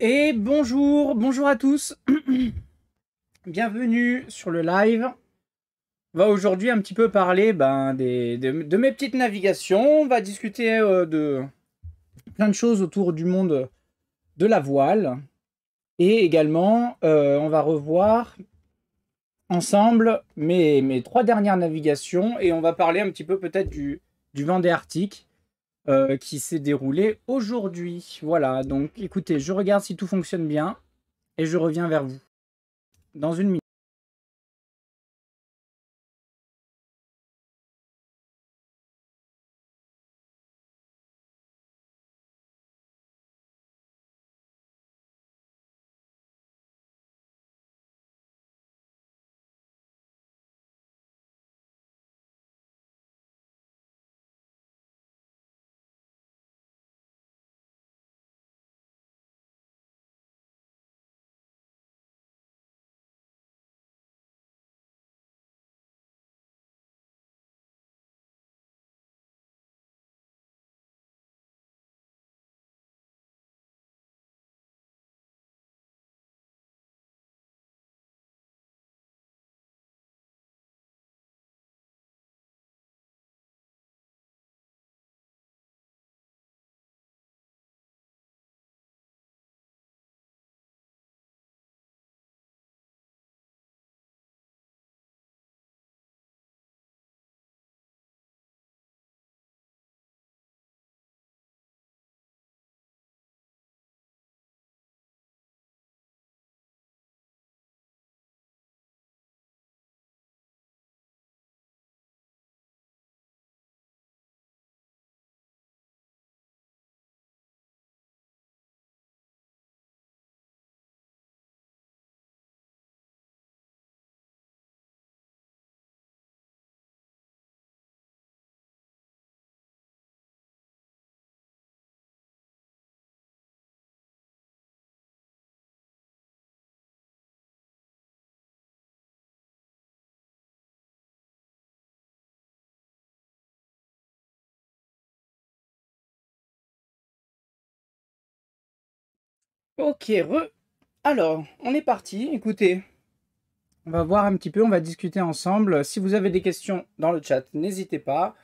Et bonjour, bonjour à tous. Bienvenue sur le live. On va aujourd'hui un petit peu parler ben, des, de, mes petites navigations. On va discuter euh, de plein de choses autour du monde de la voile. Et également, euh, on va revoir ensemble mes, trois dernières navigations et on va parler un petit peu peut-être du, du des Arctique. Euh, qui s'est déroulé aujourd'hui. Voilà, donc écoutez, je regarde si tout fonctionne bien et je reviens vers vous dans une minute. Ok, Alors, on est parti. Écoutez, on va voir un petit peu, on va discuter ensemble. Si vous avez des questions dans le chat, n'hésitez pas.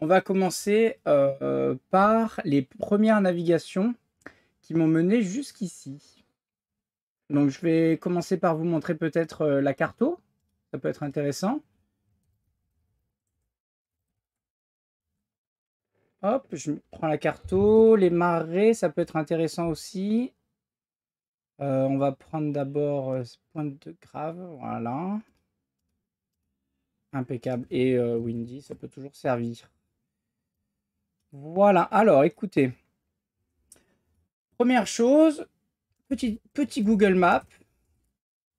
On va commencer euh, par les premières navigations qui m'ont mené jusqu'ici. Donc, je vais commencer par vous montrer peut-être euh, la carto. Ça peut être intéressant. Hop, je prends la carto, les marées, ça peut être intéressant aussi. Euh, on va prendre d'abord euh, ce point de grave, voilà. Impeccable. Et euh, Windy, ça peut toujours servir. Voilà, alors écoutez. Première chose, petit, petit Google Maps.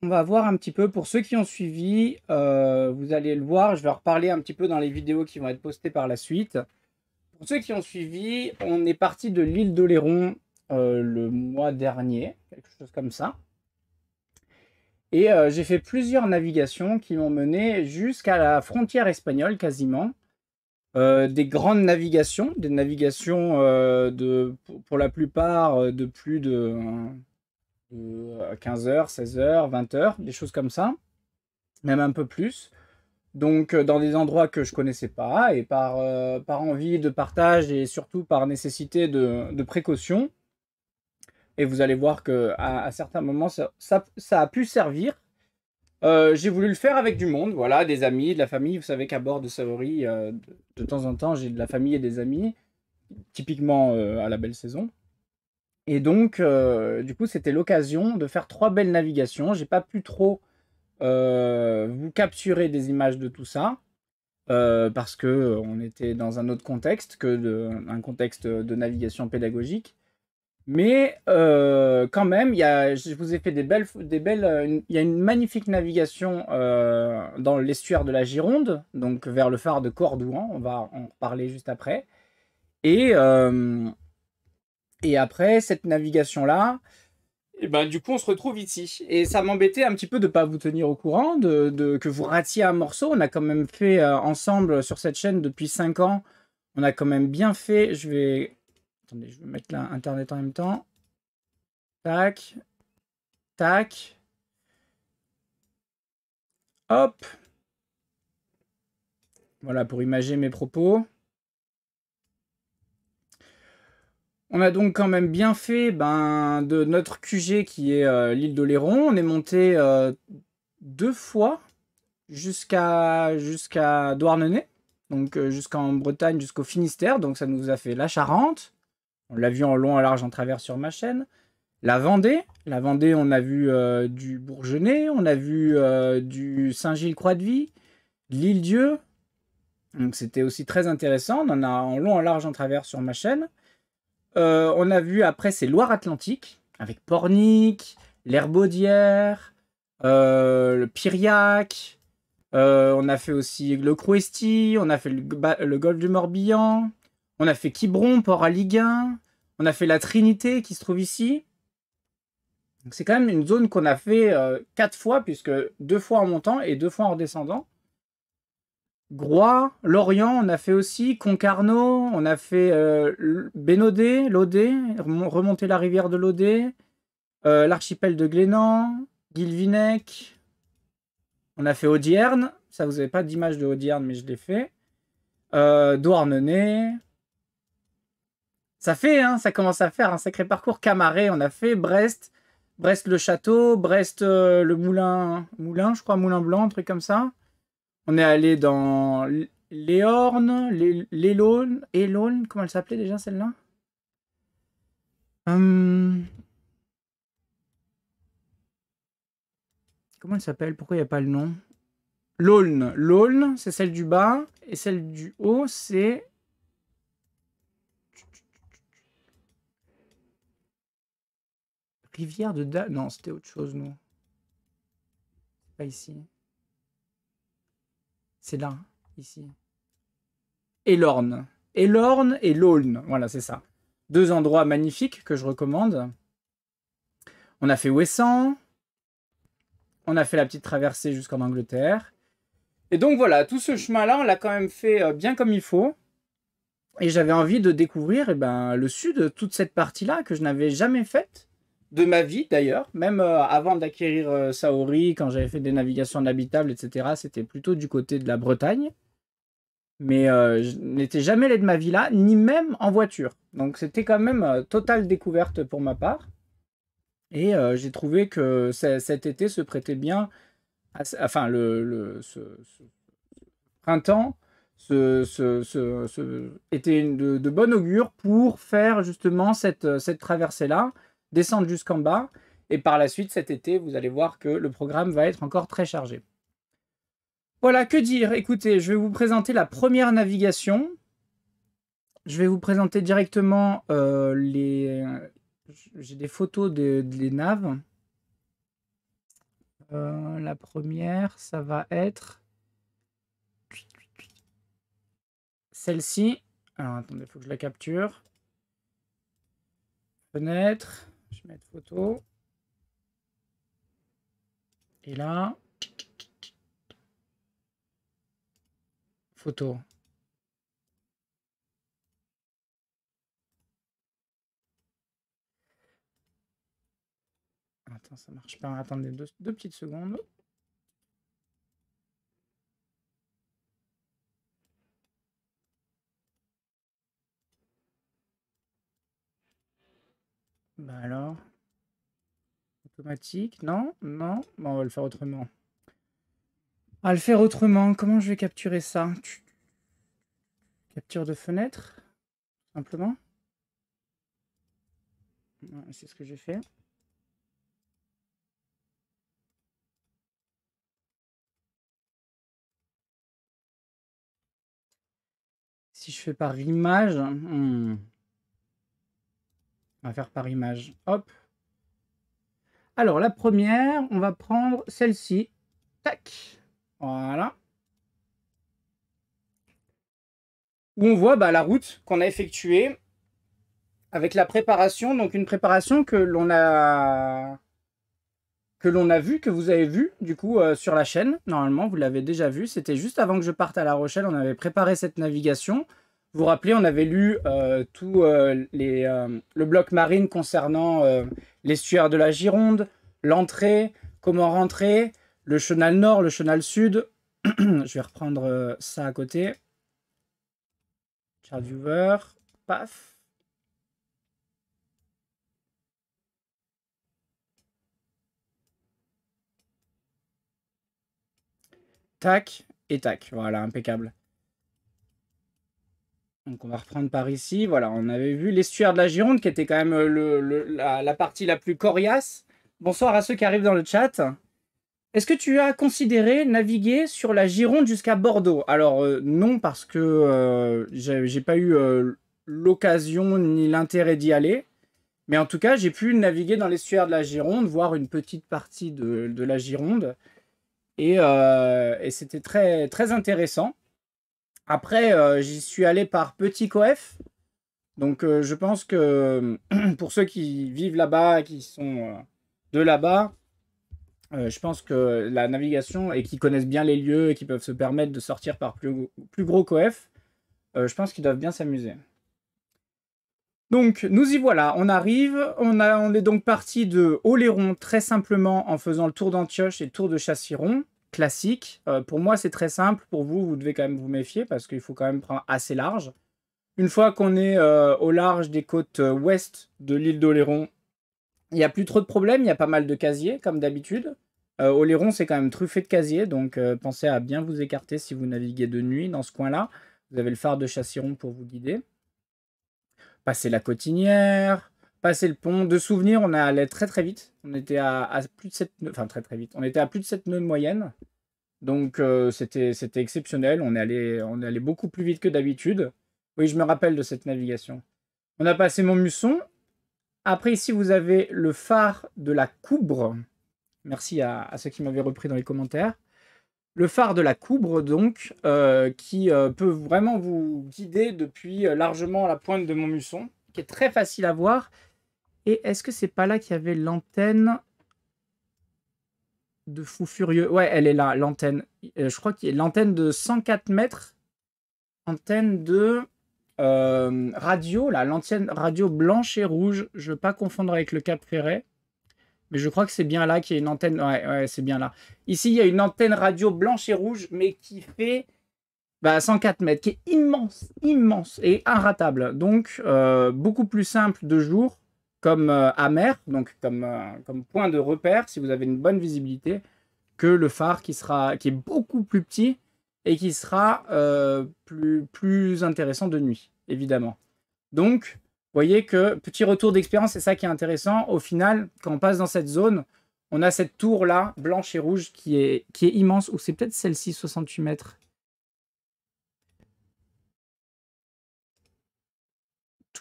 On va voir un petit peu, pour ceux qui ont suivi, vous allez le voir, je vais reparler un petit peu dans les vidéos qui vont être postées par la suite. Pour ceux qui ont suivi, on est parti de l'île d'Oléron euh, le mois dernier, quelque chose comme ça. Et euh, j'ai fait plusieurs navigations qui m'ont mené jusqu'à la frontière espagnole quasiment. Euh, des grandes navigations, des navigations de, pour la plupart de plus de, 15 heures, 16 heures, 20 h des choses comme ça, même un peu plus. Donc dans des endroits que je connaissais pas et par, par envie de partage et surtout par nécessité de précaution, et vous allez voir que à, certains moments, ça, a pu servir. Euh, j'ai voulu le faire avec du monde, voilà, des amis, de la famille. Vous savez qu'à bord de Savory, euh, de, temps en temps, j'ai de la famille et des amis, typiquement euh, à la belle saison. Et donc, du coup, c'était l'occasion de faire trois belles navigations. J'ai pas pu trop vous capturer des images de tout ça. parce que on était dans un autre contexte que un contexte de navigation pédagogique. Mais euh, quand même, y a, je vous ai fait des belles, des belles. Euh, il y a une magnifique navigation euh, dans l'estuaire de la Gironde, donc vers le phare de Cordouan. Hein, on va en parler juste après. Et et après cette navigation là, et eh ben du coup on se retrouve ici. Et ça m'embêtait un petit peu de ne pas vous tenir au courant, de, que vous ratiez un morceau. On a quand même fait ensemble sur cette chaîne depuis 5 ans. On a quand même bien fait. Je vais attendez, je vais mettre l'internet en même temps. Tac. Tac. Hop. Voilà pour imager mes propos. On a donc quand même bien fait ben, de notre QG qui est l'île euh, l'île d'Oléron. On est monté euh, deux fois jusqu'à jusqu'à Douarnenez, donc euh, jusqu'en Bretagne, jusqu'au Finistère. Donc ça nous a fait la Charente, on l'a vu en long, en large, en travers sur ma chaîne. La Vendée, la Vendée, on a vu euh, du Bourgenais, on a vu euh, du Saint-Gilles-Croix-de-Vie, l'Île-Dieu. Donc c'était aussi très intéressant. On en a en long, en large, en travers sur ma chaîne. Euh, on a vu après, ces loire atlantiques avec Pornic, l'Herbaudière, le Piriac. on a fait aussi le Croesti, on a fait le Golfe du Morbihan. On a fait Quiberon, Port à Liguin. On a fait la Trinité qui se trouve ici. C'est quand même une zone qu'on a fait euh, quatre fois, puisque deux fois en montant et deux fois en redescendant. Groix, Lorient, on a fait aussi, Concarneau, on a fait euh, Bénodet, Lodé, remonter la rivière de Lodé, euh, l'archipel de Glénan, Guilvinec, on a fait Audierne, ça vous n'avez pas d'image de Audierne, mais je l'ai fait, Douarnenez, ça fait, hein, ça commence à faire un sacré parcours. Camaré, on a fait Brest, Brest le château, Brest euh, le moulin, moulin, je crois, moulin blanc, un truc comme ça. On est allé dans les Hornes, les, comment elle s'appelait déjà celle-là hum. Comment elle s'appelle Pourquoi il n'y a pas le nom L'aulne. L'aulne, c'est celle du bas. Et celle du haut, c'est rivière de Non, c'était autre chose, non. Pas ici. C'est là, ici. Et l'Orne. et et Laulne. Voilà, c'est ça. Deux endroits magnifiques que je recommande. On a fait Wesson. On a fait la petite traversée jusqu'en Angleterre. Et donc voilà, tout ce chemin-là, on l'a quand même fait euh, bien comme il faut. Et j'avais envie de découvrir eh ben, le sud, toute cette partie-là que je n'avais jamais faite de ma vie d'ailleurs, même euh, avant d'acquérir euh, Saori, quand j'avais fait des navigations d'habitables, etc., c'était plutôt du côté de la Bretagne. Mais euh, je n'étais jamais allé de ma vie là, ni même en voiture. Donc c'était quand même totale découverte pour ma part. Et j'ai trouvé que cet été se prêtait bien, enfin le, printemps ce, était de, de, bon augure pour faire justement cette, cette traversée-là descendre jusqu'en bas. Et par la suite, cet été, vous allez voir que le programme va être encore très chargé. Voilà, que dire Écoutez, je vais vous présenter la première navigation. Je vais vous présenter directement euh, les... Euh, j'ai des photos des de, naves. Euh, la première, ça va être celle-ci. Alors attendez, il faut que je la capture. Fenêtre photo. Et là, photo. Attends, ça marche pas. Attendez deux petites secondes. Bah alors. Automatique, non, non. on va le faire autrement. On le faire autrement. Comment je vais capturer ça Capture de fenêtre, simplement. C'est ce que j'ai fait. Si je fais par image, hmm. On va faire par image. Hop. Alors, la première, on va prendre celle-ci. Tac. Voilà. Où on voit bah, la route qu'on a effectuée avec la préparation. Donc, une préparation que l'on a que l'on a vu, que vous avez vu du coup euh, sur la chaîne. Normalement, vous l'avez déjà vu. C'était juste avant que je parte à La Rochelle. On avait préparé cette navigation. Vous vous rappelez, on avait lu euh, tout euh, euh, le bloc marine concernant l'estuaire de la Gironde, l'entrée, comment rentrer, le chenal nord, le chenal sud. Je vais reprendre ça à côté. Chart paf. Tac et tac, voilà, impeccable. Donc on va reprendre par ici. Voilà, on avait vu l'estuaire de la Gironde qui était quand même euh, la, partie la plus coriace. Bonsoir à ceux qui arrivent dans le chat. Est-ce que tu as considéré naviguer sur la Gironde jusqu'à Bordeaux Alors euh, non parce que euh, je j'ai pas eu l'occasion ni l'intérêt d'y aller. Mais en tout cas, j'ai pu naviguer dans l'estuaire de la Gironde, voir une petite partie de, la Gironde. Et, et c'était très, très intéressant. Après, euh, j'y suis allé par petit coef. Donc, euh, je pense que pour ceux qui vivent là-bas, qui sont euh, de là-bas, je pense que la navigation et qui connaissent bien les lieux et qui peuvent se permettre de sortir par plus, gros coef, je pense qu'ils doivent bien s'amuser. Donc, nous y voilà, on arrive. On, a, on est donc parti de Oléron très simplement en faisant le tour d'Antioche et le tour de Chassiron classique. Euh, pour moi, c'est très simple. Pour vous, vous devez quand même vous méfier parce qu'il faut quand même prendre assez large. Une fois qu'on est euh, au large des côtes euh, ouest de l'île d'Oléron, il n'y a plus trop de problèmes. Il y a pas mal de casiers, comme d'habitude. Oléron, c'est quand même truffé de casiers, donc pensez à bien vous écarter si vous naviguez de nuit dans ce coin-là. Vous avez le phare de Chassiron pour vous guider. Passez la Cotinière, Passer le pont. De souvenir, on allait très très vite. On était à, plus de 7 nœuds, très très vite. On était à plus de 7 nœuds de moyenne. Donc euh, c'était exceptionnel. On allait on allait beaucoup plus vite que d'habitude. Oui, je me rappelle de cette navigation. On a passé Montmusson. Après ici, vous avez le phare de la Coubre. Merci à, ceux qui m'avaient repris dans les commentaires. Le phare de la Coubre, donc, euh, qui euh, peut vraiment vous guider depuis largement la pointe de Montmusson, qui est très facile à voir et est-ce que c'est pas là qu'il y avait l'antenne de Fou Furieux Ouais, elle est là, l'antenne. Euh, je crois qu'il y a l'antenne de 104 mètres, antenne de euh, radio, là, l'antenne radio blanche et rouge. Je ne veux pas confondre avec le Cap Ferret. Mais je crois que c'est bien là qu'il y a une antenne. Ouais, ouais c'est bien là. Ici, il y a une antenne radio blanche et rouge, mais qui fait 104 bah, mètres, qui est immense, immense et inratable. Donc, euh, beaucoup plus simple de jour comme euh, amer, donc euh, comme, point de repère, si vous avez une bonne visibilité, que le phare qui, sera, qui est beaucoup plus petit et qui sera euh, plus, plus intéressant de nuit, évidemment. Donc, voyez que petit retour d'expérience, c'est ça qui est intéressant. Au final, quand on passe dans cette zone, on a cette tour là, blanche et rouge, qui est, qui est immense, ou c'est peut-être celle-ci, 68 mètres.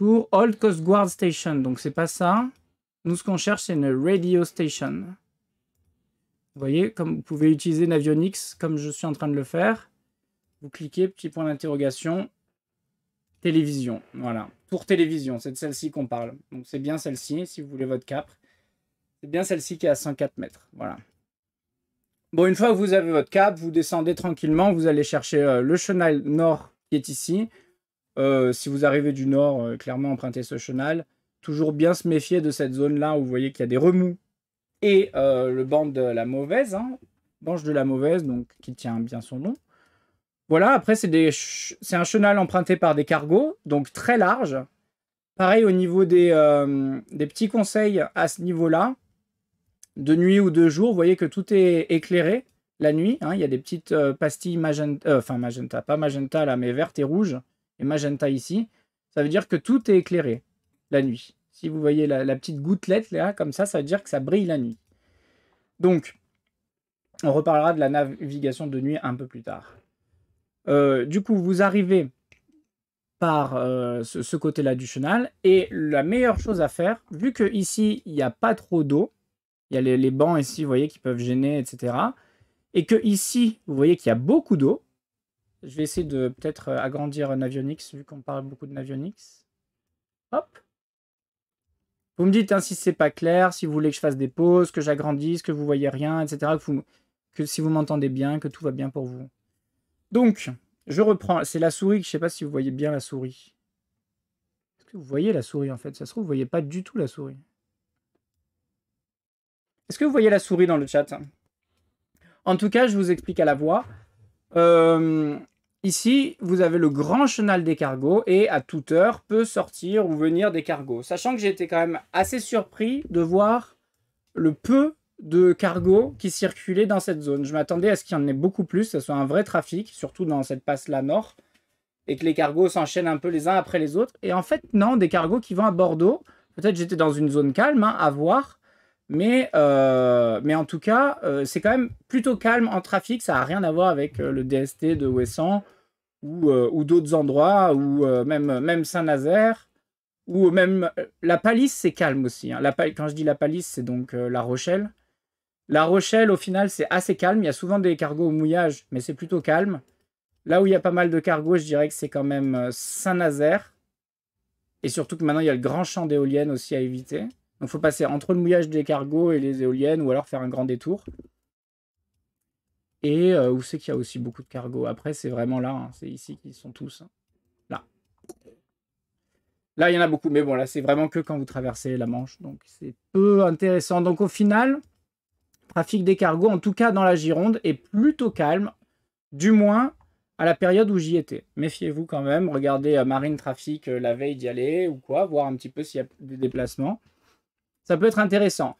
Old Coast Guard Station, donc c'est pas ça. Nous, ce qu'on cherche, c'est une radio station. Vous voyez, comme vous pouvez utiliser Navionics, comme je suis en train de le faire. Vous cliquez, petit point d'interrogation, télévision. Voilà, pour télévision, c'est de celle-ci qu'on parle. Donc c'est bien celle-ci, si vous voulez votre cap. C'est bien celle-ci qui est à 104 mètres. Voilà. Bon, une fois que vous avez votre cap, vous descendez tranquillement, vous allez chercher euh, le chenal nord qui est ici. Euh, si vous arrivez du nord, euh, clairement empruntez ce chenal. Toujours bien se méfier de cette zone-là où vous voyez qu'il y a des remous et euh, le banc de la mauvaise, hein, de la mauvaise, donc qui tient bien son nom. Voilà, après, c'est c'est un chenal emprunté par des cargos, donc très large. Pareil au niveau des, des petits conseils à ce niveau-là, de nuit ou de jour, vous voyez que tout est éclairé la nuit. Hein. il y a des petites pastilles magenta, enfin magenta, pas magenta là, mais verte et rouge et magenta ici, ça veut dire que tout est éclairé la nuit. Si vous voyez la, petite gouttelette là, comme ça, ça veut dire que ça brille la nuit. Donc, on reparlera de la navigation de nuit un peu plus tard. Euh, du coup, vous arrivez par euh, ce, côté-là du chenal, et la meilleure chose à faire, vu que ici il n'y a pas trop d'eau, il y a les, les, bancs ici, vous voyez, qui peuvent gêner, etc. Et que ici, vous voyez qu'il y a beaucoup d'eau, je vais essayer de peut-être euh, agrandir euh, Navionics, vu qu'on parle beaucoup de Navionics. Hop. Vous me dites si hein, si c'est pas clair, si vous voulez que je fasse des pauses, que j'agrandisse, que vous voyez rien, etc. Que, si vous m'entendez bien, que tout va bien pour vous. Donc, je reprends. C'est la souris, je ne sais pas si vous voyez bien la souris. Est-ce que vous voyez la souris en fait Ça se trouve, vous voyez pas du tout la souris. Est-ce que vous voyez la souris dans le chat En tout cas, je vous explique à la voix. Euh, Ici, vous avez le grand chenal des cargos et à toute heure peut sortir ou venir des cargos. Sachant que j'ai été quand même assez surpris de voir le peu de cargos qui circulaient dans cette zone. Je m'attendais à ce qu'il y en ait beaucoup plus, que ce soit un vrai trafic, surtout dans cette passe-là nord, et que les cargos s'enchaînent un peu les uns après les autres. Et en fait, non, des cargos qui vont à Bordeaux. Peut-être j'étais dans une zone calme, hein, à voir. Mais, euh, mais en tout cas, euh, c'est quand même plutôt calme en trafic. Ça n'a rien à voir avec euh, le DST de Wesson ou, ou d'autres endroits, ou même, même Saint-Nazaire, ou même la Palisse, c'est calme aussi. Hein. La, quand je dis la Palisse, c'est donc la Rochelle. La Rochelle, au final, c'est assez calme. Il y a souvent des cargos au mouillage, mais c'est plutôt calme. Là où il y a pas mal de cargos, je dirais que c'est quand même Saint-Nazaire. Et surtout que maintenant, il y a le grand champ d'éoliennes aussi à éviter. Donc il faut passer entre le mouillage des cargos et les éoliennes ou alors faire un grand détour. Et euh, où c'est qu'il y a aussi beaucoup de cargos Après, c'est vraiment là, hein, c'est ici qu'ils sont tous. Hein. Là. Là, il y en a beaucoup, mais bon, là, c'est vraiment que quand vous traversez la Manche. Donc c'est peu intéressant. Donc au final, trafic des cargos, en tout cas dans la Gironde, est plutôt calme. Du moins, à la période où j'y étais. Méfiez-vous quand même, regardez euh, Marine Trafic euh, la veille d'y aller ou quoi, voir un petit peu s'il y a des déplacements. Ça peut être intéressant.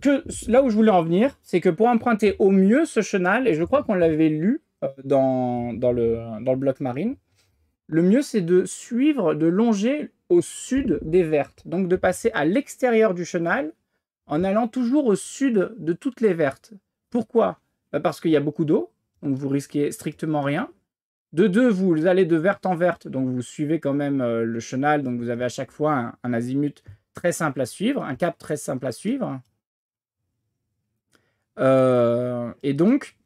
Que, là où je voulais en venir, c'est que pour emprunter au mieux ce chenal, et je crois qu'on l'avait lu euh, dans, dans, le, dans le bloc marine, le mieux c'est de suivre, de longer au sud des vertes. Donc de passer à l'extérieur du chenal en allant toujours au sud de toutes les vertes. Pourquoi bah, Parce qu'il y a beaucoup d'eau, donc vous risquez strictement rien. De deux, vous allez de verte en verte, donc vous suivez quand même euh, le chenal, donc vous avez à chaque fois un azimut très simple à suivre, un cap très simple à suivre. Euh, et donc,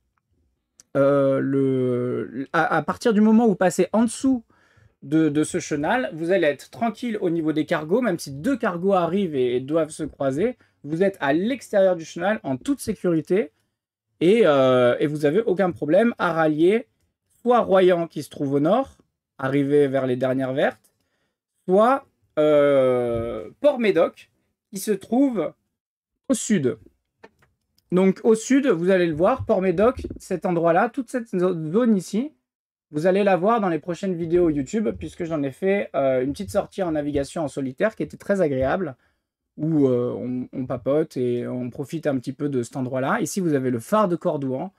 euh, le, à, partir du moment où vous passez en dessous de, ce chenal, vous allez être tranquille au niveau des cargos, même si deux cargos arrivent et, doivent se croiser, vous êtes à l'extérieur du chenal en toute sécurité et, euh, et vous avez aucun problème à rallier soit Royan qui se trouve au nord, arrivé vers les dernières vertes, soit euh, Port-Médoc, qui se trouve au sud. Donc au sud, vous allez le voir, Port-Médoc, cet endroit-là, toute cette zone ici, vous allez la voir dans les prochaines vidéos YouTube, puisque j'en ai fait euh, une petite sortie en navigation en solitaire qui était très agréable, où euh, on, papote et on profite un petit peu de cet endroit-là. Ici, vous avez le phare de Cordouan.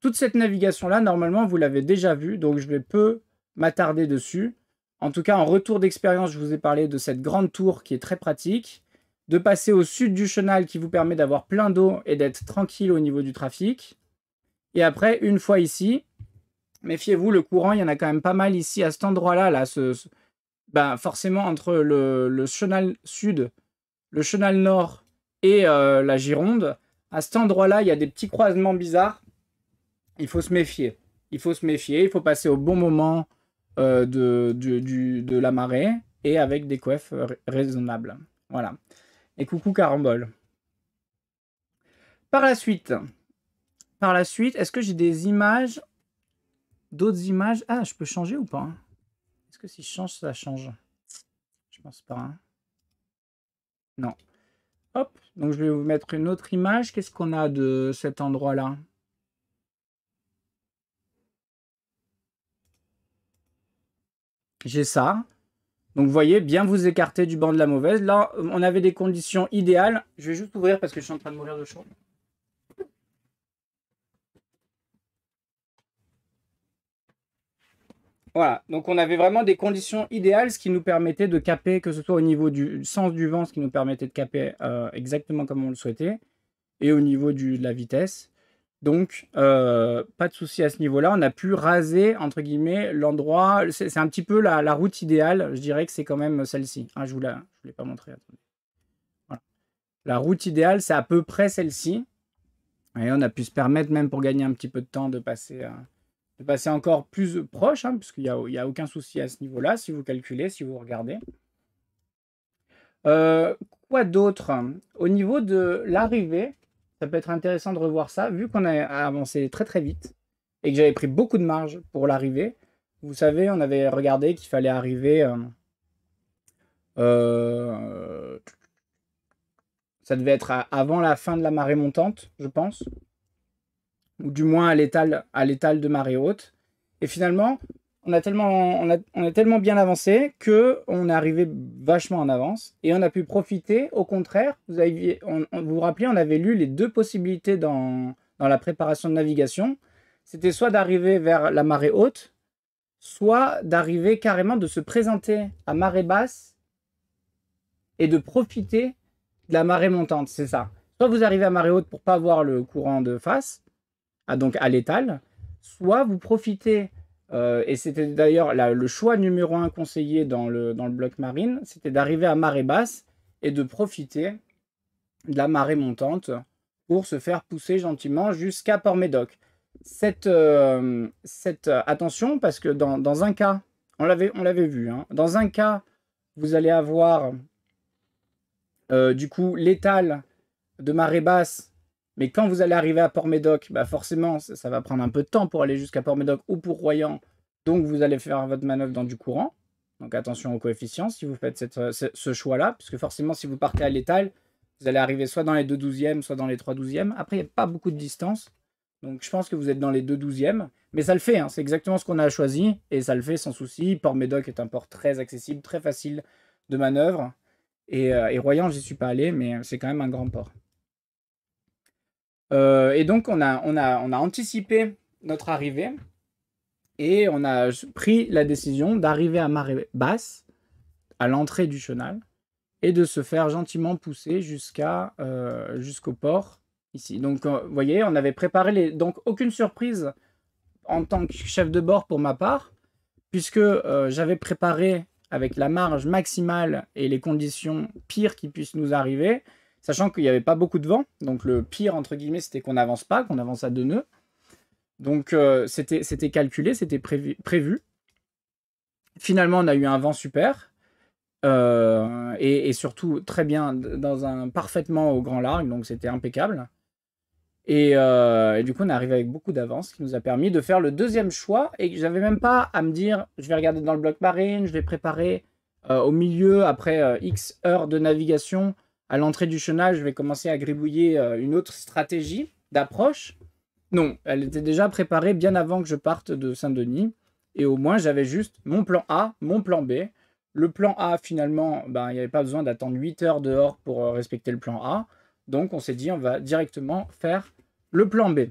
Toute cette navigation-là, normalement, vous l'avez déjà vue, donc je vais peu m'attarder dessus. En tout cas, en retour d'expérience, je vous ai parlé de cette grande tour qui est très pratique, de passer au sud du chenal qui vous permet d'avoir plein d'eau et d'être tranquille au niveau du trafic. Et après, une fois ici, méfiez-vous, le courant, il y en a quand même pas mal ici à cet endroit-là, là, ben, forcément entre le, chenal sud, le chenal nord et euh, la Gironde. À cet endroit-là, il y a des petits croisements bizarres. Il faut se méfier. Il faut se méfier, il faut passer au bon moment euh, de, de la marée et avec des coiffes raisonnables. Voilà. Et coucou carambole. Par la suite, par la suite, est-ce que j'ai des images, d'autres images Ah, je peux changer ou pas hein? Est-ce que si je change, ça change Je pense pas. Hein. non. Hop, donc je vais vous mettre une autre image. Qu'est-ce qu'on a de cet endroit-là j'ai ça. Donc vous voyez, bien vous écarter du banc de la mauvaise. Là, on avait des conditions idéales. Je vais juste ouvrir parce que je suis en train de mourir de chaud. Voilà, donc on avait vraiment des conditions idéales, ce qui nous permettait de caper, que ce soit au niveau du sens du vent, ce qui nous permettait de caper euh, exactement comme on le souhaitait, et au niveau du, de la vitesse. Donc, euh, pas de souci à ce niveau-là. On a pu raser, entre guillemets, l'endroit. C'est, un petit peu la, route idéale. Je dirais que c'est quand même celle-ci. Ah, je ne vous, l'ai pas montré. La route idéale, c'est à peu près celle-ci. Et on a pu se permettre, même pour gagner un petit peu de temps, de passer, euh, de passer encore plus proche, hein, puisqu'il n'y a, y a aucun souci à ce niveau-là, si vous calculez, si vous regardez. Euh, quoi d'autre Au niveau de l'arrivée, ça peut être intéressant de revoir ça, vu qu'on a avancé très très vite et que j'avais pris beaucoup de marge pour l'arrivée. Vous savez, on avait regardé qu'il fallait arriver. Euh, euh, ça devait être avant la fin de la marée montante, je pense, ou du moins à l'étal de marée haute. Et finalement, on a tellement, on a, tellement bien avancé que on est arrivé vachement en avance et on a pu profiter. Au contraire, vous avez on, vous rappelez, on avait lu les deux possibilités dans, dans la préparation de navigation. C'était soit d'arriver vers la marée haute, soit d'arriver carrément de se présenter à marée basse et de profiter de la marée montante. C'est ça. Soit vous arrivez à marée haute pour pas voir le courant de face, à, ah, donc à l'étal, soit vous profitez euh, et c'était d'ailleurs le choix numéro un conseillé dans le, bloc marine, c'était d'arriver à marée basse et de profiter de la marée montante pour se faire pousser gentiment jusqu'à Port-Médoc. Cette, euh, euh, attention, parce que dans, un cas, on l'avait vu, hein, dans un cas, vous allez avoir du coup l'étal de marée basse mais quand vous allez arriver à Port-Médoc, bah forcément, ça, va prendre un peu de temps pour aller jusqu'à Port-Médoc ou pour Royan. Donc, vous allez faire votre manœuvre dans du courant. Donc, attention aux coefficients si vous faites euh, ce, choix-là, puisque forcément, si vous partez à l'étal, vous allez arriver soit dans les 2 douzièmes, soit dans les 3 douzièmes. Après, il n'y a pas beaucoup de distance. Donc, je pense que vous êtes dans les 2 douzièmes. Mais ça le fait, hein. c'est exactement ce qu'on a choisi. Et ça le fait sans souci. Port-Médoc est un port très accessible, très facile de manœuvre. Et, euh, Royan, je n'y j'y suis pas allé, mais c'est quand même un grand port. Euh, et donc, on a, on, a, anticipé notre arrivée et on a pris la décision d'arriver à marée basse, à l'entrée du chenal, et de se faire gentiment pousser jusqu'à euh, jusqu'au port ici. Donc, euh, vous voyez, on avait préparé les. Donc, aucune surprise en tant que chef de bord pour ma part, puisque j'avais préparé avec la marge maximale et les conditions pires qui puissent nous arriver, Sachant qu'il n'y avait pas beaucoup de vent, donc le pire, entre guillemets, c'était qu'on n'avance pas, qu'on avance à deux nœuds. Donc euh, c'était calculé, c'était prévu, Finalement, on a eu un vent super. Euh, et, surtout très bien dans un parfaitement au grand large, donc c'était impeccable. Euh, et, du coup, on est arrivé avec beaucoup d'avance, ce qui nous a permis de faire le deuxième choix. Et j'avais même pas à me dire, je vais regarder dans le bloc marine, je vais préparer au milieu après X heures de navigation à l'entrée du chenal, je vais commencer à gribouiller euh, une autre stratégie d'approche. Non, elle était déjà préparée bien avant que je parte de Saint-Denis. Et au moins, j'avais juste mon plan A, mon plan B. Le plan A, finalement, ben, il n'y avait pas besoin d'attendre 8 heures dehors pour euh, respecter le plan A. Donc, on s'est dit, on va directement faire le plan B.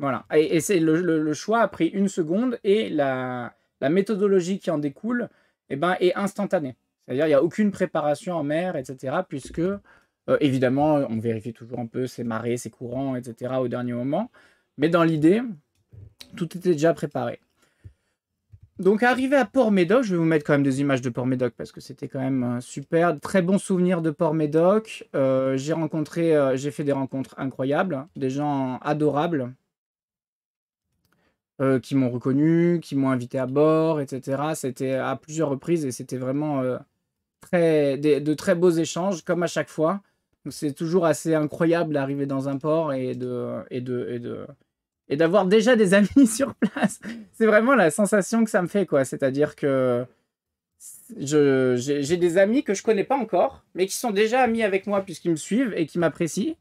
Voilà. Et, c'est le, choix a pris une seconde et la, la méthodologie qui en découle eh ben, est instantanée. C'est-à-dire, il n'y a aucune préparation en mer, etc., puisque euh, évidemment, on vérifie toujours un peu ses marées, ses courants, etc. au dernier moment. Mais dans l'idée, tout était déjà préparé. Donc arrivé à Port-Médoc, je vais vous mettre quand même des images de Port-Médoc parce que c'était quand même euh, super. Très bon souvenir de Port-Médoc. Euh, j'ai rencontré, j'ai fait des rencontres incroyables, des gens adorables qui m'ont reconnu, qui m'ont invité à bord, etc. C'était à plusieurs reprises et c'était vraiment très, de très beaux échanges comme à chaque fois. C'est toujours assez incroyable d'arriver dans un port et de et de et d'avoir déjà des amis sur place. C'est vraiment la sensation que ça me fait quoi. C'est-à-dire que j'ai des amis que je connais pas encore, mais qui sont déjà amis avec moi puisqu'ils me suivent et qui m'apprécient.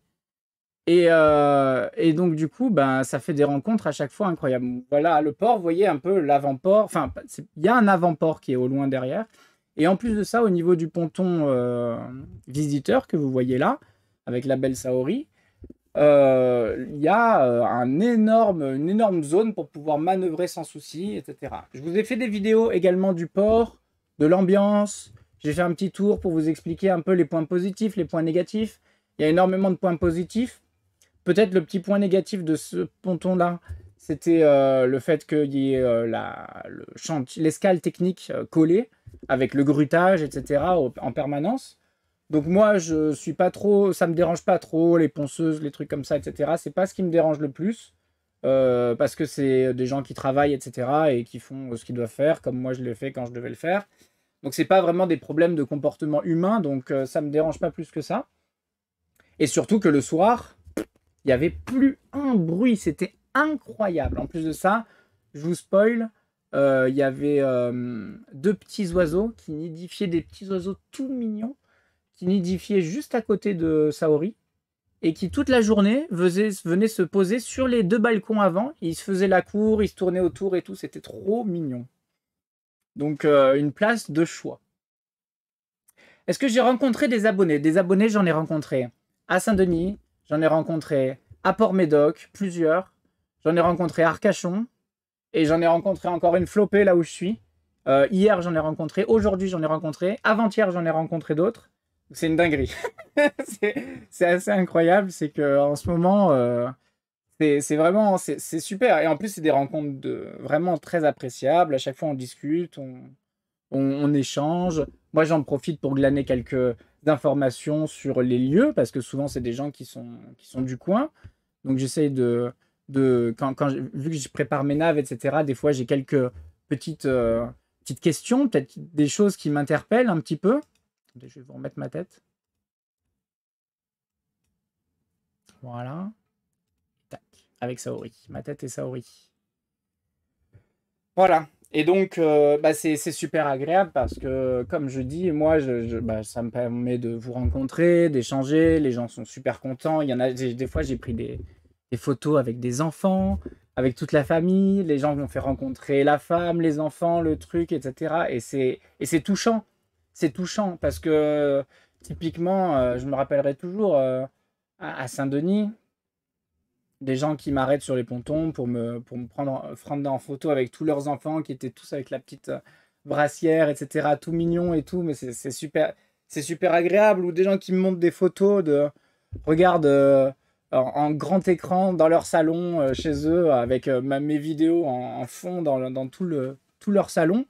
Et, euh, donc, du coup, ben, ça fait des rencontres à chaque fois incroyables. Voilà, le port, vous voyez un peu l'avant-port. Enfin, il y a un avant-port qui est au loin derrière. Et en plus de ça, au niveau du ponton euh, visiteur que vous voyez là, avec la belle Saori, euh, il y a euh, un énorme, une énorme zone pour pouvoir manœuvrer sans souci, etc. Je vous ai fait des vidéos également du port, de l'ambiance. J'ai fait un petit tour pour vous expliquer un peu les points positifs, les points négatifs. Il y a énormément de points positifs. Peut-être le petit point négatif de ce ponton-là, c'était le fait qu'il y ait l'escale technique collée avec le grutage, etc., en permanence. Donc moi, je suis pas trop, ça me dérange pas trop les ponceuses, les trucs comme ça, etc. C'est pas ce qui me dérange le plus euh, parce que c'est des gens qui travaillent, etc. et qui font ce qu'ils doivent faire, comme moi je l'ai fait quand je devais le faire. Donc c'est pas vraiment des problèmes de comportement humain, donc euh, ça me dérange pas plus que ça. Et surtout que le soir, il y avait plus un bruit, c'était incroyable. En plus de ça, je vous spoil, euh, il y avait euh, deux petits oiseaux qui nidifiaient des petits oiseaux tout mignons qui nidifiaient juste à côté de Saori et qui toute la journée venaient se poser sur les deux balcons avant. Ils se faisaient la cour, ils se tournaient autour et tout. C'était trop mignon. Donc euh, une place de choix. Est-ce que j'ai rencontré des abonnés Des abonnés, j'en ai rencontré à Saint-Denis, j'en ai rencontré à Port-Médoc, plusieurs. J'en ai rencontré à Arcachon, et j'en ai rencontré encore une flopée là où je suis. Euh, hier, j'en ai rencontré. Aujourd'hui, j'en ai rencontré. Avant-hier, j'en ai rencontré d'autres. C'est une dinguerie. c'est assez incroyable. C'est qu'en ce moment, euh, c'est vraiment c'est super. Et en plus, c'est des rencontres de, vraiment très appréciables. À chaque fois, on discute, on, échange. Moi, j'en profite pour glaner quelques informations sur les lieux parce que souvent, c'est des gens qui sont, qui sont du coin. Donc, j'essaye de, de quand, vu que je prépare mes naves, etc. Des fois, j'ai quelques petites euh, petites questions, peut-être des choses qui m'interpellent un petit peu. je vais vous remettre ma tête. Voilà. Tac. Avec Saori. Ma tête et Saori. Voilà. Et donc, euh, bah, c'est super agréable parce que, comme je dis, moi, bah, ça me permet de vous rencontrer, d'échanger. Les gens sont super contents. Il y en a, des fois, j'ai pris des, des photos avec des enfants, avec toute la famille. Les gens m'ont fait rencontrer la femme, les enfants, le truc, etc. Et c'est, touchant. C'est touchant parce que typiquement, euh, je me rappellerai toujours euh, à, Saint-Denis, des gens qui m'arrêtent sur les pontons pour me, pour me prendre, prendre en photo avec tous leurs enfants qui étaient tous avec la petite euh, brassière, etc. Tout mignon et tout, mais c'est super, super agréable. Ou des gens qui me montrent des photos de regarde en, grand écran dans leur salon euh, chez eux, avec euh, mes vidéos en, fond dans, tout, le, tout leur salon.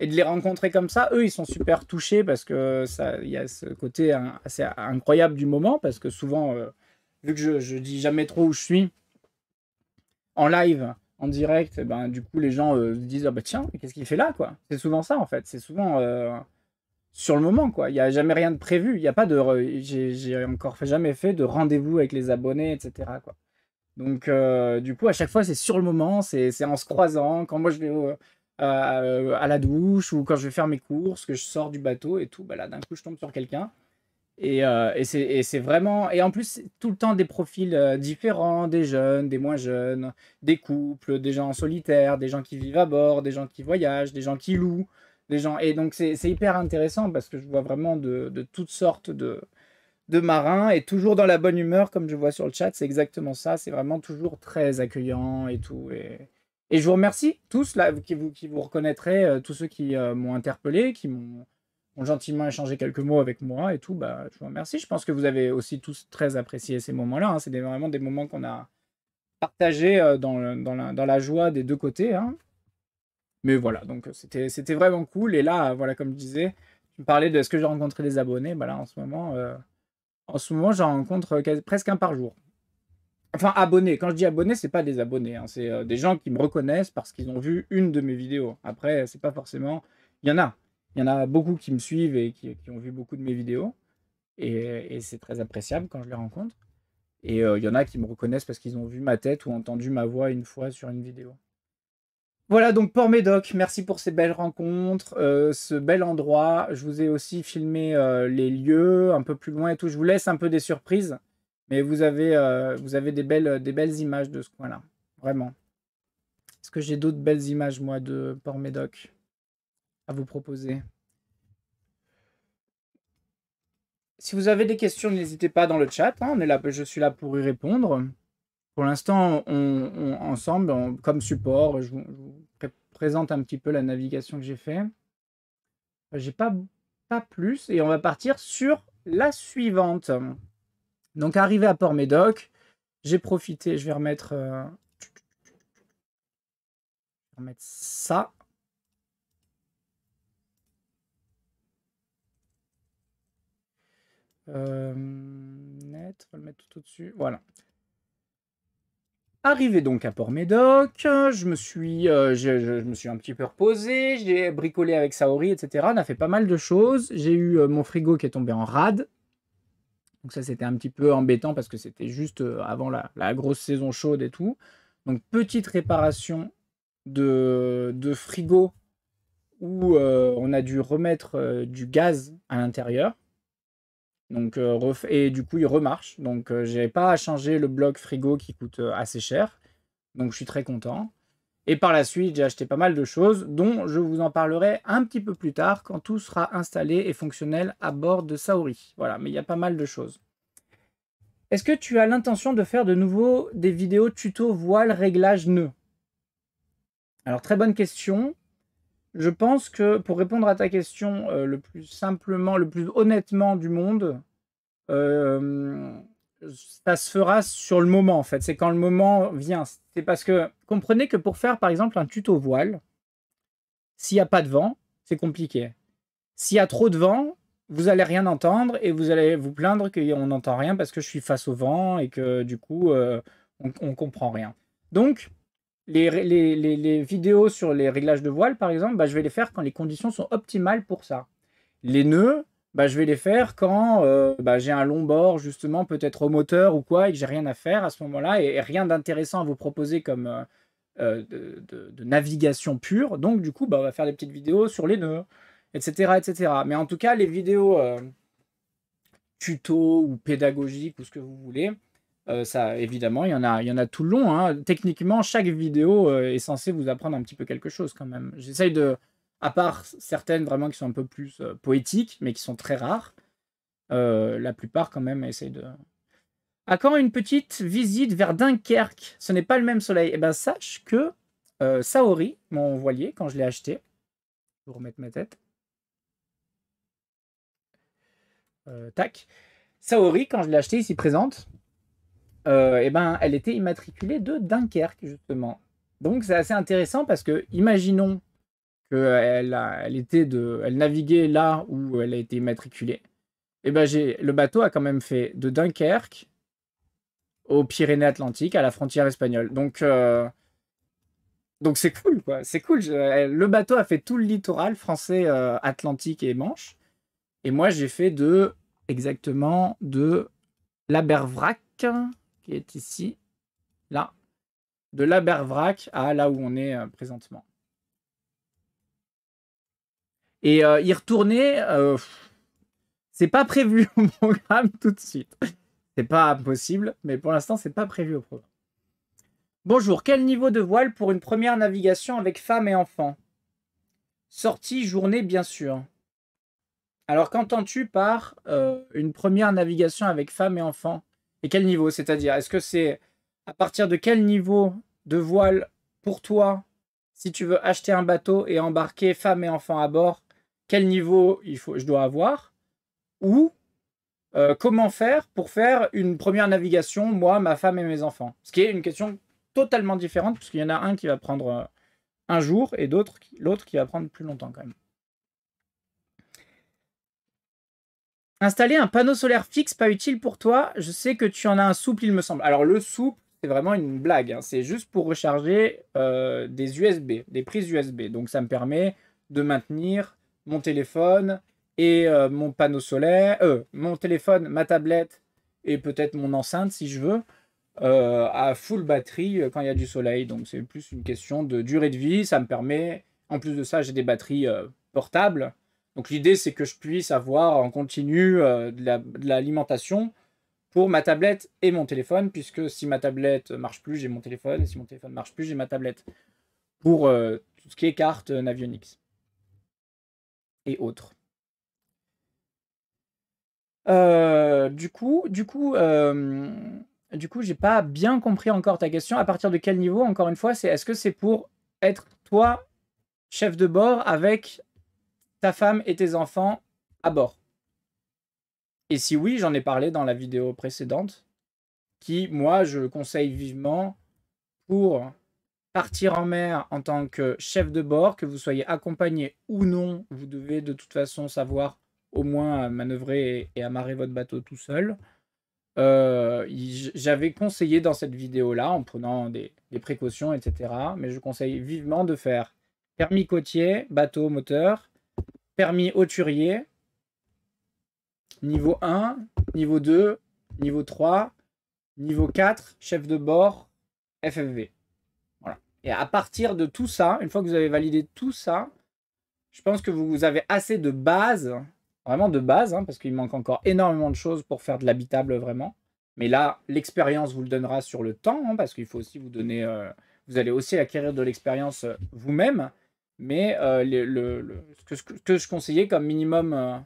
Et de les rencontrer comme ça, eux, ils sont super touchés parce que ça, il y a ce côté hein, assez incroyable du moment. Parce que souvent, euh, vu que je, je dis jamais trop où je suis en live, en direct, eh ben, du coup, les gens disent ah bah tiens, qu'est-ce qu'il fait là quoi C'est souvent ça en fait. C'est souvent sur le moment, quoi. Il n'y a jamais rien de prévu. Il n'y a pas de. J'ai encore fait, jamais fait de rendez-vous avec les abonnés, etc. Quoi. Donc, euh, du coup, à chaque fois, c'est sur le moment, c'est en se croisant. Quand moi, je vais euh, euh, à la douche ou quand je vais faire mes courses, que je sors du bateau et tout, bah là, d'un coup, je tombe sur quelqu'un. Et, et c'est vraiment. Et en plus, tout le temps des profils différents des jeunes, des moins jeunes, des couples, des gens en solitaire des gens qui vivent à bord, des gens qui voyagent, des gens qui louent gens. Et donc, c'est hyper intéressant parce que je vois vraiment de, toutes sortes de, marins et toujours dans la bonne humeur, comme je vois sur le chat. C'est exactement ça. C'est vraiment toujours très accueillant et tout. Et, je vous remercie tous là, qui, vous, qui vous reconnaîtrez, euh, tous ceux qui euh, m'ont interpellé, qui m'ont gentiment échangé quelques mots avec moi et tout. Bah, je vous remercie. Je pense que vous avez aussi tous très apprécié ces moments-là. Hein. C'est vraiment des moments qu'on a partagés euh, dans, la, joie des deux côtés. Hein. Mais voilà, donc euh, c'était, vraiment cool. Et là, voilà, comme je disais, tu me parlais de ce que j'ai rencontré des abonnés. Bah là, en ce moment, euh, en ce moment, j'en rencontre euh, presque un par jour. Enfin, abonnés. Quand je dis abonnés, c'est pas des abonnés. Hein. C'est des gens qui me reconnaissent parce qu'ils ont vu une de mes vidéos. Après, c'est pas forcément. Il y en a. Il y en a beaucoup qui me suivent et qui, ont vu beaucoup de mes vidéos. Et, c'est très appréciable quand je les rencontre. Et il y en a qui me reconnaissent parce qu'ils ont vu ma tête ou entendu ma voix une fois sur une vidéo. Voilà donc Port Médoc, merci pour ces belles rencontres, euh, ce bel endroit. Je vous ai aussi filmé euh, les lieux un peu plus loin et tout. Je vous laisse un peu des surprises, mais vous avez, euh, vous avez des, belles, des belles images de ce coin-là. Vraiment. Est-ce que j'ai d'autres belles images, moi, de Port Médoc à vous proposer Si vous avez des questions, n'hésitez pas dans le chat. Hein. on est là, je suis là pour y répondre pour l'instant, on, ensemble, comme support, je vous, présente un petit peu la navigation que j'ai fait. Euh, j'ai pas, pas plus et on va partir sur la suivante. Donc, arrivé à Port-Médoc, j'ai profité, je vais remettre, euh, ça. Euh, net, on va le mettre tout au-dessus. Voilà. Arrivé donc à Port-Médoc, je me suis, euh, je, me suis un petit peu reposé, j'ai bricolé avec Saori, etc. On a fait pas mal de choses. J'ai eu euh, mon frigo qui est tombé en rade. Donc ça, c'était un petit peu embêtant parce que c'était juste euh, avant la, grosse saison chaude et tout. Donc petite réparation de, frigo où on a dû remettre du gaz à l'intérieur. Donc, euh, et du coup, il remarche. Donc, euh, j'ai pas à changer le bloc frigo qui coûte euh, assez cher. Donc, je suis très content. Et par la suite, j'ai acheté pas mal de choses dont je vous en parlerai un petit peu plus tard quand tout sera installé et fonctionnel à bord de Saori. Voilà, mais il y a pas mal de choses. Est-ce que tu as l'intention de faire de nouveau des vidéos tuto voile réglage nœud Alors très bonne question. Je pense que pour répondre à ta question euh, le plus simplement, le plus honnêtement du monde, euh, ça se fera sur le moment en fait. C'est quand le moment vient. C'est parce que comprenez que pour faire par exemple un tuto voile, s'il n'y a pas de vent, c'est compliqué. S'il y a trop de vent, vous allez rien entendre et vous allez vous plaindre qu'on n'entend rien parce que je suis face au vent et que du coup euh, on, on comprend rien. Donc les, vidéos sur les réglages de voile, par exemple, bah, je vais les faire quand les conditions sont optimales pour ça. Les nœuds, bah, je vais les faire quand euh, bah, j'ai un long bord, justement, peut-être au moteur ou quoi, et que j'ai rien à faire à ce moment-là, et, rien d'intéressant à vous proposer comme euh, euh, de, navigation pure. Donc, du coup, bah, on va faire des petites vidéos sur les nœuds, etc. etc. Mais en tout cas, les vidéos tuto ou pédagogiques ou ce que vous voulez, euh, ça, évidemment, il y en a, il y en a tout le long. Hein. Techniquement, chaque vidéo euh, est censée vous apprendre un petit peu quelque chose quand même. J'essaye de, à part certaines vraiment qui sont un peu plus euh, poétiques, mais qui sont très rares, la plupart quand même essayent de. À quand une petite visite vers Dunkerque Ce n'est pas le même soleil. Eh bien sache que Saori, mon voilier, quand je l'ai acheté, pour remettre ma tête. tac. Saori, quand je l'ai acheté ici présente, euh, eh ben, elle était immatriculée de Dunkerque, justement. Donc c'est assez intéressant parce que, imaginons qu'elle euh, elle était de, elle naviguait là où elle a été immatriculée. Eh ben, le bateau a quand même fait de Dunkerque aux Pyrénées-Atlantiques, à la frontière espagnole. Donc, euh, donc c'est cool, quoi. C'est cool. le bateau a fait tout le littoral français, Atlantique et Manche. Et moi, j'ai fait de exactement de La l'Abervrac qui est ici, là, de l'Abervrac à là où on est euh, présentement. Et euh, y retourner, euh, c'est pas prévu au programme tout de suite. C'est pas possible, mais pour l'instant, c'est pas prévu au programme. Bonjour, quel niveau de voile pour une première navigation avec femme et enfants Sortie journée, bien sûr. Alors, qu'entends-tu par euh, une première navigation avec femme et enfants et quel niveau C'est-à-dire, est-ce que c'est à partir de quel niveau de voile pour toi, si tu veux acheter un bateau et embarquer femme et enfants à bord, quel niveau il faut, je dois avoir Ou euh, comment faire pour faire une première navigation, moi, ma femme et mes enfants Ce qui est une question totalement différente, puisqu'il y en a un qui va prendre euh, un jour et l'autre qui va prendre plus longtemps quand même. Installer un panneau solaire fixe pas utile pour toi. Je sais que tu en as un souple, il me semble. Alors le souple, c'est vraiment une blague. Hein. C'est juste pour recharger euh, des USB, des prises USB. Donc ça me permet de maintenir mon téléphone et euh, mon panneau solaire, euh, mon téléphone, ma tablette et peut-être mon enceinte si je veux. à full batterie quand il y a du soleil. Donc c'est plus une question de durée de vie. Ça me permet, en plus de ça, j'ai des batteries portables. Donc l'idée, c'est que je puisse avoir en continu euh, de l'alimentation pour ma tablette et mon téléphone, puisque si ma tablette marche plus, j'ai mon téléphone, et si mon téléphone marche plus, j'ai ma tablette, pour euh, tout ce qui est carte, euh, Navionics et autres. du coup, du coup, du coup, j'ai pas bien compris encore ta question. À partir de quel niveau, encore une fois, c'est est-ce que c'est pour être toi chef de bord avec femme et tes enfants à bord Et si oui, j'en ai parlé dans la vidéo précédente, qui, moi, je conseille vivement pour partir en mer en tant que chef de bord, que vous soyez accompagné ou non, vous devez de toute façon savoir au moins manœuvrer et, amarrer votre bateau tout seul. Euh, j'avais conseillé dans cette vidéo-là, en prenant des, des, précautions, etc., mais je conseille vivement de faire permis côtier, bateau, moteur, permis hauturier, niveau 1, niveau 2, niveau 3, niveau 4, chef de bord, FFV. Voilà. Et à partir de tout ça, une fois que vous avez validé tout ça, je pense que vous avez assez de base, vraiment de base, hein, parce qu'il manque encore énormément de choses pour faire de l'habitable vraiment. Mais là, l'expérience vous le donnera sur le temps, hein, parce qu'il faut aussi vous donner, euh, vous allez aussi acquérir de l'expérience euh, vous-même mais euh, le, ce, que, je conseillais comme minimum, euh,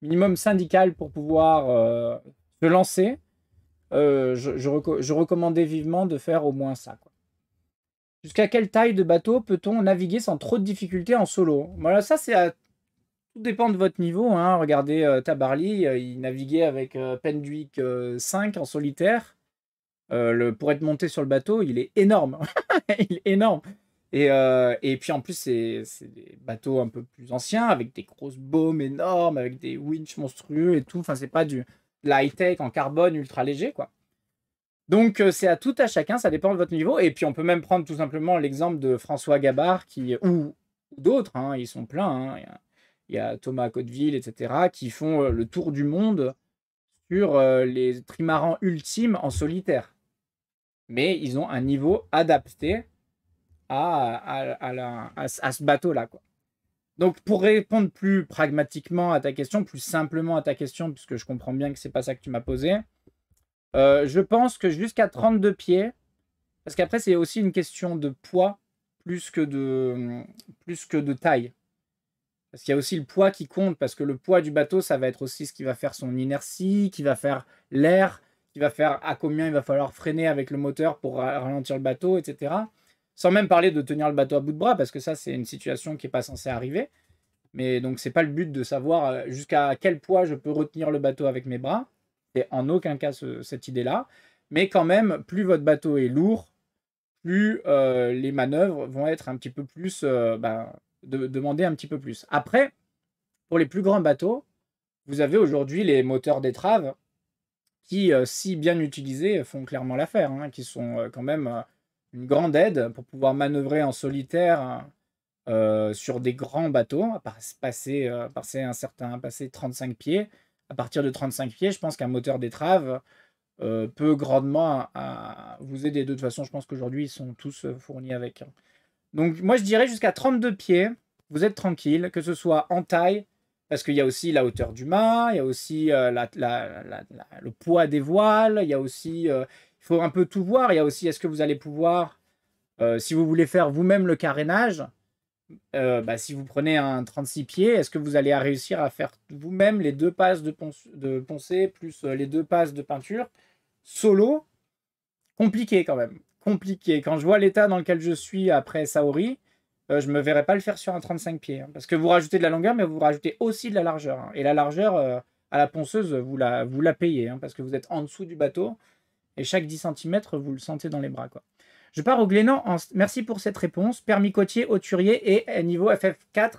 minimum syndical pour pouvoir euh, se lancer, je, je, recommandais vivement de faire au moins ça. Jusqu'à quelle taille de bateau peut-on naviguer sans trop de difficultés en solo Voilà, ça c'est à... Tout dépend de votre niveau. Hein. Regardez Tabarly, il naviguait avec Pendwick 5 en solitaire. Le, pour être monté sur le bateau, il est énorme. il est énorme. Euh, et, puis en plus, c'est des bateaux un peu plus anciens, avec des grosses baumes énormes, avec des winches monstrueux et tout. Enfin, c'est pas du high-tech en carbone ultra léger, quoi. Donc euh, c'est à tout à chacun, ça dépend de votre niveau. Et puis on peut même prendre tout simplement l'exemple de François Gabard, qui, ou d'autres, hein, ils sont pleins. Hein. Il y a Thomas Coteville, etc., qui font euh, le tour du monde sur les trimarans ultimes en solitaire. Mais ils ont un niveau adapté à, à, ce bateau-là. Donc pour répondre plus pragmatiquement à ta question, plus simplement à ta question, puisque je comprends bien que c'est pas ça que tu m'as posé, euh, je pense que jusqu'à 32 pieds, parce qu'après c'est aussi une question de poids plus que de, plus que de taille. Parce qu'il y a aussi le poids qui compte, parce que le poids du bateau, ça va être aussi ce qui va faire son inertie, qui va faire l'air, qui va faire à combien il va falloir freiner avec le moteur pour ralentir le bateau, etc. Sans même parler de tenir le bateau à bout de bras, parce que ça, c'est une situation qui n'est pas censée arriver. Mais donc, n'est pas le but de savoir euh, jusqu'à quel poids je peux retenir le bateau avec mes bras. C'est en aucun cas cette idée-là. Mais quand même, plus votre bateau est lourd, plus euh, les manœuvres vont être un petit peu plus. Euh, ben, demander un petit peu plus. Après, pour les plus grands bateaux, vous avez aujourd'hui les moteurs d'étrave qui, si bien utilisés, font clairement l'affaire, hein, qui sont quand même une grande aide pour pouvoir manœuvrer en solitaire euh, sur des grands bateaux, passer, euh, passer, un certain, passer 35 pieds. À partir de 35 pieds, je pense qu'un moteur d'étrave euh, peut grandement vous aider. De toute façon, je pense qu'aujourd'hui, ils sont tous fournis avec. Hein. Donc, moi, je dirais jusqu'à 32 pieds, vous êtes tranquille, que ce soit en taille, parce qu'il y a aussi la hauteur du mât, il y a aussi la, le poids des voiles, il y a aussi il faut un peu tout voir. Il y a aussi, est-ce que vous allez pouvoir, euh, si vous voulez faire vous-même le carénage, euh, bah, si vous prenez un 36 pieds, est-ce que vous allez réussir à faire vous-même les deux passes de, poncer plus euh, les deux passes de peinture solo Compliqué quand même. Compliqué. Quand je vois l'état dans lequel je suis après Saori, je ne me verrai pas le faire sur un 35 pieds. Hein. parce que vous rajoutez de la longueur, mais vous rajoutez aussi de la largeur. Hein. et la largeur, à la ponceuse, vous la, payez. Hein, parce que vous êtes en dessous du bateau. Et chaque 10 cm, vous le sentez dans les bras. Quoi. Je pars au Glénan. Merci pour cette réponse. Permis côtier, hauturier et eh, niveau FF4,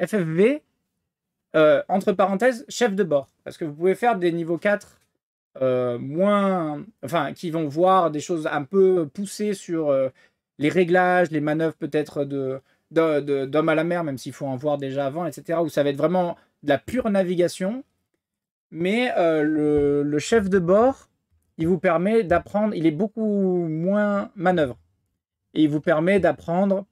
FFV, euh, entre parenthèses, chef de bord. Parce que vous pouvez faire des niveaux 4 euh, moins. Enfin, qui vont voir des choses un peu poussées sur euh, les réglages, les manœuvres peut-être de d'homme à la mer, même s'il faut en voir déjà avant, etc. Où ça va être vraiment de la pure navigation. Mais le chef de bord, il vous permet d'apprendre, il est beaucoup moins manœuvre. Et il vous permet d'apprendre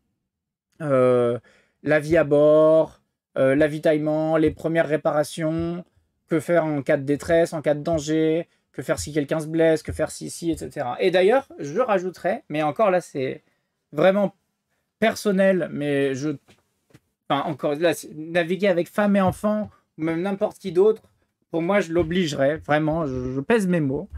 euh, la vie à bord, euh, l'avitaillement, les premières réparations, que faire en cas de détresse, en cas de danger, que faire si quelqu'un se blesse, que faire si, si, etc. Et d'ailleurs, je rajouterais, mais encore là, c'est vraiment personnel, mais je. Enfin, encore là, naviguer avec femme et enfant, ou même n'importe qui d'autre, pour moi, je l'obligerais, vraiment, je, pèse mes mots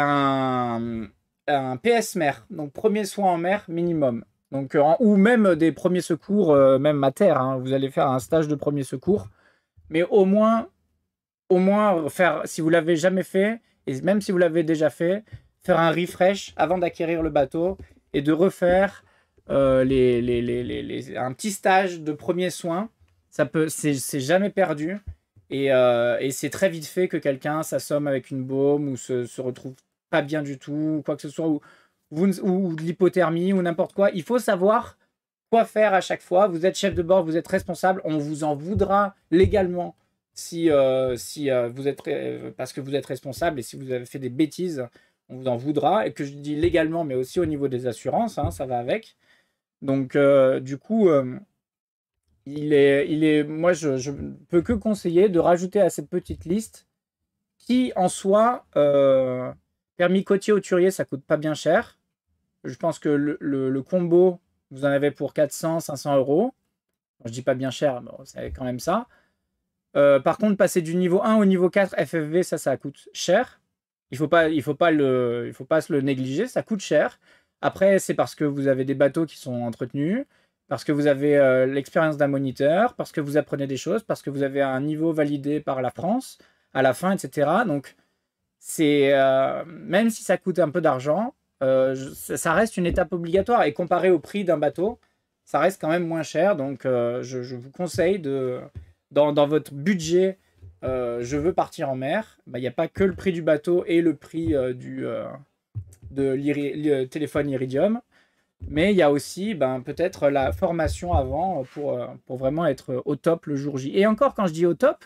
un, un PS mer, donc premier soin en mer minimum. Donc, euh, ou même des premiers secours, euh, même à terre. Hein. vous allez faire un stage de premier secours. Mais au moins, au moins faire, si vous l'avez jamais fait, et même si vous l'avez déjà fait, faire un refresh avant d'acquérir le bateau et de refaire euh, les, les, un petit stage de premier soin. Ça peut, c'est jamais perdu. Euh, et, c'est très vite fait que quelqu'un s'assomme avec une baume ou se, se, retrouve pas bien du tout, ou quoi que ce soit, ou, ou, ou de l'hypothermie, ou n'importe quoi. Il faut savoir quoi faire à chaque fois. Vous êtes chef de bord, vous êtes responsable, on vous en voudra légalement si, euh, si euh, vous êtes parce que vous êtes responsable et si vous avez fait des bêtises, on vous en voudra. Et que je dis légalement, mais aussi au niveau des assurances, hein, ça va avec. Donc, du coup, il est, moi, je ne peux que conseiller de rajouter à cette petite liste qui, en soi, euh, permis côtier turier, ça coûte pas bien cher. Je pense que le, combo, vous en avez pour 400, 500 euros. Je je dis pas bien cher, mais c'est quand même ça. Euh, par contre, passer du niveau 1 au niveau 4 FFV, ça, ça coûte cher. Il faut pas, faut pas faut pas se le négliger, ça coûte cher. Après, c'est parce que vous avez des bateaux qui sont entretenus, parce que vous avez euh, l'expérience d'un moniteur, parce que vous apprenez des choses, parce que vous avez un niveau validé par la France à la fin, etc. Donc, c'est euh, même si ça coûte un peu d'argent, euh, ça reste une étape obligatoire. Et comparé au prix d'un bateau, ça reste quand même moins cher. Donc, je, vous conseille de, dans, votre budget, je veux partir en mer. Bah, il n'y a pas que le prix du bateau et le prix du de téléphone Iridium. Mais il y a aussi ben, peut-être la formation avant euh, pour, euh, pour vraiment être au top le jour J. Et encore, quand je dis au top,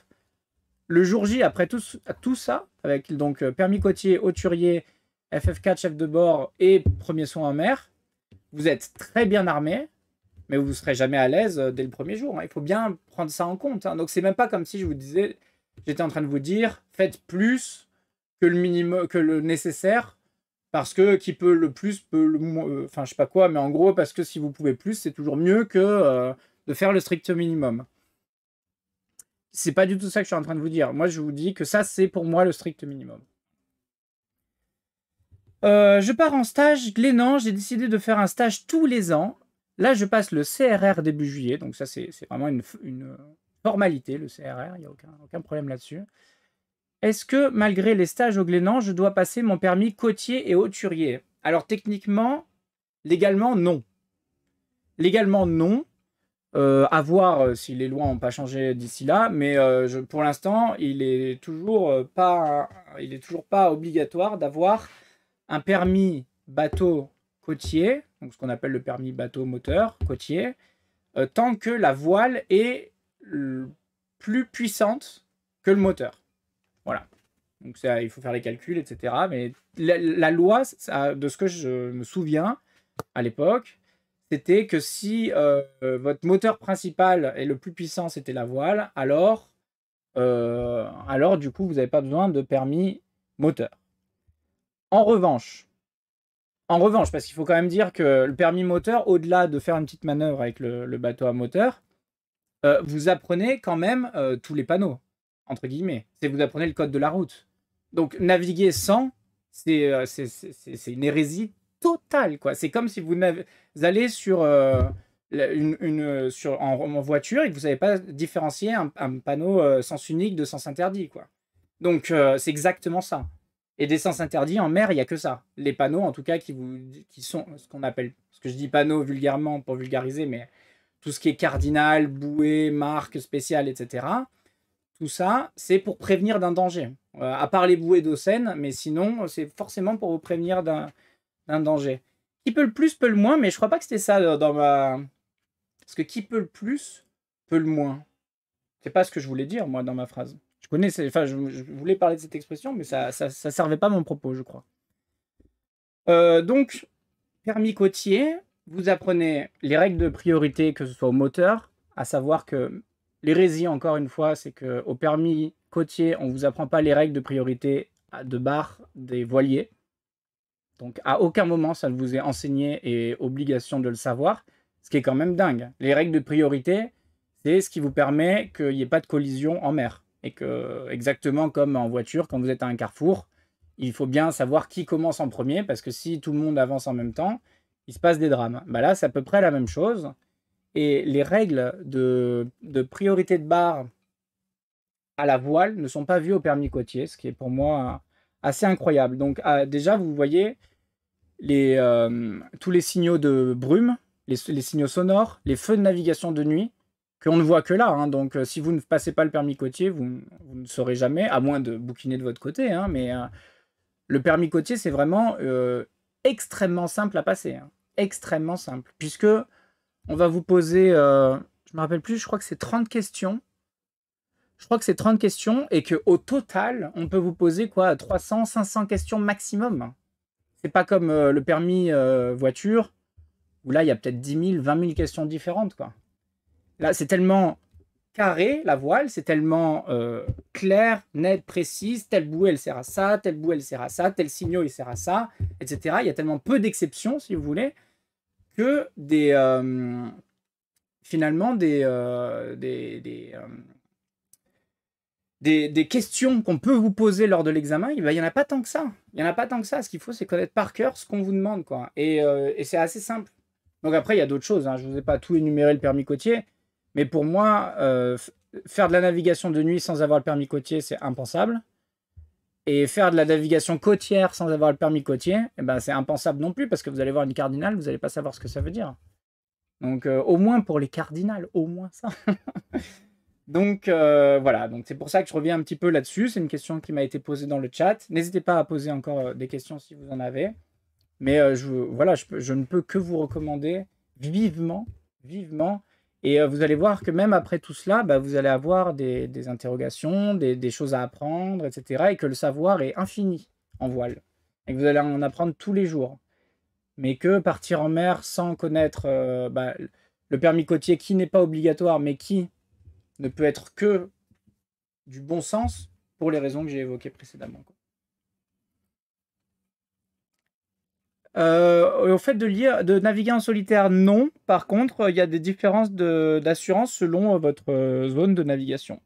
le jour J, après tout, tout ça, avec donc euh, permis côtier, hauturier, FF4, chef de bord et premier soin en mer, vous êtes très bien armé, mais vous ne serez jamais à l'aise dès le premier jour. Hein. Il faut bien prendre ça en compte. Donc, hein. Donc, c'est même pas comme si je vous disais, j'étais en train de vous dire, faites plus que le, minimum, que le nécessaire parce que qui peut le plus peut le moins, euh, enfin je sais pas quoi, mais en gros parce que si vous pouvez plus, c'est toujours mieux que euh, de faire le strict minimum. C'est pas du tout ça que je suis en train de vous dire. Moi, je vous dis que ça, c'est pour moi le strict minimum. Euh, je pars en stage Glénant, J'ai décidé de faire un stage tous les ans. Là, je passe le CRR début juillet. Donc, ça, c'est vraiment une, formalité, le CRR. Il n'y a aucun, aucun problème là-dessus. Est-ce que malgré les stages au Glénan, je dois passer mon permis côtier et hauturier Alors techniquement, légalement, non. Légalement, non. Euh, à voir euh, si les lois n'ont pas changé d'ici là, mais euh, pour l'instant, il est toujours pas, il toujours pas obligatoire d'avoir un permis bateau côtier, donc ce qu'on appelle le permis bateau moteur côtier, tant que la voile est plus puissante que le moteur. Voilà. Donc il faut faire les calculs, etc. Mais la, loi, de ce que je me souviens à l'époque, c'était que si euh, votre moteur principal et le plus puissant c'était la voile, alors, euh, alors du coup vous n'avez pas besoin de permis moteur. En revanche, en revanche, parce qu'il faut quand même dire que le permis moteur, au-delà de faire une petite manœuvre avec le, bateau à moteur, euh, vous apprenez quand même tous les panneaux entre guillemets. C'est vous apprenez le code de la route. Donc naviguer sans, c'est euh, une hérésie totale. quoi. C'est comme si vous, vous allez sur, euh, une, euh, sur, en, voiture et que vous ne savez pas différencier un, panneau sens unique de sens interdit. quoi. Donc c'est exactement ça. Et des sens interdits en mer, il n'y a que ça. Les panneaux, en tout cas, qui, vous, qui sont ce qu'on appelle, ce que je dis panneau vulgairement pour vulgariser, mais tout ce qui est cardinal, bouée, marque, spéciale, etc tout ça, c'est pour prévenir d'un danger. Euh, à part les bouées saine, mais sinon, euh, c'est forcément pour vous prévenir d'un danger. Qui peut le plus, peut le moins, mais je crois pas que c'était ça euh, dans ma... Parce que qui peut le plus, peut le moins. C'est pas ce que je voulais dire, moi, dans ma phrase. Je connais, enfin, je, voulais parler de cette expression, mais ça, ça, servait pas à mon propos, je crois. donc, permis côtier, vous apprenez les règles de priorité, que ce soit au moteur, à savoir que L'hérésie, encore une fois, c'est qu'au permis côtier, on ne vous apprend pas les règles de priorité de barre des voiliers. Donc à aucun moment ça ne vous est enseigné et obligation de le savoir, ce qui est quand même dingue. Les règles de priorité, c'est ce qui vous permet qu'il n'y ait pas de collision en mer. Et que, exactement comme en voiture, quand vous êtes à un carrefour, il faut bien savoir qui commence en premier, parce que si tout le monde avance en même temps, il se passe des drames. Bah là, c'est à peu près la même chose. Et les règles de, priorité de barre à la voile ne sont pas vues au permis côtier, ce qui est pour moi assez incroyable. Donc ah, déjà, vous voyez les, euh, tous les signaux de brume, les, signaux sonores, les feux de navigation de nuit, qu'on ne voit que là. Hein. Donc euh, si vous ne passez pas le permis côtier, vous, ne saurez jamais, à moins de bouquiner de votre côté. Hein, mais euh, le permis côtier, c'est vraiment extrêmement simple à passer. Hein. Extrêmement simple. Puisque on va vous poser, euh, je me rappelle plus, je crois que c'est 30 questions. Je crois que c'est 30 questions et que au total, on peut vous poser quoi 300, 500 questions maximum. C'est pas comme euh, le permis euh, voiture où là, il y a peut-être 10 000, 20 000 questions différentes quoi. Là, c'est tellement carré la voile, c'est tellement euh, clair, net, précise, telle bouée elle sert à ça, tel bout, elle sert à ça, tel signaux il sert à ça, etc. Il y a tellement peu d'exceptions si vous voulez que des euh, finalement euh, euh, des des, questions qu'on peut vous poser lors de l'examen, eh ben, il n'y en a pas tant que ça. Il n'y en a pas tant que ça. Ce qu'il faut, c'est connaître par cœur ce qu'on vous demande. Quoi. Et, c'est assez simple. Donc après, il y a d'autres choses. Hein. Je ne vous ai pas tout énuméré le permis côtier. Mais pour moi, faire de la navigation de nuit sans avoir le permis côtier, c'est impensable. Et faire de la navigation côtière sans avoir le permis côtier, eh ben, c'est impensable non plus parce que vous allez voir une cardinale, vous n'allez pas savoir ce que ça veut dire. Donc euh, au moins pour les cardinales, au moins ça. donc euh, voilà, donc c'est pour ça que je reviens un petit peu là-dessus. C'est une question qui m'a été posée dans le chat. N'hésitez pas à poser encore euh, des questions si vous en avez. Mais je, voilà, je, ne peux que vous recommander vivement, vivement et euh, vous allez voir que même après tout cela, bah, vous allez avoir des, interrogations, des, choses à apprendre, etc. Et que le savoir est infini en voile. Et que vous allez en apprendre tous les jours. Mais que partir en mer sans connaître euh, bah, le permis côtier qui n'est pas obligatoire, mais qui ne peut être que du bon sens pour les raisons que j'ai évoquées précédemment. Euh, au fait de, lire, de naviguer en solitaire, non. Par contre, il y a des différences d'assurance selon euh, votre euh, zone de navigation.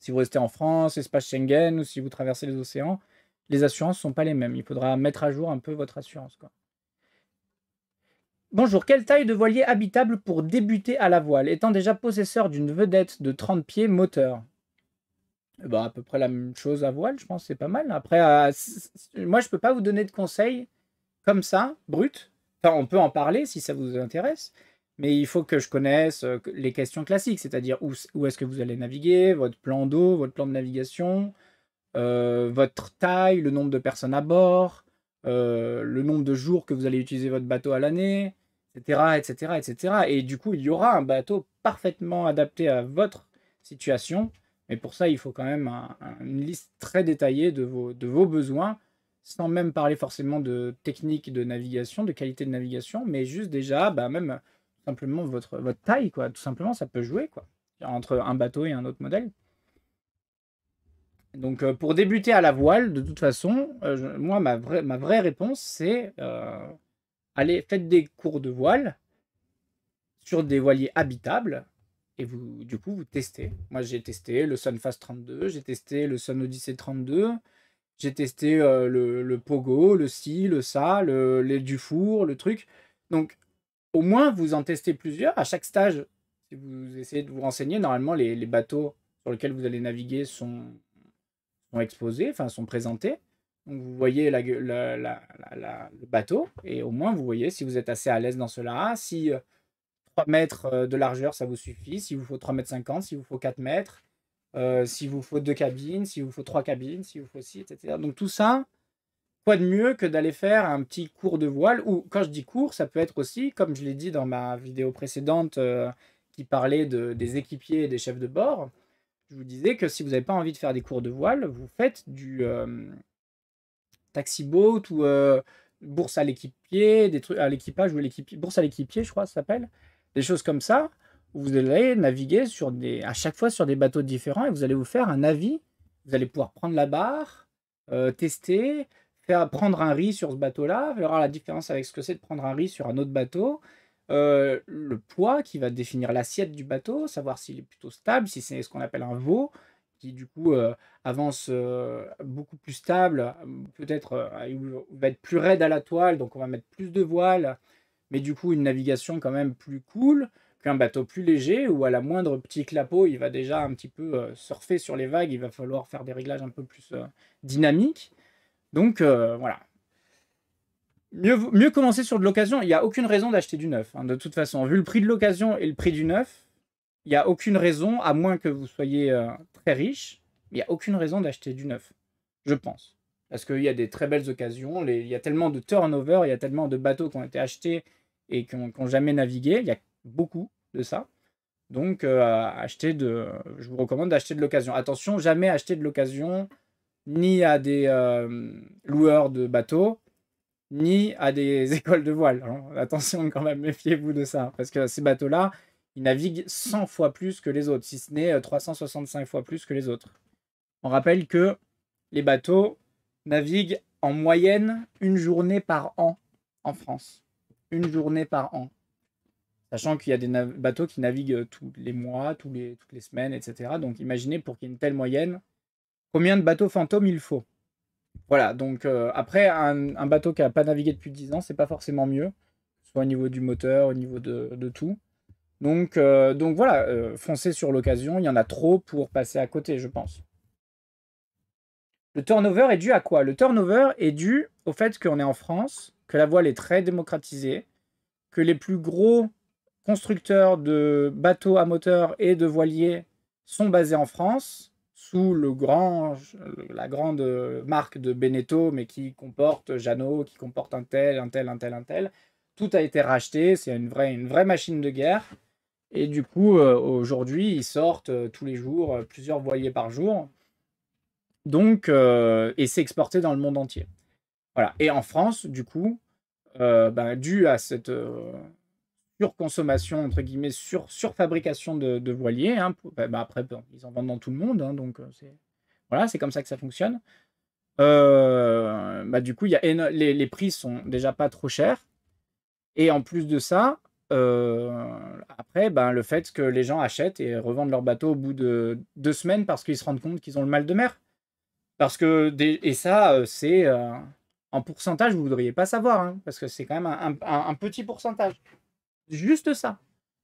Si vous restez en France, espace Schengen, ou si vous traversez les océans, les assurances ne sont pas les mêmes. Il faudra mettre à jour un peu votre assurance. Bonjour, quelle taille de voilier habitable pour débuter à la voile, étant déjà possesseur d'une vedette de 30 pieds moteur eh ben, À peu près la même chose à voile, je pense, c'est pas mal. Après, moi, je peux pas vous donner de conseils comme ça, brut, on peut en parler si ça vous intéresse, mais il faut que je connaisse euh, les questions classiques, c'est-à-dire où, est-ce que vous allez naviguer, votre plan d'eau, votre plan de navigation, euh, votre taille, le nombre de personnes à bord, euh, le nombre de jours que vous allez utiliser votre bateau à l'année, etc., etc., etc. Et du coup, il y aura un bateau parfaitement adapté à votre situation, mais pour ça, il faut quand même une liste très détaillée de vos besoins sans même parler forcément de technique de navigation, de qualité de navigation, mais juste déjà, bah, même euh, simplement votre, votre taille, quoi. Tout simplement, ça peut jouer, quoi, entre un bateau et un autre modèle. Donc, euh, pour débuter à la voile, de toute façon, euh, moi, ma, vraie, réponse, c'est allez, faites des cours de voile sur des voiliers habitables. Et vous, du coup, vous testez. Moi, j'ai testé le Sunfast 32, j'ai testé le Sun Odyssey 32, j'ai testé le, le, pogo, le si, le ça, le, l'aile du four, le truc. Donc, au moins, vous en testez plusieurs. À chaque stage, si vous essayez de vous renseigner, normalement, les, les bateaux sur lesquels vous allez naviguer sont, sont exposés, enfin, sont présentés. Donc, vous voyez la, la, le bateau et au moins, vous voyez si vous êtes assez à l'aise dans cela, si 3 mètres de largeur, ça vous suffit, s'il vous faut 3 mètres 50, s'il vous faut 4 mètres. Euh, s'il vous faut deux cabines, s'il vous faut trois cabines, s'il vous faut six, etc. Donc tout ça, quoi de mieux que d'aller faire un petit cours de voile Ou quand je dis cours, ça peut être aussi, comme je l'ai dit dans ma vidéo précédente euh, qui parlait des équipiers et des chefs de bord, je vous disais que si vous n'avez pas envie de faire des cours de voile, vous faites du euh, taxi boat ou bourse à l'équipier, des trucs à l'équipage ou l'équipier, bourse à l'équipier, je crois, ça s'appelle, des choses comme ça vous allez naviguer sur des, à chaque fois sur des bateaux différents et vous allez vous faire un avis. Vous allez pouvoir prendre la barre, euh, tester, faire prendre un riz sur ce bateau-là, voir la différence avec ce que c'est de prendre un riz sur un autre bateau, euh, le poids qui va définir l'assiette du bateau, savoir s'il est plutôt stable, si c'est ce qu'on appelle un veau, qui du coup euh, avance beaucoup plus stable, peut-être va être plus raide à la toile, donc on va mettre plus de voiles, mais du coup une navigation quand même plus cool qu'un bateau plus léger ou à la moindre petit clapot, il va déjà un petit peu euh, surfer sur les vagues, il va falloir faire des réglages un peu plus euh, dynamiques. Donc euh, voilà. Mieux, mieux commencer sur de l'occasion, il n'y a aucune raison d'acheter du neuf. Hein, de toute façon, vu le prix de l'occasion et le prix du neuf, il n'y a aucune raison, à moins que vous soyez très riche, il n'y a aucune raison d'acheter du neuf, je pense. Parce qu'il y a des très belles occasions, il y a tellement de turnover, il y a tellement de bateaux qui ont été achetés et qui n'ont jamais navigué. Il y a beaucoup de ça. Donc, euh, acheter de, je vous recommande d'acheter de l'occasion. Attention, jamais acheter de l'occasion ni à des euh, loueurs de bateaux, ni à des écoles de voile. attention quand même, méfiez-vous de ça, parce que ces bateaux-là, ils naviguent 100 fois plus que les autres, si ce n'est 365 euh, fois plus que les autres. On rappelle que les bateaux naviguent en moyenne une journée par an en France. Une journée par an. Sachant qu'il y a des bateaux qui naviguent euh, tous les mois, tous les, toutes les semaines, etc. Donc imaginez pour qu'il y ait une telle moyenne, combien de bateaux fantômes il faut. Voilà, donc euh, après, un, bateau qui n'a pas navigué depuis 10 ans, c'est pas forcément mieux, soit au niveau du moteur, au niveau de, tout. Donc, euh, donc voilà, foncez sur l'occasion, il y en a trop pour passer à côté, je pense. Le turnover est dû à quoi Le turnover est dû au fait qu'on est en France, que la voile est très démocratisée, que les plus gros constructeurs de bateaux à moteur et de voiliers sont basés en France, sous le grand, la grande marque de Beneteau, mais qui comporte Jeannot, qui comporte un tel, un tel, un tel, un tel. Tout a été racheté, c'est une vraie, une vraie machine de guerre. Et du coup, euh, aujourd'hui, ils sortent euh, tous les jours euh, plusieurs voiliers par jour. Donc, et c'est exporté dans le monde entier. Voilà. Et en France, du coup, ben, dû à cette, consommation entre guillemets, sur, surfabrication de, de voiliers. Hein, bah, bah, après, ils en vendent dans tout le monde, hein, donc euh, voilà, c'est comme ça que ça fonctionne. Euh, bah, du coup, les, prix sont déjà pas trop chers. Et en plus de ça, euh, après, ben le fait que les gens achètent et revendent leur bateau au bout de deux semaines parce qu'ils se rendent compte qu'ils ont le mal de mer. Parce que, et ça, c'est en pourcentage, vous ne voudriez pas savoir, hein, parce que c'est quand même un petit pourcentage. Juste ça.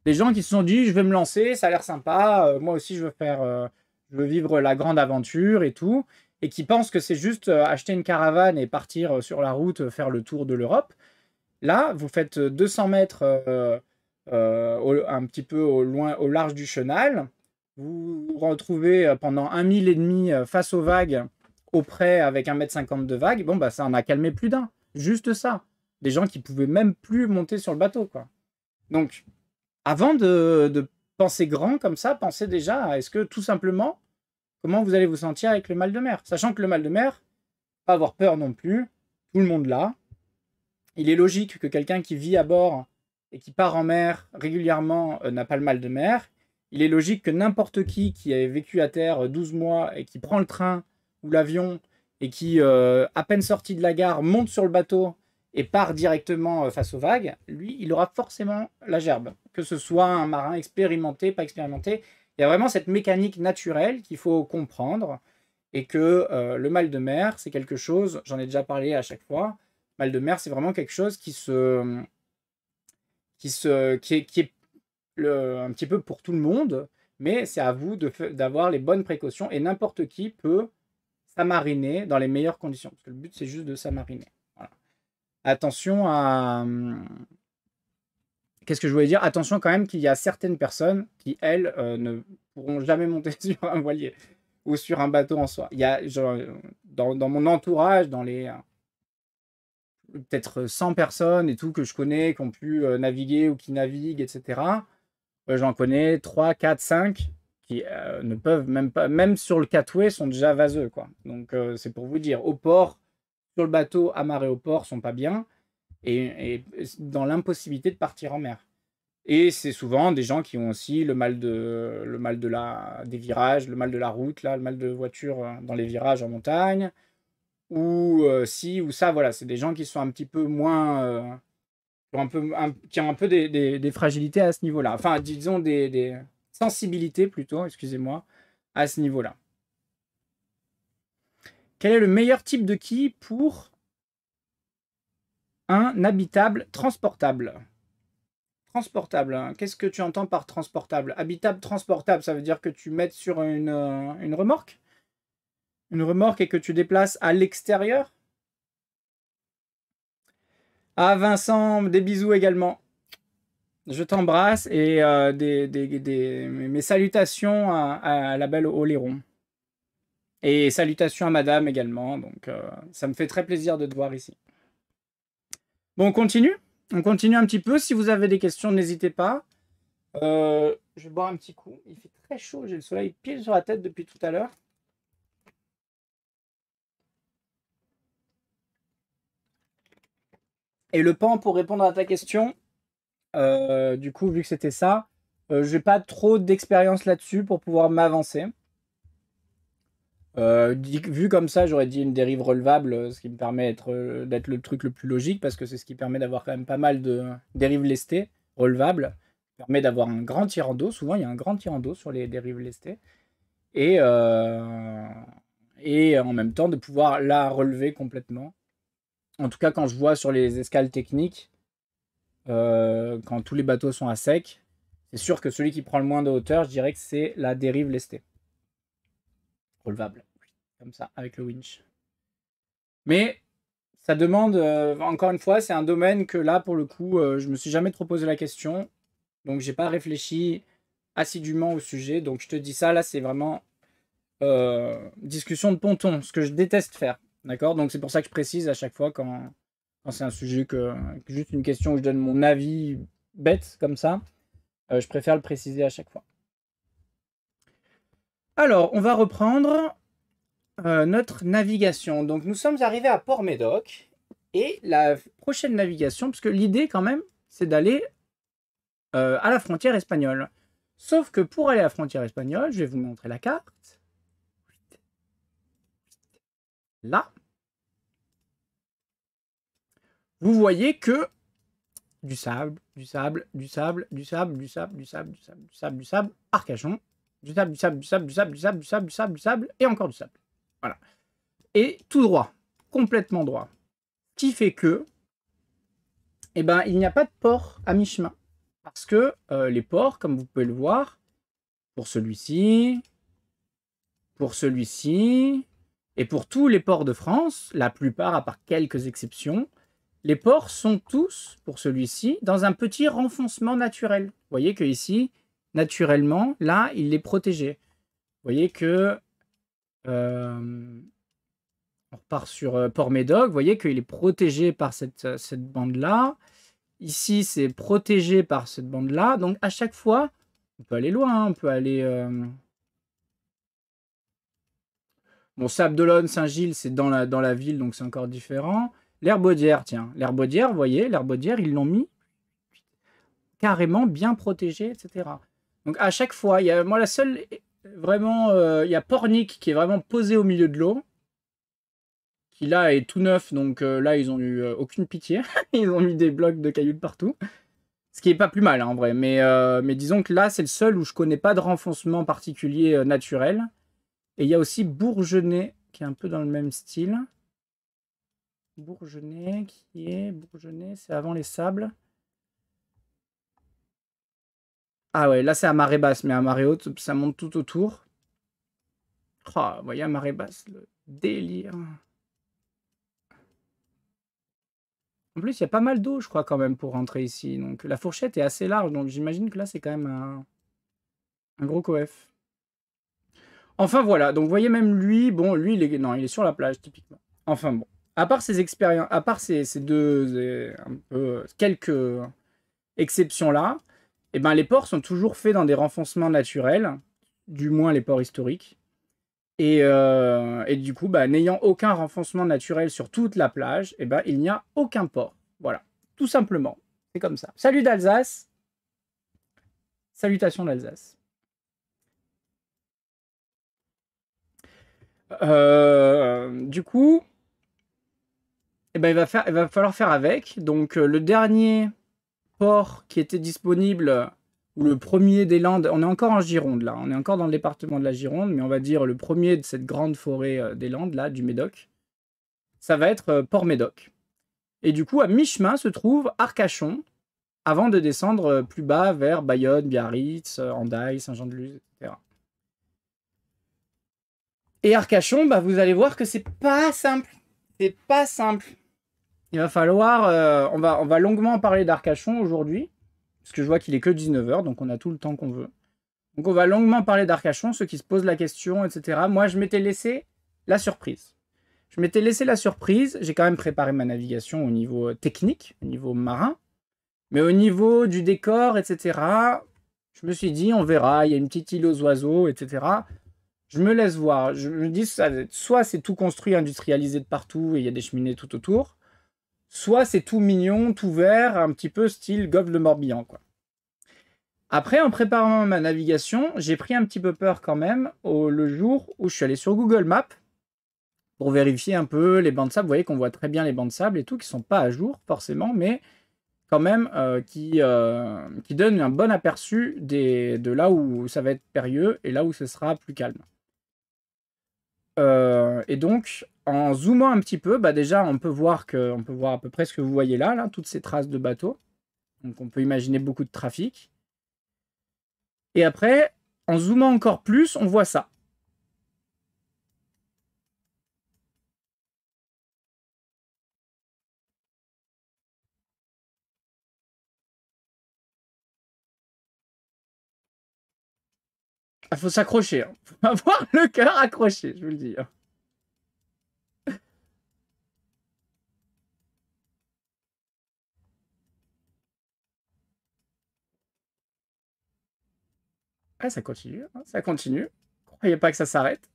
Des gens qui se sont dit, je vais me lancer, ça a l'air sympa, euh, moi aussi je veux faire, euh, je veux vivre la grande aventure et tout, et qui pensent que c'est juste euh, acheter une caravane et partir sur la route, faire le tour de l'Europe. Là, vous faites 200 mètres un petit peu au, loin, au large du chenal, vous vous retrouvez pendant un mille et demi face aux vagues, auprès avec un mètre cinquante de vagues, bon bah ça en a calmé plus d'un. Juste ça. Des gens qui pouvaient même plus monter sur le bateau, quoi. Donc, avant de, penser grand comme ça, pensez déjà à est-ce que tout simplement, comment vous allez vous sentir avec le mal de mer. Sachant que le mal de mer, pas avoir peur non plus, tout le monde l'a. Il est logique que quelqu'un qui vit à bord et qui part en mer régulièrement euh, n'a pas le mal de mer. Il est logique que n'importe qui qui a vécu à terre 12 euh, mois et qui prend le train ou l'avion et qui, euh, à peine sorti de la gare, monte sur le bateau et part directement euh, face aux vagues, lui, il aura forcément la gerbe. Que ce soit un marin expérimenté, pas expérimenté, il y a vraiment cette mécanique naturelle qu'il faut comprendre et que euh, le mal de mer, c'est quelque chose, j'en ai déjà parlé à chaque fois, mal de mer, c'est vraiment quelque chose qui se... qui, se, qui est, qui est le, un petit peu pour tout le monde, mais c'est à vous d'avoir les bonnes précautions et n'importe qui peut s'amariner dans les meilleures conditions, parce que le but, c'est juste de s'amariner attention à. Hmm, qu'est-ce que je voulais dire Attention quand même qu'il y a certaines personnes qui, elles, euh, ne pourront jamais monter sur un voilier ou sur un bateau en soi. Il y dans, mon entourage, dans les euh, peut-être 100 personnes et tout que je connais, qui ont pu euh, naviguer ou qui naviguent, etc., j'en connais 3, 4, 5 qui ne peuvent même pas, même sur le catway, sont déjà vaseux. Quoi. Donc c'est pour vous dire, au port, le bateau, amarré au port, sont pas bien et, dans l'impossibilité de partir en mer. Et c'est souvent des gens qui ont aussi le mal, de, le mal de la, des virages, le mal de la route, là, le mal de voiture euh, dans les virages en montagne, ou euh, si, ou ça, voilà, c'est des gens qui sont un petit peu moins. un peu, qui ont un peu des, fragilités à ce niveau-là. Enfin, disons des, des sensibilités plutôt, excusez-moi, à ce niveau-là. Quel est le meilleur type de qui pour un habitable transportable Transportable, hein. qu'est-ce que tu entends par transportable Habitable transportable, ça veut dire que tu mets sur euh, une, remorque Une remorque et que tu déplaces à l'extérieur Ah Vincent, des bisous également. Je t'embrasse et euh, des, mes salutations à, à la belle Oléron. Et salutations à madame également. Donc, euh, ça me fait très plaisir de te voir ici. Bon, on continue. On continue un petit peu. Si vous avez des questions, n'hésitez pas. Euh, je vais boire un petit coup. Il fait très chaud. J'ai le soleil pile sur la tête depuis tout à l'heure. Et le pan, pour répondre à ta question, euh, du coup, vu que c'était ça, je j'ai pas trop d'expérience là-dessus pour pouvoir m'avancer. Euh, vu comme ça, j'aurais dit une dérive relevable, euh, ce qui me permet euh, d'être le truc le plus logique, parce que c'est ce qui permet d'avoir quand même pas mal de dérives lestées, relevables, permet d'avoir un grand tir en dos Souvent, il y a un grand tir en dos sur les dérives lestées. Et, en même temps, de pouvoir la relever complètement. En tout cas, quand je vois sur les escales techniques, quand tous les bateaux sont à sec, c'est sûr que celui qui prend le moins de hauteur, je dirais que c'est la dérive lestée. Relevable comme ça, avec le winch. Mais ça demande, euh, encore une fois, c'est un domaine que là, pour le coup, je euh, je me suis jamais trop posé la question. Donc, j'ai pas réfléchi assidûment au sujet. Donc, je te dis ça, là, c'est vraiment euh, discussion de ponton, ce que je déteste faire. D'accord Donc, c'est pour ça que je précise à chaque fois quand, c'est un sujet que, juste une question où je donne mon avis bête comme ça. je préfère le préciser à chaque fois. Alors, on va reprendre notre navigation. Donc nous sommes arrivés à Port-Médoc et la prochaine navigation, parce que l'idée quand même, c'est d'aller à la frontière espagnole. Sauf que pour aller à la frontière espagnole, je vais vous montrer la carte. Là. Vous voyez que du sable, du sable, du sable, du sable, du sable, du sable, du sable, du sable, du sable, Arcachon, du sable, du sable, du sable, du sable, du sable, du sable, du sable, du sable, et encore du sable. Voilà. Et tout droit, complètement droit. Qui fait que, eh ben, il n'y a pas de port à mi-chemin. Parce que euh, les ports, comme vous pouvez le voir, pour celui-ci, pour celui-ci, et pour tous les ports de France, la plupart, à part quelques exceptions, les ports sont tous, pour celui-ci, dans un petit renfoncement naturel. Vous voyez que ici, naturellement, là, il est protégé. Vous voyez que on repart sur Port Médoc. Vous voyez qu'il est protégé par cette, cette bande-là. Ici, c'est protégé par cette bande-là. Donc, à chaque fois, on peut aller loin. Hein. On peut aller... Bon, Sable Saint-Gilles, c'est dans la, dans la ville, donc c'est encore différent. L'herbaudière, tiens. L'herbaudière, vous voyez, l'herbaudière, ils l'ont mis carrément bien protégé, etc. Donc, à chaque fois, il y a, moi, la seule vraiment, euh, il y a Pornic qui est vraiment posé au milieu de l'eau, qui là est tout neuf, donc euh, là ils ont eu euh, aucune pitié, ils ont mis des blocs de cailloux partout, ce qui est pas plus mal hein, en vrai, mais, disons que là c'est le seul où je connais pas de renfoncement particulier naturel, et il y a aussi bourgeonnais qui est un peu dans le même style. bourgeonnais qui est bourgeonnais c'est avant les sables. Ah ouais, là c'est à marée basse, mais à marée haute, ça monte tout autour. Oh, vous voyez, à marée basse, le délire. En plus, il y a pas mal d'eau, je crois, quand même, pour rentrer ici. Donc, la fourchette est assez large, donc j'imagine que là, c'est quand même un, gros coef. Enfin, voilà. Donc, vous voyez, même lui, bon, lui, il est, non, il est sur la plage, typiquement. Enfin, bon. À part ces expériences, à part ces, deux, euh, quelques exceptions-là, eh ben, les ports sont toujours faits dans des renfoncements naturels, du moins les ports historiques. Et, euh, du coup, bah, n'ayant aucun renfoncement naturel sur toute la plage, eh ben, il n'y a aucun port. Voilà, tout simplement. C'est comme ça. Salut d'Alsace. Salutations d'Alsace. Euh, du coup, eh ben, il, va falloir faire avec. Donc, euh, le dernier port qui était disponible, ou le premier des Landes, on est encore en Gironde là, on est encore dans le département de la Gironde, mais on va dire le premier de cette grande forêt euh, des Landes là, du Médoc, ça va être euh, Port Médoc. Et du coup, à mi-chemin se trouve Arcachon, avant de descendre euh, plus bas vers Bayonne, Biarritz, Hendaye, Saint-Jean-de-Luz, etc. Et Arcachon, bah, vous allez voir que c'est pas simple. C'est pas simple il va falloir. Euh, on, va, on va longuement parler d'Arcachon aujourd'hui, parce que je vois qu'il est que 19h, donc on a tout le temps qu'on veut. Donc on va longuement parler d'Arcachon, ceux qui se posent la question, etc. Moi, je m'étais laissé la surprise. Je m'étais laissé la surprise. J'ai quand même préparé ma navigation au niveau euh, technique, au niveau marin. Mais au niveau du décor, etc., je me suis dit, on verra, il y a une petite île aux oiseaux, etc. Je me laisse voir. Je me dis, soit c'est tout construit, industrialisé de partout, et il y a des cheminées tout autour soit c'est tout mignon, tout vert, un petit peu style gobelet de Morbihan, quoi. Après, en préparant ma navigation, j'ai pris un petit peu peur quand même le jour où je suis allé sur Google Maps pour vérifier un peu les bancs de sable. Vous voyez qu'on voit très bien les bancs de sable et tout, qui sont pas à jour forcément, mais quand même euh, qui, euh, qui donnent un bon aperçu des, de là où ça va être périlleux et là où ce sera plus calme. Euh, et donc, en zoomant un petit peu, bah déjà, on peut, voir que, on peut voir à peu près ce que vous voyez là, là, toutes ces traces de bateaux. Donc, on peut imaginer beaucoup de trafic. Et après, en zoomant encore plus, on voit ça. Il ah, faut s'accrocher. Il hein. avoir le cœur accroché, je vous le dis. Hein. Ah, ça continue, hein, ça continue. Croyez pas que ça s'arrête.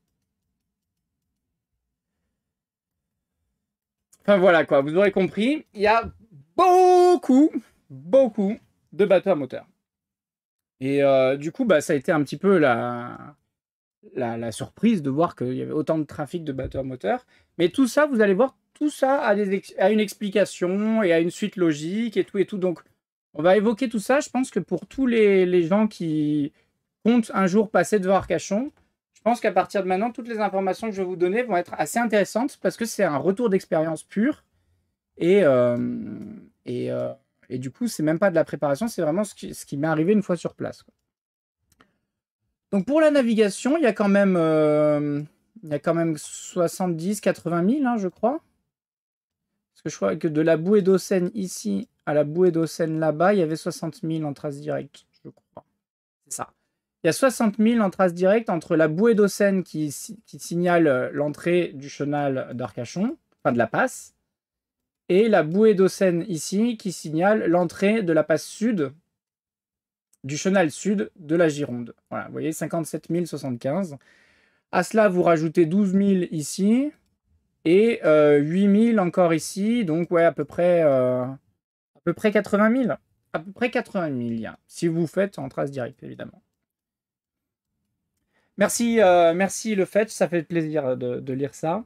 Enfin voilà quoi, vous aurez compris, il y a beaucoup, beaucoup de batteurs moteurs. Et euh, du coup, bah, ça a été un petit peu la, la, surprise de voir qu'il y avait autant de trafic de batteurs moteurs. Mais tout ça, vous allez voir, tout ça a, des une explication et a une suite logique et tout et tout. Donc, on va évoquer tout ça. Je pense que pour tous les, les gens qui, compte un jour passer devant Arcachon, je pense qu'à partir de maintenant, toutes les informations que je vais vous donner vont être assez intéressantes parce que c'est un retour d'expérience pur. Et, euh, euh, et, du coup, c'est même pas de la préparation, c'est vraiment ce qui, m'est arrivé une fois sur place. Donc pour la navigation, il y a quand même, euh, il y quand même 70, 80 000, je crois. Parce que je crois que de la bouée d'Ocène ici à la bouée d'Ocène là-bas, il y avait 60 000 en trace directe, je crois. C'est ça. Il y a 60 000 en trace directe entre la bouée d'Ocène qui, signale euh, l'entrée du chenal d'Arcachon, enfin de la passe, et la bouée d'Ocène ici qui signale l'entrée de la passe sud, du chenal sud de la Gironde. Voilà, vous voyez, 57 075. À cela, vous rajoutez 12 000 ici et 8 euh, 000 encore ici, donc ouais, à peu près, euh, à peu près 80 000. À peu près 80 000, si vous faites en trace directe, évidemment. Merci, euh, merci le fait, ça fait plaisir de, lire ça.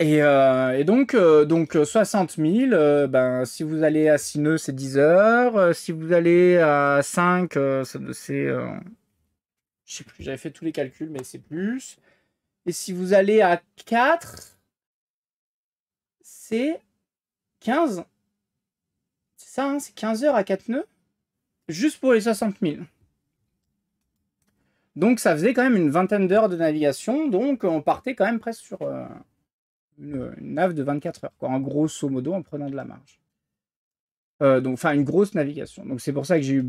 Et, euh, donc, euh, donc 60 000, ben, si vous allez à 6 nœuds, c'est 10 heures. si vous allez à 5, c'est. je sais plus, j'avais fait tous les calculs, mais c'est plus. Et si vous allez à 4, c'est 15. C'est ça, hein, c'est 15 heures à 4 nœuds juste pour les 60 000. Donc ça faisait quand même une vingtaine d'heures de navigation, donc on partait quand même presque sur euh, une, nave de 24 heures, quoi, en grosso modo en prenant de la marge. Euh, donc, enfin, une grosse navigation. Donc c'est pour ça que j'ai,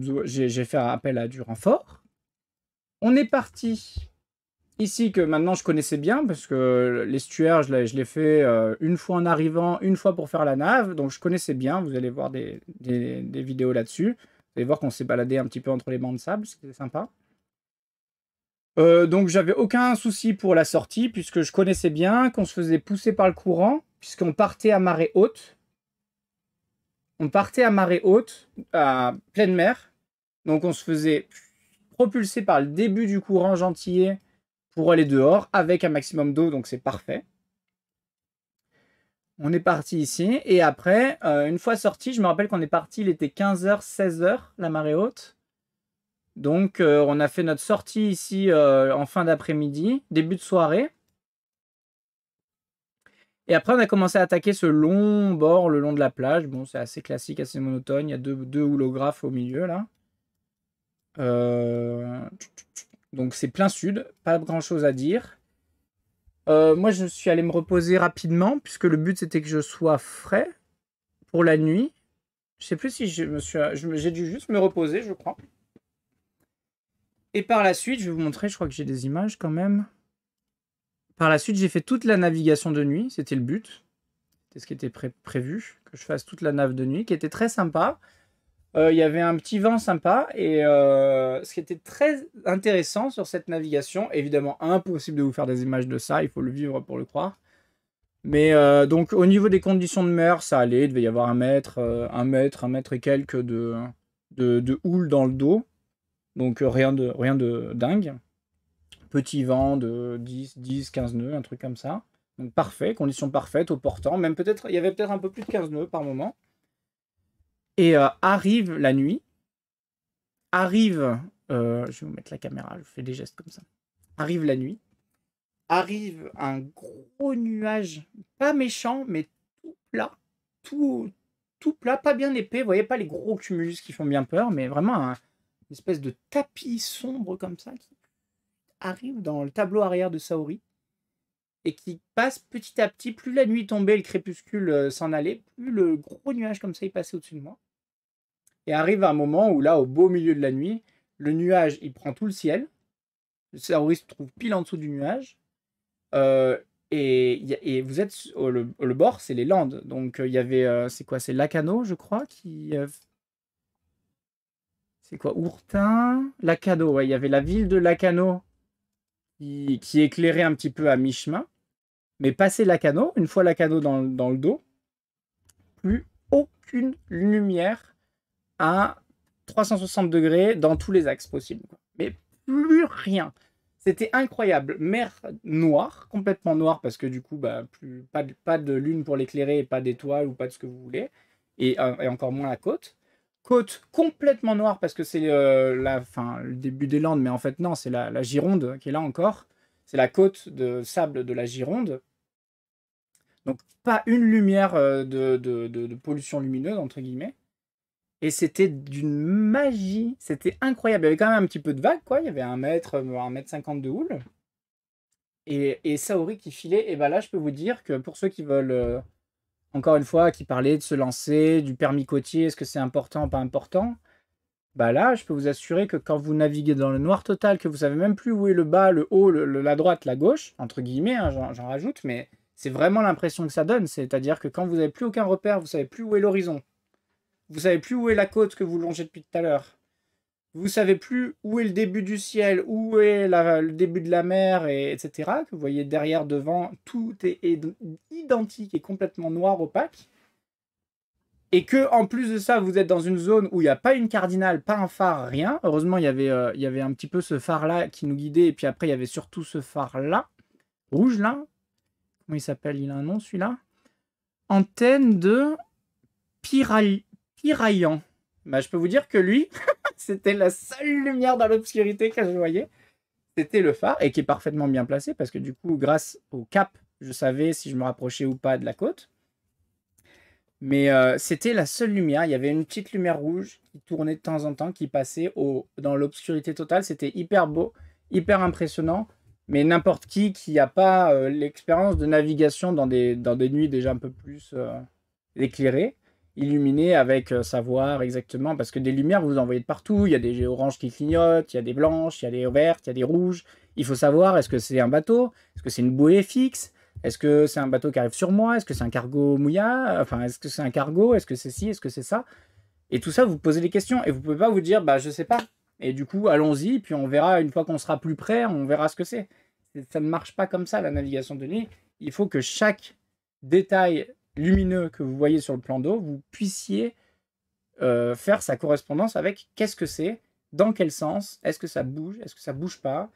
j'ai, fait appel à du renfort. On est parti ici que maintenant je connaissais bien, parce que l'estuaire, je l'ai, fait euh, une fois en arrivant, une fois pour faire la nave, donc je connaissais bien, vous allez voir des vidéos là-dessus. Vous allez voir qu'on s'est baladé un petit peu entre les bancs de sable, c'était sympa. Euh, donc j'avais aucun souci pour la sortie puisque je connaissais bien qu'on se faisait pousser par le courant puisqu'on partait à marée haute. On partait à marée haute, à pleine mer. Donc on se faisait propulser par le début du courant gentillet pour aller dehors avec un maximum d'eau, donc c'est parfait. On est parti ici. Et après, euh, une fois sorti, je me rappelle qu'on est parti, il était 15h, 16h, la marée haute. Donc, euh, on a fait notre sortie ici euh, en fin d'après-midi, début de soirée. Et après, on a commencé à attaquer ce long bord le long de la plage. Bon, c'est assez classique, assez monotone. Il y a deux, deux holographes au milieu, là. Donc, c'est plein sud, pas grand-chose à dire. Euh, moi, je suis allé me reposer rapidement, puisque le but c'était que je sois frais pour la nuit. Je sais plus si je J'ai dû juste me reposer, je crois. Et par la suite, je vais vous montrer, je crois que j'ai des images quand même. Par la suite, j'ai fait toute la navigation de nuit, c'était le but. C'était ce qui était prévu, que je fasse toute la nave de nuit, qui était très sympa. Euh, il y avait un petit vent sympa et euh, ce qui était très intéressant sur cette navigation, évidemment impossible de vous faire des images de ça, il faut le vivre pour le croire. Mais euh, donc au niveau des conditions de mer, ça allait, il devait y avoir un mètre, un mètre, un mètre et quelques de, de, houle dans le dos. Donc rien, de, rien de dingue. Petit vent de 10, 10, 15 nœuds, un truc comme ça. Donc parfait, conditions parfaites au portant. Même peut-être, il y avait peut-être un peu plus de 15 nœuds par moment. Et euh, arrive la nuit. Arrive. Euh, je vais vous mettre la caméra, je fais des gestes comme ça. Arrive la nuit. Arrive un gros nuage, pas méchant, mais tout plat. Tout, tout plat, pas bien épais. Vous voyez pas les gros cumulus qui font bien peur, mais vraiment une espèce de tapis sombre comme ça qui arrive dans le tableau arrière de Saori et qui passe petit à petit. Plus la nuit tombait, le crépuscule euh, s'en allait, plus le gros nuage comme ça il passait au-dessus de moi. Et arrive un moment où là, au beau milieu de la nuit, le nuage, il prend tout le ciel. Le terroriste se trouve pile en dessous du nuage. Euh, et, et, vous êtes au, le, bord, c'est les Landes. Donc euh, il y avait, euh, c'est quoi C'est Lacano, je crois, qui. c'est quoi Ourtin Lacano, ouais. Il y avait la ville de Lacano qui, qui éclairait un petit peu à mi-chemin. Mais passé Lacano, une fois Lacano dans, dans le dos, plus aucune lumière à 360 degrés dans tous les axes possibles. Mais plus rien. C'était incroyable. Mer noire, complètement noire, parce que du coup, bah, plus, pas, de, lune pour l'éclairer, pas d'étoiles ou pas de ce que vous voulez, euh, et, encore moins la côte. Côte complètement noire, parce que c'est euh, la, fin, le début des Landes, mais en fait, non, c'est la, Gironde qui est là encore. C'est la côte de sable de la Gironde. Donc, pas une lumière euh, de pollution lumineuse, entre guillemets. Et c'était d'une magie, c'était incroyable. Il y avait quand même un petit peu de vague, quoi. Il y avait un mètre, un mètre cinquante de houle. Et, et Saori qui filait, et ben là, je peux vous dire que pour ceux qui veulent, euh, encore une fois, qui parlaient de se lancer, du permis côtier, est-ce que c'est important, pas important, bah là, je peux vous assurer que quand vous naviguez dans le noir total, que vous savez même plus où est le bas, le haut, la droite, la gauche, entre guillemets, hein, j'en rajoute, mais c'est vraiment l'impression que ça donne. C'est-à-dire que quand vous n'avez plus aucun repère, vous savez plus où est l'horizon, vous savez plus où est la côte que vous longez depuis tout à l'heure. Vous savez plus où est le début du ciel, où est le début de la mer, etc. Que vous voyez derrière, devant, tout est, identique et complètement noir, opaque. Et que en plus de ça, vous êtes dans une zone où il n'y a pas une cardinale, pas un phare, rien. Heureusement, il y avait, euh, y avait un petit peu ce phare-là qui nous guidait, et puis après, il y avait surtout ce phare-là, rouge là. Comment il s'appelle Il a un nom celui-là. Antenne de Pirali tiraillant. Bah, je peux vous dire que lui, c'était la seule lumière dans l'obscurité que je voyais. C'était le phare et qui est parfaitement bien placé parce que du coup, grâce au cap, je savais si je me rapprochais ou pas de la côte. Mais euh, c'était la seule lumière. Il y avait une petite lumière rouge qui tournait de temps en temps, qui passait au... dans l'obscurité totale. C'était hyper beau, hyper impressionnant. Mais n'importe qui qui n'a pas euh, l'expérience de navigation dans des, dans des nuits déjà un peu plus euh, éclairées, illuminer avec euh, savoir exactement, parce que des lumières, vous envoyez de partout, il y a des oranges qui clignotent, il y a des blanches, il y a des vertes, il y a des rouges. Il faut savoir, est-ce que c'est un bateau Est-ce que c'est une bouée fixe Est-ce que c'est un bateau qui arrive sur moi Est-ce que c'est un cargo mouillard, Enfin, est-ce que c'est un cargo Est-ce que c'est ci Est-ce que c'est ça Et tout ça, vous posez des questions, et vous pouvez pas vous dire, bah je sais pas. Et du coup, allons-y, puis on verra, une fois qu'on sera plus près, on verra ce que c'est. Ça ne marche pas comme ça, la navigation de nuit. Il faut que chaque détail lumineux que vous voyez sur le plan d'eau, vous puissiez euh, faire sa correspondance avec qu'est-ce que c'est, dans quel sens, est-ce que ça bouge, est-ce que ça bouge pas,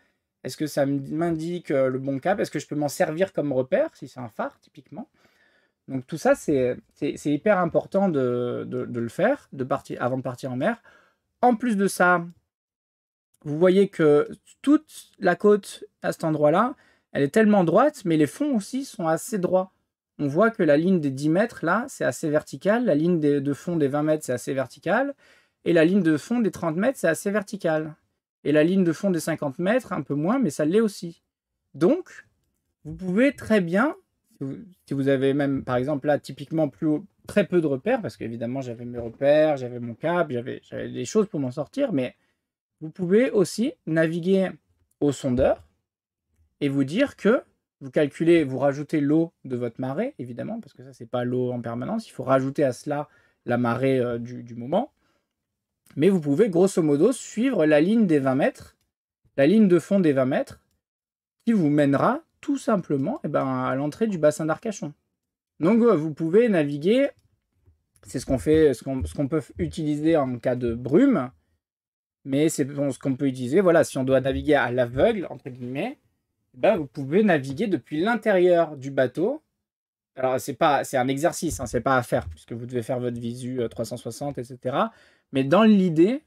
est-ce que ça m'indique euh, le bon cap, est-ce que je peux m'en servir comme repère, si c'est un phare typiquement. Donc tout ça, c'est hyper important de, de, de, le faire de partir, avant de partir en mer. En plus de ça, vous voyez que toute la côte à cet endroit-là, elle est tellement droite, mais les fonds aussi sont assez droits on voit que la ligne des 10 mètres, là, c'est assez vertical. La ligne de fond des 20 mètres, c'est assez vertical. Et la ligne de fond des 30 mètres, c'est assez vertical. Et la ligne de fond des 50 mètres, un peu moins, mais ça l'est aussi. Donc, vous pouvez très bien, si vous avez même, par exemple, là, typiquement plus haut, très peu de repères, parce qu'évidemment, j'avais mes repères, j'avais mon cap, j'avais des choses pour m'en sortir, mais vous pouvez aussi naviguer au sondeur et vous dire que vous calculez, vous rajoutez l'eau de votre marée, évidemment, parce que ça, n'est pas l'eau en permanence. Il faut rajouter à cela la marée euh, du, moment. Mais vous pouvez, grosso modo, suivre la ligne des 20 mètres, la ligne de fond des 20 mètres, qui vous mènera tout simplement eh ben, à l'entrée du bassin d'Arcachon. Donc, euh, vous pouvez naviguer. C'est ce qu'on fait, ce qu'on peut utiliser en cas de brume. Mais c'est ce qu'on peut utiliser, voilà, si on doit naviguer à l'aveugle, entre guillemets, eh ben, vous pouvez naviguer depuis l'intérieur du bateau. Alors, c'est pas, c'est un exercice, ce hein, c'est pas à faire, puisque vous devez faire votre visu 360, euh, etc. Mais dans l'idée,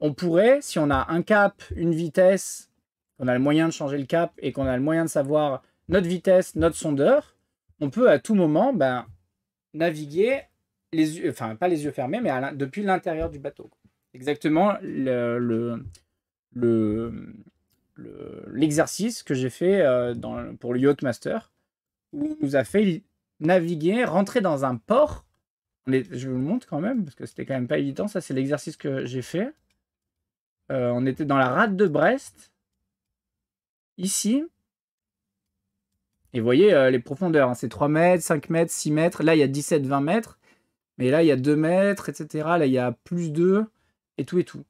on pourrait, si on a un cap, une vitesse, qu'on a le moyen de changer le cap et qu'on a le moyen de savoir notre vitesse, notre sondeur, on peut à tout moment ben, naviguer, les yeux, enfin, pas les yeux fermés, mais depuis l'intérieur du bateau. Exactement le, le l'exercice que j'ai fait euh, dans, pour le Yacht-Master où on nous a fait naviguer, rentrer dans un port. je vous le montre quand même, parce que c'était quand même pas évident. Ça, c'est l'exercice que j'ai fait. Euh, on était dans la rade de Brest, ici. Et vous voyez euh, les profondeurs, hein, c'est 3 mètres, 5 mètres, 6 mètres. Là, il y a 17, 20 mètres. Mais là, il y a 2 mètres, etc. Là, il y a plus 2, et tout, et tout.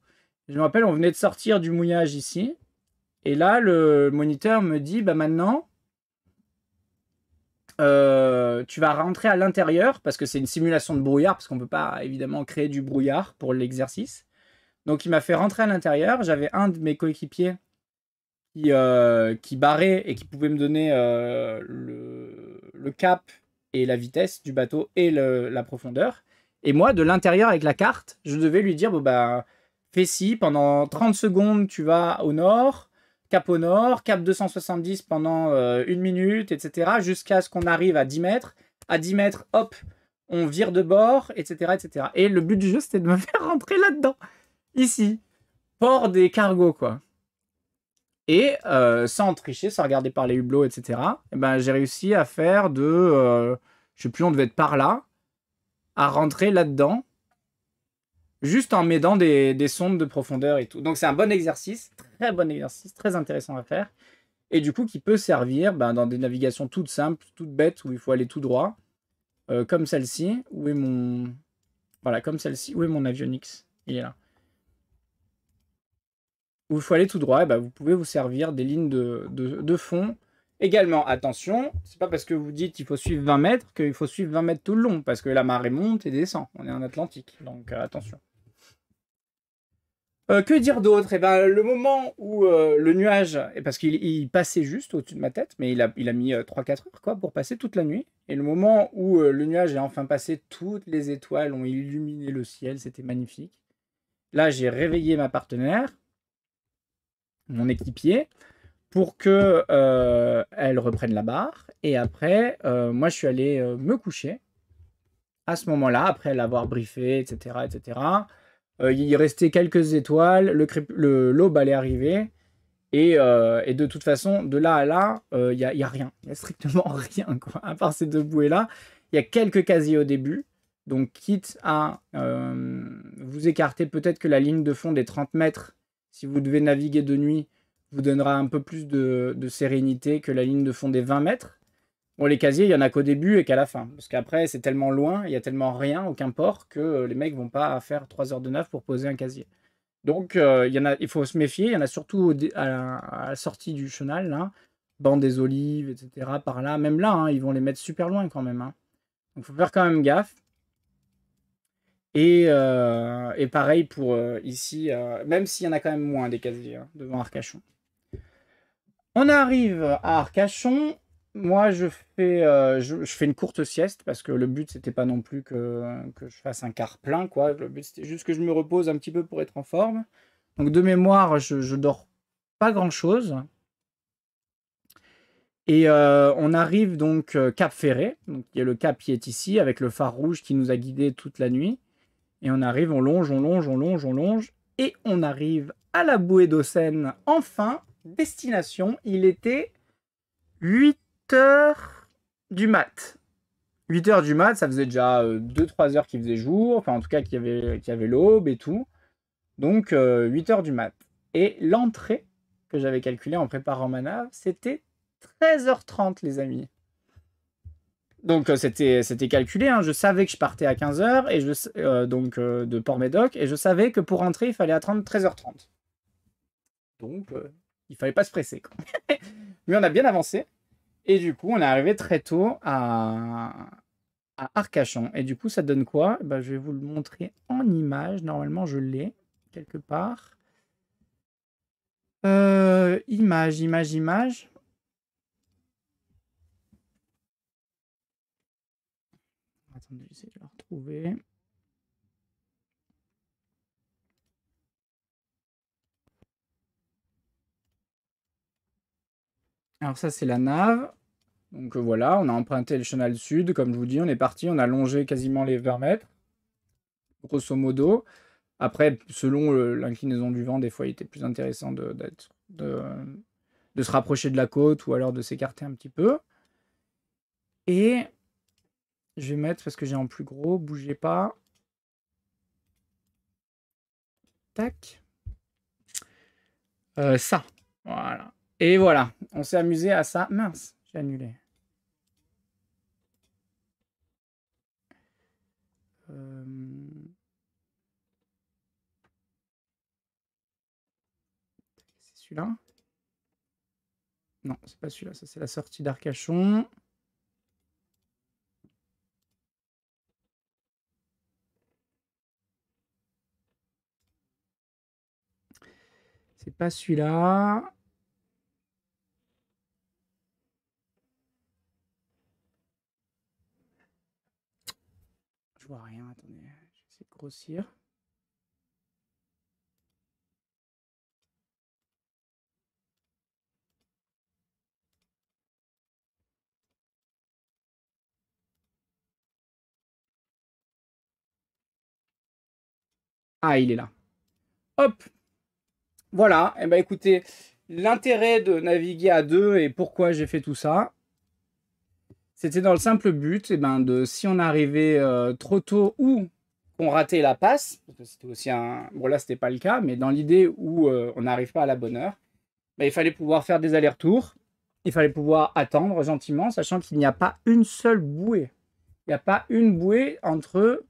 Je me rappelle, on venait de sortir du mouillage ici. Et là, le moniteur me dit, bah maintenant, euh, tu vas rentrer à l'intérieur parce que c'est une simulation de brouillard parce qu'on ne peut pas évidemment créer du brouillard pour l'exercice. Donc il m'a fait rentrer à l'intérieur. J'avais un de mes coéquipiers qui, euh, qui barrait et qui pouvait me donner euh, le, cap et la vitesse du bateau et la profondeur. Et moi, de l'intérieur avec la carte, je devais lui dire bon bah, fais ci pendant 30 secondes, tu vas au nord cap au nord, cap 270 pendant euh, une minute, etc. Jusqu'à ce qu'on arrive à 10 mètres. À 10 mètres, hop, on vire de bord, etc. etc. Et le but du jeu, c'était de me faire rentrer là-dedans. Ici. Port des cargos, quoi. Et euh, sans tricher, sans regarder par les hublots, etc. Eh ben, j'ai réussi à faire de... Euh, je sais plus, on devait être par là. À rentrer là-dedans juste en m'aidant des, sondes de profondeur et tout. Donc c'est un bon exercice, très bon exercice, très intéressant à faire, et du coup qui peut servir ben, dans des navigations toutes simples, toutes bêtes, où il faut aller tout droit, euh, comme celle-ci, où est mon... Voilà, comme celle-ci, où est mon avionics Il est là. Où il faut aller tout droit, ben, vous pouvez vous servir des lignes de, de fond Également, attention, c'est pas parce que vous dites qu'il faut suivre 20 mètres qu'il faut suivre 20 mètres tout le long, parce que la marée monte et descend. On est en Atlantique, donc euh, attention. Euh, que dire d'autre eh ben, Le moment où euh, le nuage, parce qu'il passait juste au-dessus de ma tête, mais il a, mis 3-4 heures quoi, pour passer toute la nuit. Et le moment où le nuage est enfin passé, toutes les étoiles ont illuminé le ciel, c'était magnifique. Là, j'ai réveillé ma partenaire, mon équipier, pour que euh, elle reprenne la barre. Et après, euh, moi, je suis allé euh, me coucher. À ce moment-là, après l'avoir briefé, etc., etc. il restait quelques étoiles, le, l'aube allait arriver. Et, de toute façon, de là à là, il n'y a, y a, rien. Il n'y a strictement rien, quoi. À part ces deux bouées-là, il y a quelques casiers au début. Donc, quitte à vous écarter peut-être que la ligne de fond des 30 mètres, si vous devez naviguer de nuit, vous donnera un peu plus de, sérénité que la ligne de fond des 20 mètres. Bon, les casiers, il n'y en a qu'au début et qu'à la fin. Parce qu'après, c'est tellement loin, il n'y a tellement rien, aucun port, que euh, les mecs vont pas faire 3 heures de neuf pour poser un casier. Donc, euh, il, y en a, il faut se méfier. Il y en a surtout à la, sortie du chenal, là. Bande des olives, etc. Par là. Même là, hein, ils vont les mettre super loin quand même. Hein. Donc, il faut faire quand même gaffe. Et, euh, pareil pour ici, même s'il y en a quand même moins des casiers hein, devant Arcachon. On arrive à Arcachon. Moi, je fais, euh, je, fais une courte sieste parce que le but, c'était pas non plus que, je fasse un quart plein. Quoi. Le but, c'était juste que je me repose un petit peu pour être en forme. Donc, de mémoire, je, dors pas grand chose. Et euh, on arrive donc euh, Cap Ferré. Donc, il y a le cap qui est ici avec le phare rouge qui nous a guidés toute la nuit. Et on arrive, on longe, on longe, on longe, on longe. Et on arrive à la bouée d'Ocène enfin destination, il était 8 h du mat. 8 h du mat, ça faisait déjà 2-3 euh, heures qu'il faisait jour, enfin en tout cas qu'il y avait, avait l'aube et tout. Donc 8 euh, h du mat. Et l'entrée que j'avais calculée en préparant ma nave, c'était 13h30 les amis. Donc euh, c'était calculé, hein. je savais que je partais à 15h et je, donc, de Port-Médoc et je savais que pour entrer il fallait attendre 13h30. Donc il fallait pas se presser. Mais on a bien avancé. Et du coup, on est arrivé très tôt à, Arcachon. Et du coup, ça donne quoi eh ben, Je vais vous le montrer en image. Normalement, je l'ai quelque part. Euh, image, image, image. Attendez, j'essaie de la retrouver. Alors ça, c'est la nave. Donc euh, voilà, on a emprunté le chenal sud, comme je vous dis, on est parti, on a longé quasiment les 20 mètres, grosso modo. Après, selon euh, l'inclinaison du vent, des fois, il était plus intéressant de, de, se rapprocher de la côte ou alors de s'écarter un petit peu. Et je vais mettre, parce que j'ai en plus gros, bougez pas. Tac. Euh, ça. Voilà. Et voilà, on s'est amusé à ça. Mince, j'ai annulé. Euh, c'est celui-là Non, c'est pas celui-là. Ça, c'est la sortie d'Arcachon. C'est pas celui-là. je vois rien. Attendez, je de grossir. Ah, il est là. Hop Voilà, et eh ben écoutez, l'intérêt de naviguer à deux et pourquoi j'ai fait tout ça, c'était dans le simple but et eh ben, de si on arrivait euh, trop tôt ou qu'on ratait la passe, c'était aussi un. Bon, là, c'était pas le cas, mais dans l'idée où euh, on n'arrive pas à la bonne heure, ben, il fallait pouvoir faire des allers-retours, il fallait pouvoir attendre gentiment, sachant qu'il n'y a pas une seule bouée. Il n'y a pas une bouée entre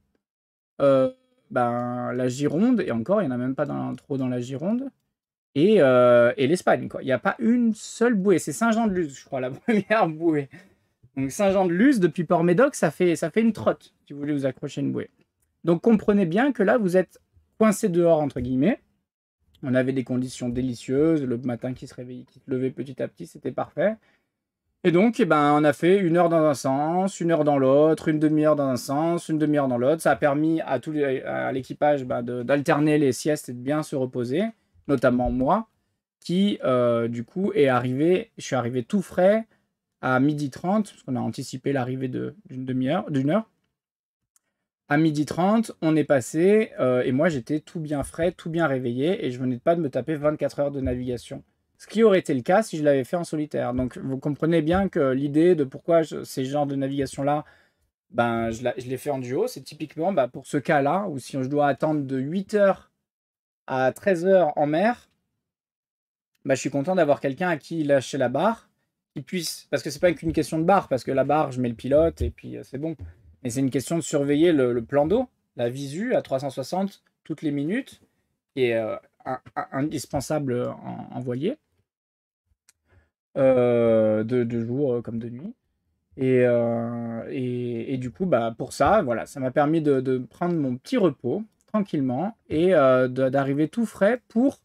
euh, ben, la Gironde, et encore, il n'y en a même pas trop dans la Gironde, et, et l'Espagne. Il n'y a pas une seule bouée. C'est Saint-Jean-de-Luz, je crois, la première bouée. Donc Saint-Jean-de-Luz, depuis Port-Médoc, ça fait, ça fait une trotte, si vous voulez vous accrocher une bouée. Donc comprenez bien que là, vous êtes coincé dehors, entre guillemets. On avait des conditions délicieuses, le matin qui se réveillait, qui se levait petit à petit, c'était parfait. Et donc, eh ben, on a fait une heure dans un sens, une heure dans l'autre, une demi-heure dans un sens, une demi-heure dans l'autre. Ça a permis à, tout, l'équipage ben, d'alterner les siestes et de bien se reposer, notamment moi, qui, euh, du coup, est arrivé, je suis arrivé tout frais, à midi 30 parce qu'on a anticipé l'arrivée d'une demi-heure, d'une heure. À midi 30 on est passé euh, et moi j'étais tout bien frais, tout bien réveillé et je venais pas de me taper 24 heures de navigation. Ce qui aurait été le cas si je l'avais fait en solitaire. Donc vous comprenez bien que l'idée de pourquoi ces genres de navigation-là, ben, je, l'ai fait en duo, c'est typiquement ben, pour ce cas-là où si je dois attendre de 8h à 13h en mer, ben, je suis content d'avoir quelqu'un à qui lâcher la barre Puissent puisse. Parce que c'est pas qu'une question de barre, parce que la barre, je mets le pilote et puis euh, c'est bon. Mais c'est une question de surveiller le, plan d'eau, la visu à 360 toutes les minutes, et euh, indispensable en, en voilier, euh, de, jour comme de nuit. Et, et, et, du coup, bah, pour ça, voilà, ça m'a permis de, prendre mon petit repos tranquillement et d'arriver tout frais pour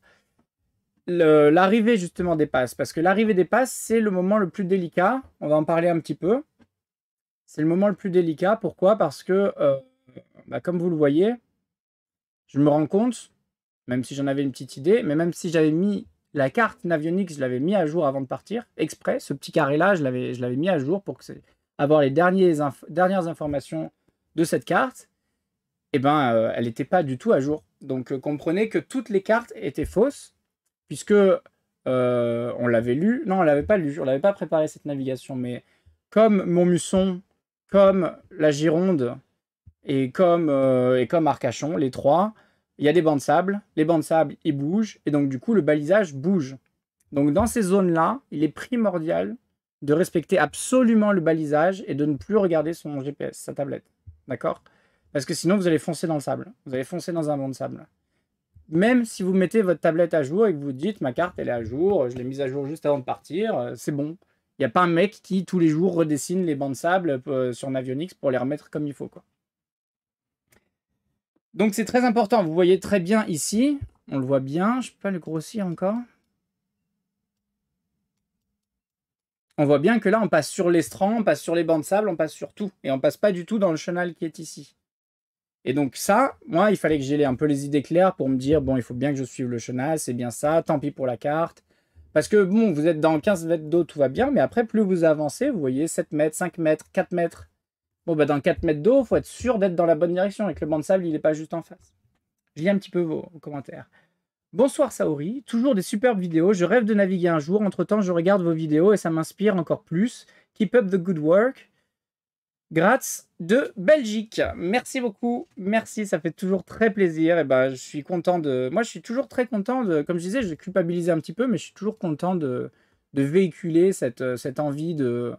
l'arrivée justement des passes. Parce que l'arrivée des passes, c'est le moment le plus délicat. On va en parler un petit peu. C'est le moment le plus délicat. Pourquoi Parce que, euh, bah, comme vous le voyez, je me rends compte, même si j'en avais une petite idée, mais même si j'avais mis la carte Navionics, je l'avais mis à jour avant de partir, exprès, ce petit carré-là, je l'avais mis à jour pour avoir les dernières informations de cette carte. Eh ben, euh, elle n'était pas du tout à jour. Donc, euh, comprenez que toutes les cartes étaient fausses puisque euh, on l'avait lu, non, on l'avait pas lu, on l'avait pas préparé cette navigation, mais comme Montmusson, comme la Gironde et comme, euh, et comme Arcachon, les trois, il y a des bancs de sable, les bancs de sable, ils bougent, et donc du coup, le balisage bouge. Donc dans ces zones-là, il est primordial de respecter absolument le balisage et de ne plus regarder son GPS, sa tablette. D'accord Parce que sinon, vous allez foncer dans le sable. Vous allez foncer dans un banc de sable même si vous mettez votre tablette à jour et que vous dites ma carte elle est à jour, je l'ai mise à jour juste avant de partir, euh, c'est bon. Il n'y a pas un mec qui tous les jours redessine les bancs de sable euh, sur Navionics pour les remettre comme il faut. Quoi. Donc c'est très important, vous voyez très bien ici, on le voit bien, je ne peux pas le grossir encore. On voit bien que là on passe sur l'estran, on passe sur les bancs de sable, on passe sur tout, et on passe pas du tout dans le chenal qui est ici. Et donc ça, moi, il fallait que j'ai un peu les idées claires pour me dire, bon, il faut bien que je suive le chenal, c'est bien ça, tant pis pour la carte. Parce que bon, vous êtes dans 15 mètres d'eau, tout va bien, mais après, plus vous avancez, vous voyez 7 mètres, 5 mètres, 4 mètres. Bon, bah, dans 4 mètres d'eau, il faut être sûr d'être dans la bonne direction et que le banc de sable, il n'est pas juste en face. Je lis un petit peu vos commentaires. Bonsoir Saori, toujours des superbes vidéos, je rêve de naviguer un jour, entre-temps je regarde vos vidéos et ça m'inspire encore plus. Keep up the good work. Gratz de Belgique. Merci beaucoup. Merci, ça fait toujours très plaisir. Et eh ben, je suis content de. Moi, je suis toujours très content de. Comme je disais, je culpabiliser un petit peu, mais je suis toujours content de, de véhiculer cette, cette envie de,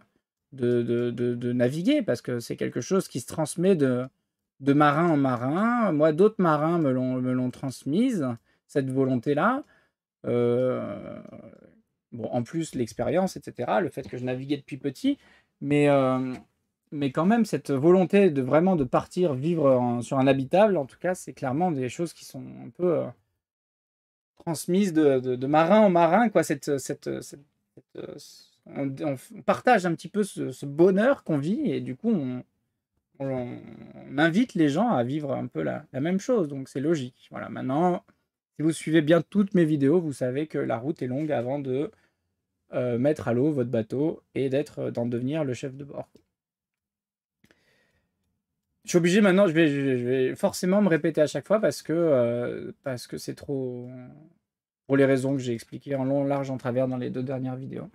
de, de, de naviguer parce que c'est quelque chose qui se transmet de, de marin en marin. Moi, d'autres marins me l'ont transmise, cette volonté-là. Euh, bon, en plus, l'expérience, etc., le fait que je naviguais depuis petit. Mais. Euh, mais quand même, cette volonté de vraiment de partir vivre sur un habitable, en tout cas, c'est clairement des choses qui sont un peu euh, transmises de, marin en marin, quoi. Cette, cette, euh, on, partage un petit peu ce, bonheur qu'on vit et du coup, on, invite les gens à vivre un peu la, même chose. Donc, c'est logique. Voilà, maintenant, si vous suivez bien toutes mes vidéos, vous savez que la route est longue avant de euh, mettre à l'eau votre bateau et d'être d'en devenir le chef de bord je suis obligé maintenant, je vais, vais, forcément me répéter à chaque fois parce que euh, parce que c'est trop pour les raisons que j'ai expliquées en long, large, en travers dans les deux dernières vidéos.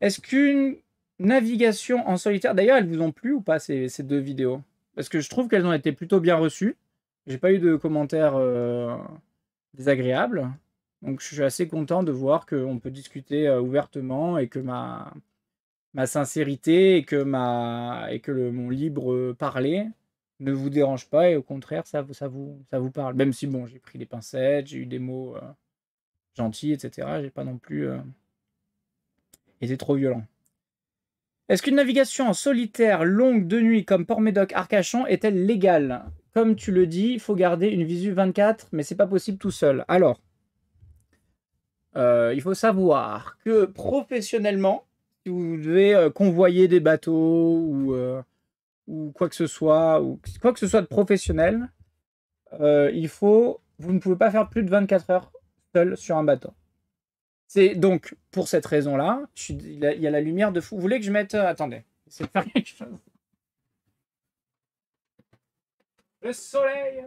Est-ce qu'une navigation en solitaire, d'ailleurs, elles vous ont plu ou pas ces, ces deux vidéos Parce que je trouve qu'elles ont été plutôt bien reçues. J'ai pas eu de commentaires euh, désagréables, donc je suis assez content de voir qu'on peut discuter euh, ouvertement et que ma ma sincérité et que ma et que mon libre parler ne vous dérange pas et au contraire, ça, ça, vous, ça vous parle. Même si, bon, j'ai pris des pincettes, j'ai eu des mots euh, gentils, etc. J'ai pas non plus euh, été trop violent. Est-ce qu'une navigation en solitaire longue de nuit comme Port-Médoc Arcachon est-elle légale Comme tu le dis, il faut garder une visu 24, mais c'est pas possible tout seul. Alors, euh, il faut savoir que professionnellement, si vous devez convoyer des bateaux ou ou quoi que ce soit, ou quoi que ce soit de professionnel, euh, il faut, vous ne pouvez pas faire plus de 24 heures seul sur un bateau. C'est donc pour cette raison-là, il y a la lumière de fou. Vous voulez que je mette, euh, attendez, c'est de faire quelque chose. Le soleil.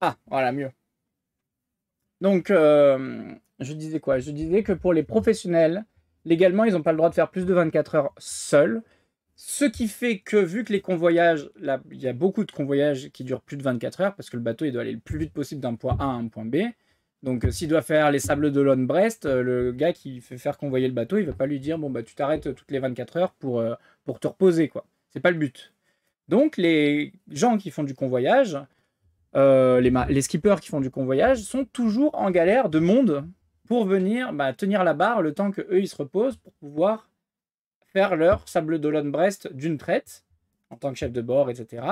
Ah, voilà, mieux. Donc, euh, je disais quoi Je disais que pour les professionnels, légalement, ils n'ont pas le droit de faire plus de 24 heures seuls. Ce qui fait que, vu que les convoyages, là, il y a beaucoup de convoyages qui durent plus de 24 heures, parce que le bateau, il doit aller le plus vite possible d'un point A à un point B. Donc, euh, s'il doit faire les sables de brest euh, le gars qui fait faire convoyer le bateau, il va pas lui dire Bon, bah, tu t'arrêtes toutes les 24 heures pour, pour te reposer, quoi. C'est pas le but. Donc, les gens qui font du convoyage, euh, les, skippers qui font du convoyage sont toujours en galère de monde pour venir bah, tenir la barre le temps que eux ils se reposent pour pouvoir faire leur sable dolon brest d'une traite en tant que chef de bord, etc.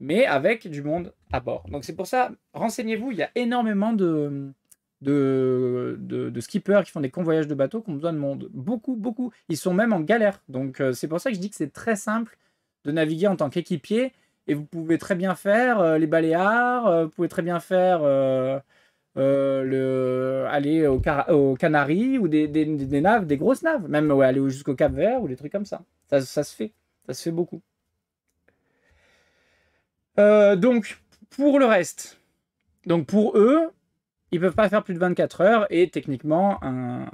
Mais avec du monde à bord. Donc c'est pour ça, renseignez-vous, il y a énormément de, de, skippers qui font des convoyages de bateaux qu'on besoin de monde. Beaucoup, beaucoup. Ils sont même en galère. Donc euh, c'est pour ça que je dis que c'est très simple de naviguer en tant qu'équipier et vous pouvez très bien faire euh, les Baléares, euh, vous pouvez très bien faire euh, le, aller aux, Canaries ou des, des, des, naves, des grosses naves, même aller jusqu'au Cap Vert ou des trucs comme ça. ça. se fait, ça se fait beaucoup. donc, pour le reste, donc pour eux, ils peuvent pas faire plus de 24 heures et techniquement, un,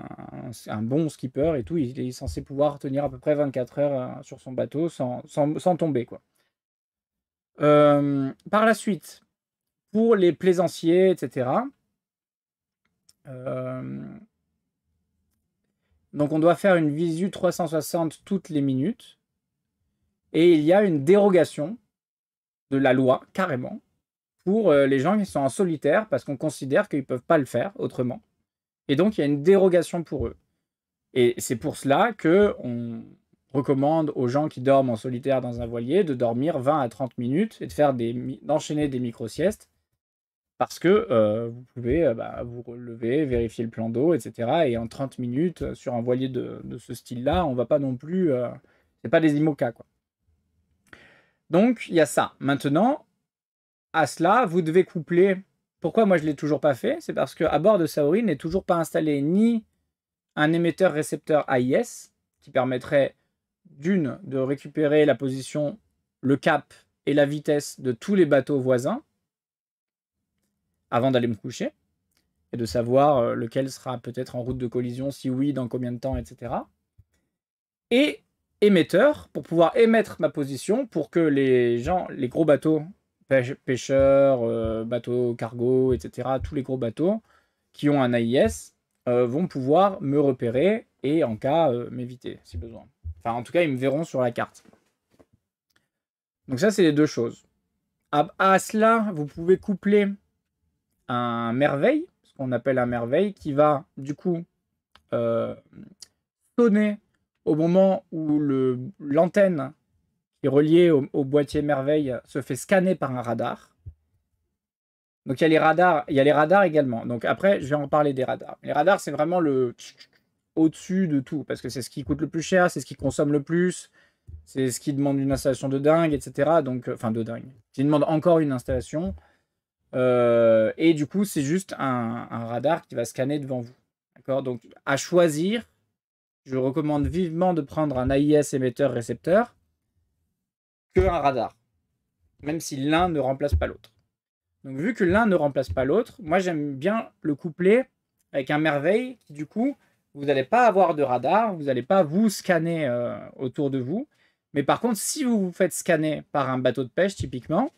un, bon skipper et tout, il est censé pouvoir tenir à peu près 24 heures sur son bateau sans, sans, sans tomber. quoi. Euh, par la suite, pour les plaisanciers, etc. Euh, donc on doit faire une visu 360 toutes les minutes. Et il y a une dérogation de la loi, carrément, pour euh, les gens qui sont en solitaire, parce qu'on considère qu'ils ne peuvent pas le faire autrement. Et donc il y a une dérogation pour eux. Et c'est pour cela que on, recommande aux gens qui dorment en solitaire dans un voilier de dormir 20 à 30 minutes et de des d'enchaîner des micro-siestes parce que euh, vous pouvez euh, bah, vous relever, vérifier le plan d'eau, etc. Et en 30 minutes, euh, sur un voilier de, de ce style-là, on va pas non plus... Ce c'est pas des IMOCA, quoi. Donc, il y a ça. Maintenant, à cela, vous devez coupler... Pourquoi moi je l'ai toujours pas fait C'est parce qu'à bord de Saori n'est toujours pas installé ni un émetteur-récepteur AIS qui permettrait d'une, de récupérer la position, le cap et la vitesse de tous les bateaux voisins avant d'aller me coucher et de savoir euh, lequel sera peut-être en route de collision, si oui, dans combien de temps, etc. Et émetteur pour pouvoir émettre ma position pour que les gens, les gros bateaux, pêcheurs, euh, bateaux cargo, etc., tous les gros bateaux qui ont un AIS euh, vont pouvoir me repérer et en cas m'éviter si besoin en tout cas, ils me verront sur la carte. Donc ça, c'est les deux choses. À, cela, vous pouvez coupler un merveille, ce qu'on appelle un merveille, qui va du coup euh, sonner au moment où l'antenne qui est reliée au, boîtier merveille se fait scanner par un radar. Donc il y a les radars, il y a les radars également. Donc après, je vais en parler des radars. Les radars, c'est vraiment le au-dessus de tout, parce que c'est ce qui coûte le plus cher, c'est ce qui consomme le plus, c'est ce qui demande une installation de dingue, etc. Donc, euh, enfin, de dingue. Qui demande encore une installation. Euh, et du coup, c'est juste un, radar qui va scanner devant vous. D'accord Donc, à choisir, je recommande vivement de prendre un AIS émetteur-récepteur que un radar, même si l'un ne remplace pas l'autre. Donc, vu que l'un ne remplace pas l'autre, moi j'aime bien le coupler avec un merveille qui, du coup, vous n'allez pas avoir de radar, vous n'allez pas vous scanner euh, autour de vous. Mais par contre, si vous vous faites scanner par un bateau de pêche, typiquement,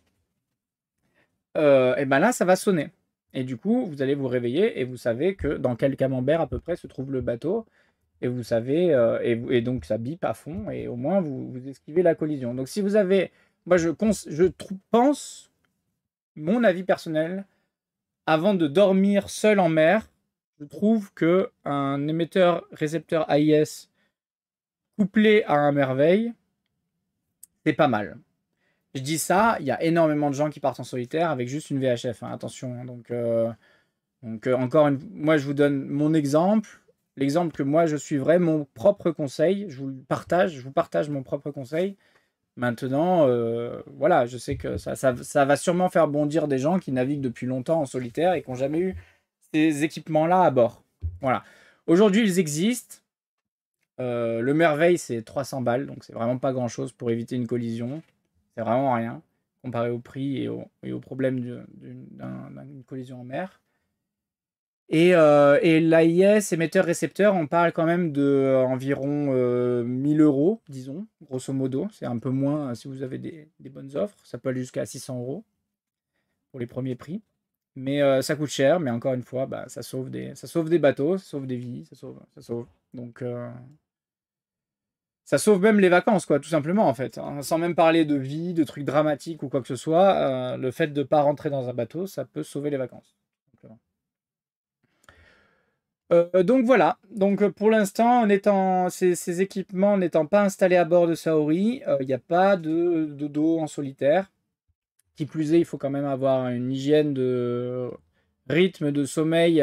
et euh, eh ben là, ça va sonner. Et du coup, vous allez vous réveiller et vous savez que dans quel camembert à peu près se trouve le bateau. Et vous savez, euh, et, donc ça bip à fond et au moins vous, vous esquivez la collision. Donc si vous avez, moi je, je pense, mon avis personnel, avant de dormir seul en mer, je trouve que un émetteur récepteur AIS couplé à un merveille, c'est pas mal. Je dis ça, il y a énormément de gens qui partent en solitaire avec juste une VHF. Hein, attention, hein, donc, euh, donc euh, encore une, moi je vous donne mon exemple, l'exemple que moi je suivrai, mon propre conseil. Je vous le partage, je vous partage mon propre conseil. Maintenant, euh, voilà, je sais que ça, ça, ça, va sûrement faire bondir des gens qui naviguent depuis longtemps en solitaire et qui n'ont jamais eu ces équipements-là à bord. Voilà. Aujourd'hui, ils existent. Euh, le Merveille, c'est 300 balles, donc c'est vraiment pas grand-chose pour éviter une collision. C'est vraiment rien, comparé au prix et au, problème d'une collision en mer. Et, euh, l'AIS, émetteur-récepteur, on parle quand même de euh, environ 1000 euros, disons, grosso modo. C'est un peu moins si vous avez des, des bonnes offres. Ça peut aller jusqu'à 600 euros pour les premiers prix. Mais euh, ça coûte cher, mais encore une fois, bah, ça, sauve des, bateaux, ça sauve des vies, ça sauve. Donc. Euh, ça sauve même les vacances, quoi, tout simplement, en fait. Hein. Sans même parler de vie, de trucs dramatiques ou quoi que ce soit, euh, le fait de ne pas rentrer dans un bateau, ça peut sauver les vacances. donc voilà, donc pour l'instant, ces, ces équipements n'étant pas installés à bord de Saori, il n'y a pas de dos en solitaire. Qui plus est, il faut quand même avoir une hygiène de rythme de sommeil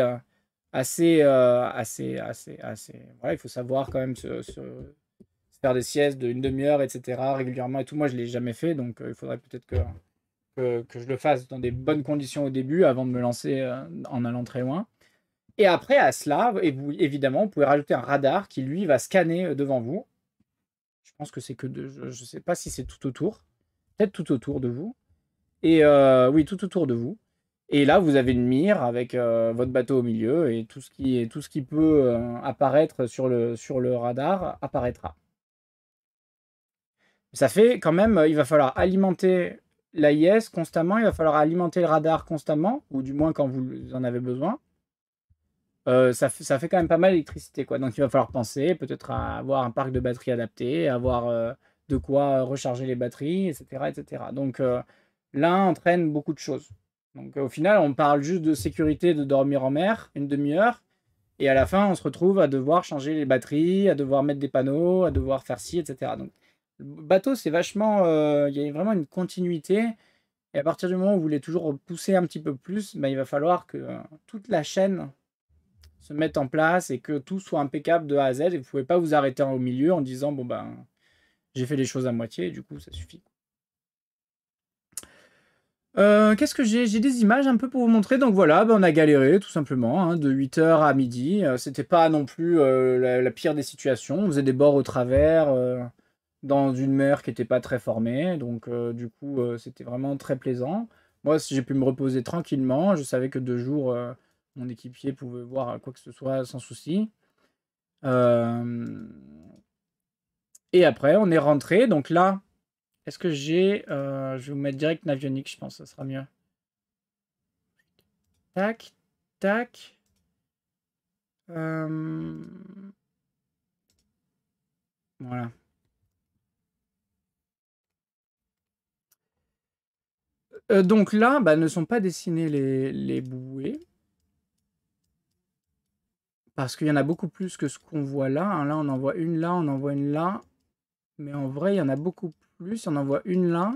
assez, euh, assez, assez, assez. Voilà, il faut savoir quand même se, faire des siestes d'une demi-heure, etc. régulièrement et tout. Moi, je l'ai jamais fait, donc euh, il faudrait peut-être que, que, je le fasse dans des bonnes conditions au début avant de me lancer euh, en allant très loin. Et après, à cela, et vous, évidemment, vous pouvez rajouter un radar qui, lui, va scanner devant vous. Je pense que c'est que de. Je ne sais pas si c'est tout autour. Peut-être tout autour de vous. Et euh, oui, tout autour de vous. Et là, vous avez une mire avec euh, votre bateau au milieu et tout ce qui, est, tout ce qui peut euh, apparaître sur le, sur le radar apparaîtra. Ça fait quand même, il va falloir alimenter l'AIS constamment, il va falloir alimenter le radar constamment, ou du moins quand vous en avez besoin. ça, fait, quand même pas mal d'électricité. Quoi. Donc il va falloir penser peut-être à avoir un parc de batteries adapté, avoir de quoi recharger les batteries, etc. etc. Donc l'un entraîne beaucoup de choses. Donc euh, au final, on parle juste de sécurité de dormir en mer une demi-heure. Et à la fin, on se retrouve à devoir changer les batteries, à devoir mettre des panneaux, à devoir faire ci, etc. Donc, le bateau, c'est vachement. Euh, il y a vraiment une continuité. Et à partir du moment où vous voulez toujours pousser un petit peu plus, bah, il va falloir que euh, toute la chaîne se mette en place et que tout soit impeccable de A à Z. Et vous ne pouvez pas vous arrêter au milieu en disant Bon, ben, j'ai fait les choses à moitié, du coup, ça suffit. Euh, qu'est-ce que j'ai J'ai des images un peu pour vous montrer. Donc voilà, ben, on a galéré tout simplement, hein, de 8h à midi. Euh, c'était pas non plus euh, la, pire des situations. On faisait des bords au travers dans une mer qui n'était pas très formée. Donc du coup, c'était vraiment très plaisant. Moi, j'ai pu me reposer tranquillement, je savais que deux jours, mon équipier pouvait voir quoi que ce soit sans souci. Et après, on est rentré. Donc là, est-ce que j'ai... Euh, je vais vous mettre direct navionique je pense, ça sera mieux. Tac, tac. Euh, voilà. Euh, donc là, bah, ne sont pas dessinés les, les bouées. Parce qu'il y en a beaucoup plus que ce qu'on voit là. Hein. Là, on en voit une là, on en voit une là. Mais en vrai, il y en a beaucoup plus plus. On envoie une là.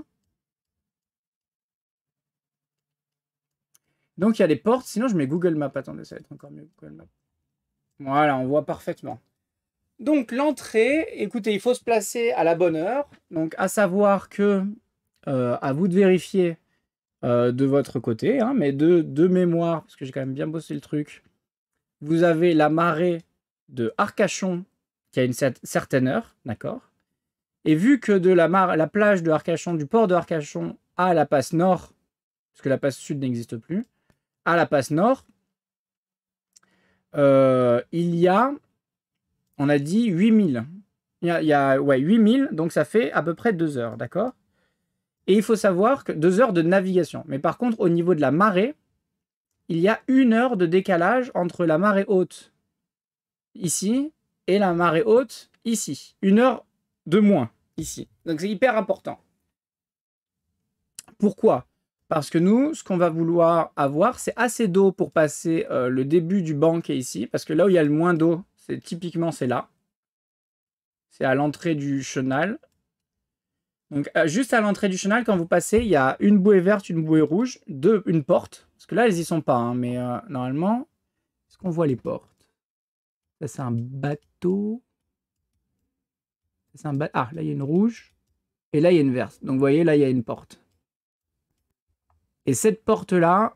Donc il y a des portes. Sinon, je mets Google Maps. Attendez, ça va être encore mieux. Voilà, on voit parfaitement. Donc l'entrée, écoutez, il faut se placer à la bonne heure. Donc à savoir que, euh, à vous de vérifier euh, de votre côté, hein, mais de, de mémoire, parce que j'ai quand même bien bossé le truc, vous avez la marée de Arcachon qui a une certaine heure, d'accord et vu que de la, plage de Arcachon, du port de Arcachon à la passe nord, parce que la passe sud n'existe plus, à la passe nord, euh, il y a, on a dit 8000. Il y a, ouais, 8000, donc ça fait à peu près 2 heures, d'accord Et il faut savoir que 2 heures de navigation. Mais par contre, au niveau de la marée, il y a une heure de décalage entre la marée haute ici et la marée haute ici. Une heure de moins ici. Donc c'est hyper important. Pourquoi Parce que nous, ce qu'on va vouloir avoir, c'est assez d'eau pour passer euh, le début du banquet ici, parce que là où il y a le moins d'eau, c'est typiquement c'est là. C'est à l'entrée du chenal. Donc euh, juste à l'entrée du chenal, quand vous passez, il y a une bouée verte, une bouée rouge, deux, une porte. Parce que là, elles y sont pas, hein, mais euh, normalement, est-ce qu'on voit les portes Ça, c'est un bateau. Ah, là, il y a une rouge. Et là, il y a une verte. Donc, vous voyez, là, il y a une porte. Et cette porte-là,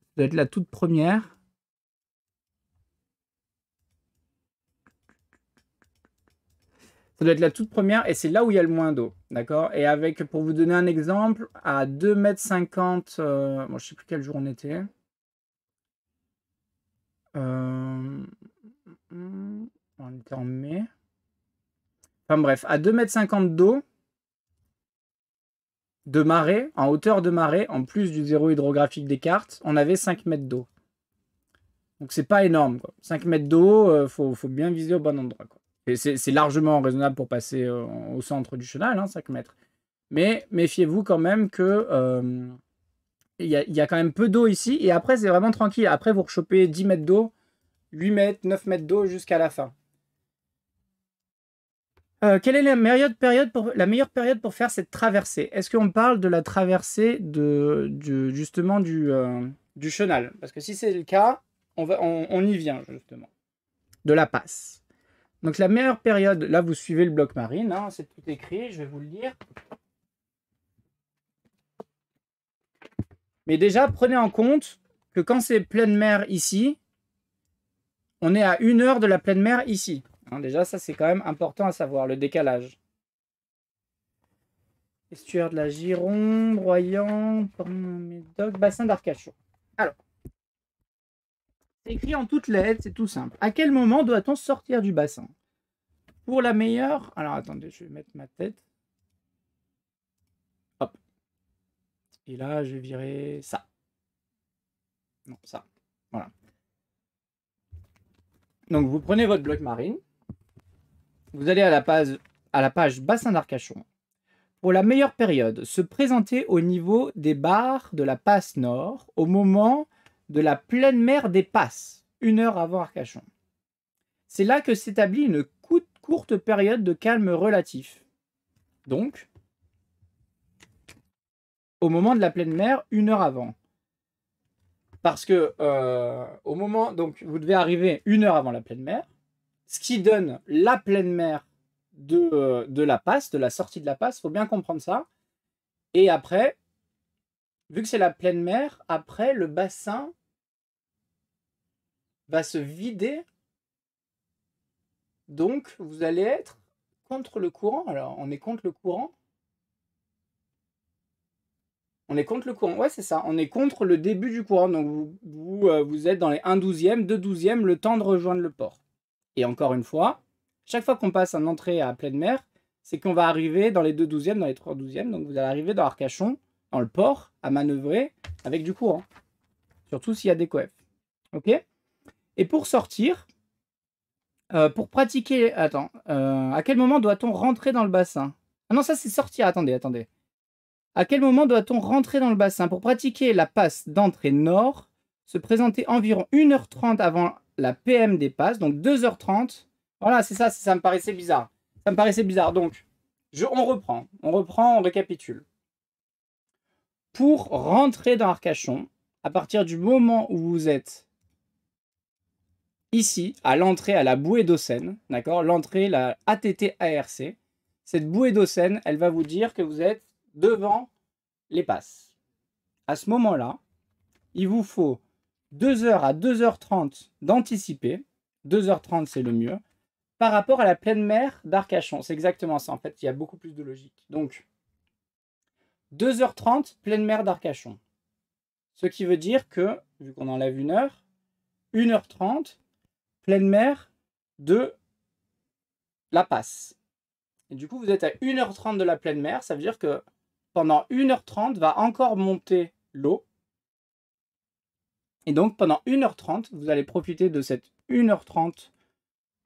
ça doit être la toute première. Ça doit être la toute première et c'est là où il y a le moins d'eau. D'accord Et avec, pour vous donner un exemple, à 2,50 m 50 euh, je sais plus quel jour on était. Euh, on était en mai bref, à 2,50 m d'eau, de marée, en hauteur de marée, en plus du zéro hydrographique des cartes, on avait 5 mètres d'eau. Donc c'est pas énorme. 5 mètres d'eau, euh, faut, bien viser au bon endroit. Et c'est largement raisonnable pour passer euh, au centre du chenal, 5 hein, mètres. Mais méfiez-vous quand même que euh, il y, a quand même peu d'eau ici. Et après, c'est vraiment tranquille. Après, vous rechopez 10 mètres d'eau, 8 mètres, 9 mètres d'eau jusqu'à la fin. Euh, quelle est la meilleure période pour, la meilleure période pour faire cette traversée Est-ce qu'on parle de la traversée de, justement du, euh, du chenal Parce que si c'est le cas, on, on, y vient justement. De la passe. Donc la meilleure période, là vous suivez le bloc marine, hein, c'est tout écrit, je vais vous le lire. Mais déjà, prenez en compte que quand c'est pleine mer ici, on est à une heure de la pleine mer ici. Hein. déjà, ça c'est quand même important à savoir, le décalage. Estuaire de la Gironde, Royan, bassin d'Arcachon. Alors, c'est écrit en toutes lettres, c'est tout simple. À quel moment doit-on sortir du bassin Pour la meilleure... Alors attendez, je vais mettre ma tête. Hop. Et là, je vais virer ça. Non, ça. Voilà. Donc vous prenez votre bloc marine, vous allez à la page, Bassin d'Arcachon. Pour la meilleure période, se présenter au niveau des barres de la passe nord au moment de la pleine mer des passes, une heure avant Arcachon. C'est là que s'établit une courte période de calme relatif. Donc, au moment de la pleine mer, une heure avant. Parce que euh, au moment, donc vous devez arriver une heure avant la pleine mer ce qui donne la pleine mer euh, de, la passe, de la sortie de la passe. Il faut bien comprendre ça. Et après, vu que c'est la pleine mer, après, le bassin va se vider. Donc, vous allez être contre le courant. Alors, on est contre le courant. On est contre le courant. Ouais, c'est ça. On est contre le début du courant. Donc, vous, vous, euh, êtes dans les 1 douzième, 2 douzième, le temps de rejoindre le port. Et encore une fois, chaque fois qu'on passe en entrée à pleine mer, c'est qu'on va arriver dans les deux douzièmes, dans les trois douzièmes. Donc vous allez arriver dans Arcachon, dans le port, à manœuvrer avec du courant. Surtout s'il y a des coefs. OK Et pour sortir, euh, pour pratiquer... Attends, euh, à quel moment doit-on rentrer dans le bassin Ah non, ça c'est sortir. Attendez, attendez. À quel moment doit-on rentrer dans le bassin Pour pratiquer la passe d'entrée nord, se présenter environ 1h30 avant la PM dépasse, donc 2h30. Voilà, c'est ça, ça me paraissait bizarre. Ça me paraissait bizarre. Donc, on reprend, on reprend, on récapitule. Pour rentrer dans Arcachon, à partir du moment où vous êtes ici, à l'entrée, à la bouée d'Ocène, d'accord L'entrée, la ATT ARC, cette bouée d'Ocène, elle va vous dire que vous êtes devant les passes. À ce moment-là, il vous faut 2h à 2h30 d'anticiper. 2h30, c'est le mieux. Par rapport à la pleine mer d'Arcachon. C'est exactement ça. En fait, il y a beaucoup plus de logique. Donc, 2h30, pleine mer d'Arcachon. Ce qui veut dire que, vu qu'on enlève une heure, 1h30, pleine mer de La Passe. Et du coup, vous êtes à 1h30 de la pleine mer. Ça veut dire que pendant 1h30 va encore monter l'eau et donc pendant 1h30, vous allez profiter de cette 1h30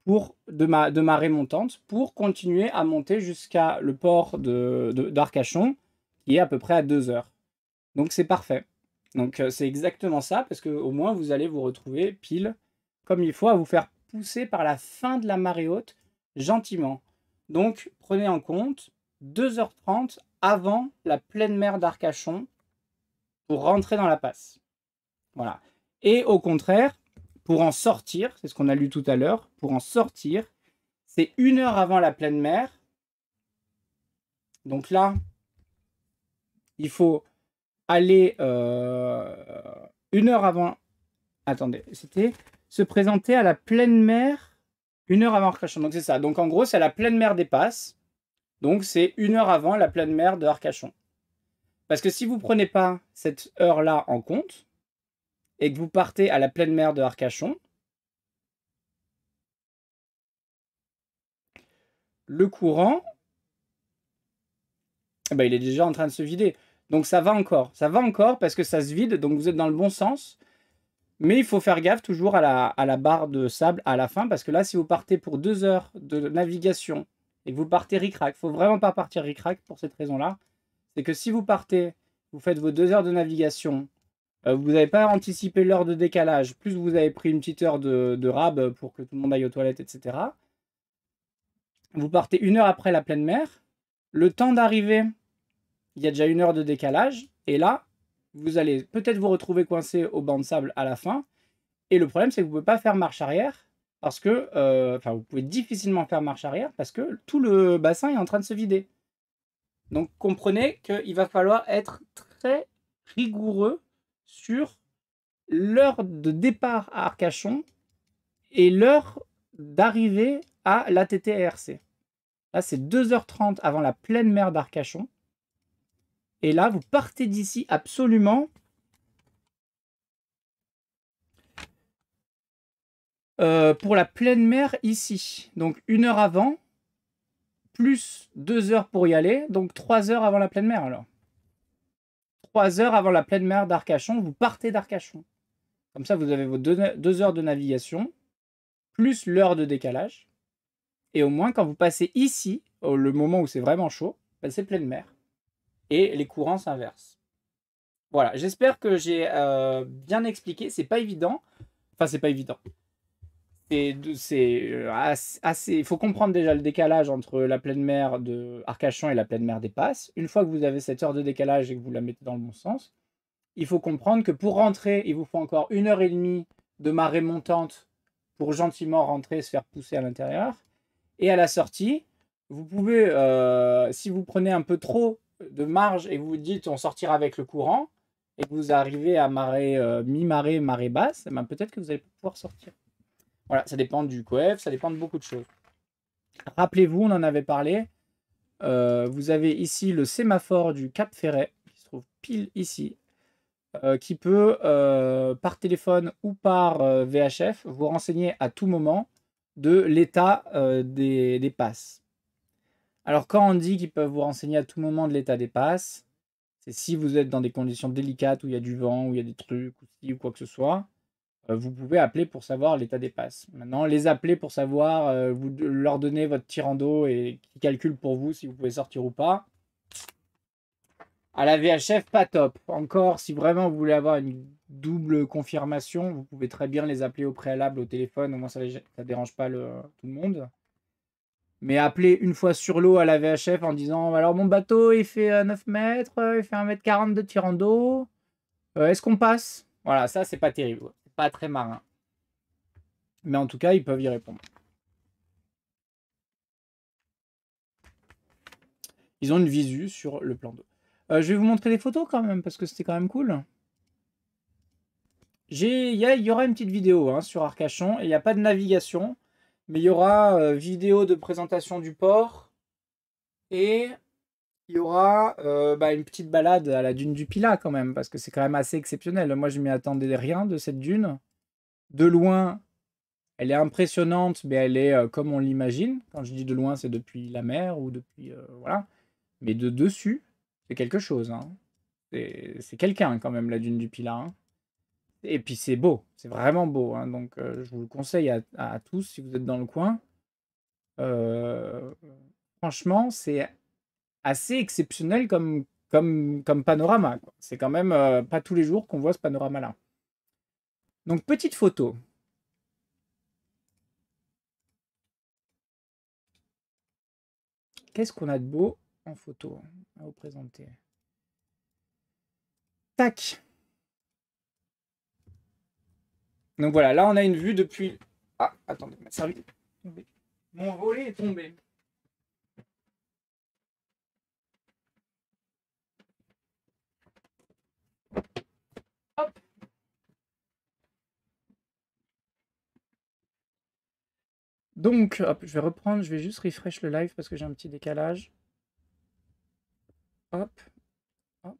pour, de, ma, de marée montante pour continuer à monter jusqu'à le port d'Arcachon, qui est à peu près à 2 h Donc c'est parfait. Donc euh, c'est exactement ça, parce que au moins vous allez vous retrouver pile comme il faut à vous faire pousser par la fin de la marée haute gentiment. Donc prenez en compte 2h30 avant la pleine mer d'Arcachon pour rentrer dans la passe. Voilà. Et au contraire, pour en sortir, c'est ce qu'on a lu tout à l'heure, pour en sortir, c'est une heure avant la pleine mer. Donc là, il faut aller euh, une heure avant. Attendez, c'était se présenter à la pleine mer une heure avant Arcachon. Donc c'est ça. Donc en gros, c'est la pleine mer des passes. Donc c'est une heure avant la pleine mer de Arcachon. Parce que si vous prenez pas cette heure-là en compte, et que vous partez à la pleine mer de Arcachon, le courant, eh ben, il est déjà en train de se vider. Donc ça va encore, ça va encore parce que ça se vide, donc vous êtes dans le bon sens. Mais il faut faire gaffe toujours à la, à la barre de sable à la fin, parce que là, si vous partez pour deux heures de navigation et que vous partez ricrac, il faut vraiment pas partir ricrac pour cette raison-là. C'est que si vous partez, vous faites vos deux heures de navigation euh, vous n'avez pas anticipé l'heure de décalage, plus vous avez pris une petite heure de, rab pour que tout le monde aille aux toilettes, etc. Vous partez une heure après la pleine mer. Le temps d'arriver, il y a déjà une heure de décalage. Et là, vous allez peut-être vous retrouver coincé au banc de sable à la fin. Et le problème, c'est que vous ne pouvez pas faire marche arrière parce que, euh, enfin, vous pouvez difficilement faire marche arrière parce que tout le bassin est en train de se vider. Donc comprenez qu'il va falloir être très rigoureux sur l'heure de départ à Arcachon et l'heure d'arrivée à l'ATTRC. Là, c'est 2h30 avant la pleine mer d'Arcachon. Et là, vous partez d'ici absolument euh, pour la pleine mer ici. Donc une heure avant, plus deux heures pour y aller, donc trois heures avant la pleine mer alors heures avant la pleine mer d'Arcachon, vous partez d'Arcachon. Comme ça, vous avez vos deux, heures de navigation, plus l'heure de décalage. Et au moins, quand vous passez ici, le moment où c'est vraiment chaud, ben, c'est pleine mer. Et les courants s'inversent. Voilà, j'espère que j'ai euh, bien expliqué. C'est pas évident. Enfin, c'est pas évident c'est euh, assez. Il faut comprendre déjà le décalage entre la pleine mer de Arcachon et la pleine mer des Passes. Une fois que vous avez cette heure de décalage et que vous la mettez dans le bon sens, il faut comprendre que pour rentrer, il vous faut encore une heure et demie de marée montante pour gentiment rentrer et se faire pousser à l'intérieur. Et à la sortie, vous pouvez, euh, si vous prenez un peu trop de marge et vous vous dites on sortira avec le courant et que vous arrivez à marée euh, mi-marée, marée basse, eh ben peut-être que vous allez pouvoir sortir. Voilà, ça dépend du coef, ça dépend de beaucoup de choses. Rappelez-vous, on en avait parlé. Euh, vous avez ici le sémaphore du Cap Ferret, qui se trouve pile ici, euh, qui peut, euh, par téléphone ou par VHF, vous renseigner à tout moment de l'état des, passes. Alors quand on dit qu'ils peuvent vous renseigner à tout moment de l'état des passes, c'est si vous êtes dans des conditions délicates où il y a du vent, où il y a des trucs, ou quoi que ce soit. Euh, vous pouvez appeler pour savoir l'état des passes. Maintenant, les appeler pour savoir, euh, vous leur donner votre tirando et qui calcule pour vous si vous pouvez sortir ou pas. À la VHF, pas top. Encore, si vraiment vous voulez avoir une double confirmation, vous pouvez très bien les appeler au préalable au téléphone, au moins ça ne dérange pas tout le monde. Mais appeler une fois sur l'eau à la VHF en disant Alors mon bateau il fait 9 euh, mètres, il fait 1 mètre 40 de tirando, euh, est-ce qu'on passe Voilà, ça c'est pas terrible pas très marin. Mais en tout cas, ils peuvent y répondre. Ils ont une visu sur le plan d'eau. Euh, je vais vous montrer les photos quand même, parce que c'était quand même cool. j'ai Il y, aura une petite vidéo hein, sur Arcachon, et il n'y a pas de navigation, mais il y aura euh, vidéo de présentation du port, et il y aura euh, bah, une petite balade à la dune du Pila quand même, parce que c'est quand même assez exceptionnel. Moi, je m'y attendais rien de cette dune. De loin, elle est impressionnante, mais elle est euh, comme on l'imagine. Quand je dis de loin, c'est depuis la mer ou depuis... Euh, voilà. Mais de dessus, c'est quelque chose. Hein. C'est quelqu'un quand même, la dune du Pila. Hein. Et puis c'est beau, c'est vraiment beau. Hein. Donc je vous le conseille à, tous si vous êtes dans le coin. franchement, c'est assez exceptionnel comme, comme, comme panorama. C'est quand même euh, pas tous les jours qu'on voit ce panorama-là. Donc, petite photo. Qu'est-ce qu'on a de beau en photo hein, à vous présenter Tac Donc voilà, là on a une vue depuis... Ah, attendez, ma serviette. Mon volet est tombé. Donc, hop, je vais reprendre, je vais juste refresh le live parce que j'ai un petit décalage. Hop, hop,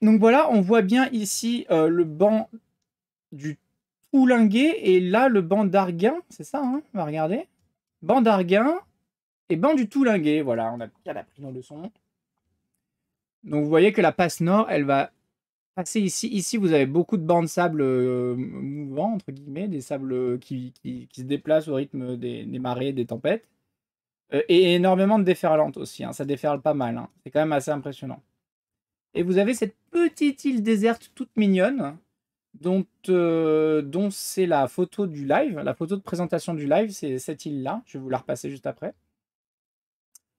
Donc voilà, on voit bien ici euh, le banc du Toulinguet et là le banc d'Arguin, c'est ça, hein, on va regarder. Banc d'Arguin et banc du Toulinguet, voilà, on a bien appris nos leçons. Donc vous voyez que la passe nord, elle va ici, ici, vous avez beaucoup de bancs de sable euh, mouvant, entre guillemets, des sables euh, qui, se déplacent au rythme des, marées, des tempêtes. Euh, et énormément de déferlantes aussi, hein. ça déferle pas mal, hein. c'est quand même assez impressionnant. Et vous avez cette petite île déserte toute mignonne, dont, dont c'est la photo du live, la photo de présentation du live, c'est cette île-là, je vais vous la repasser juste après.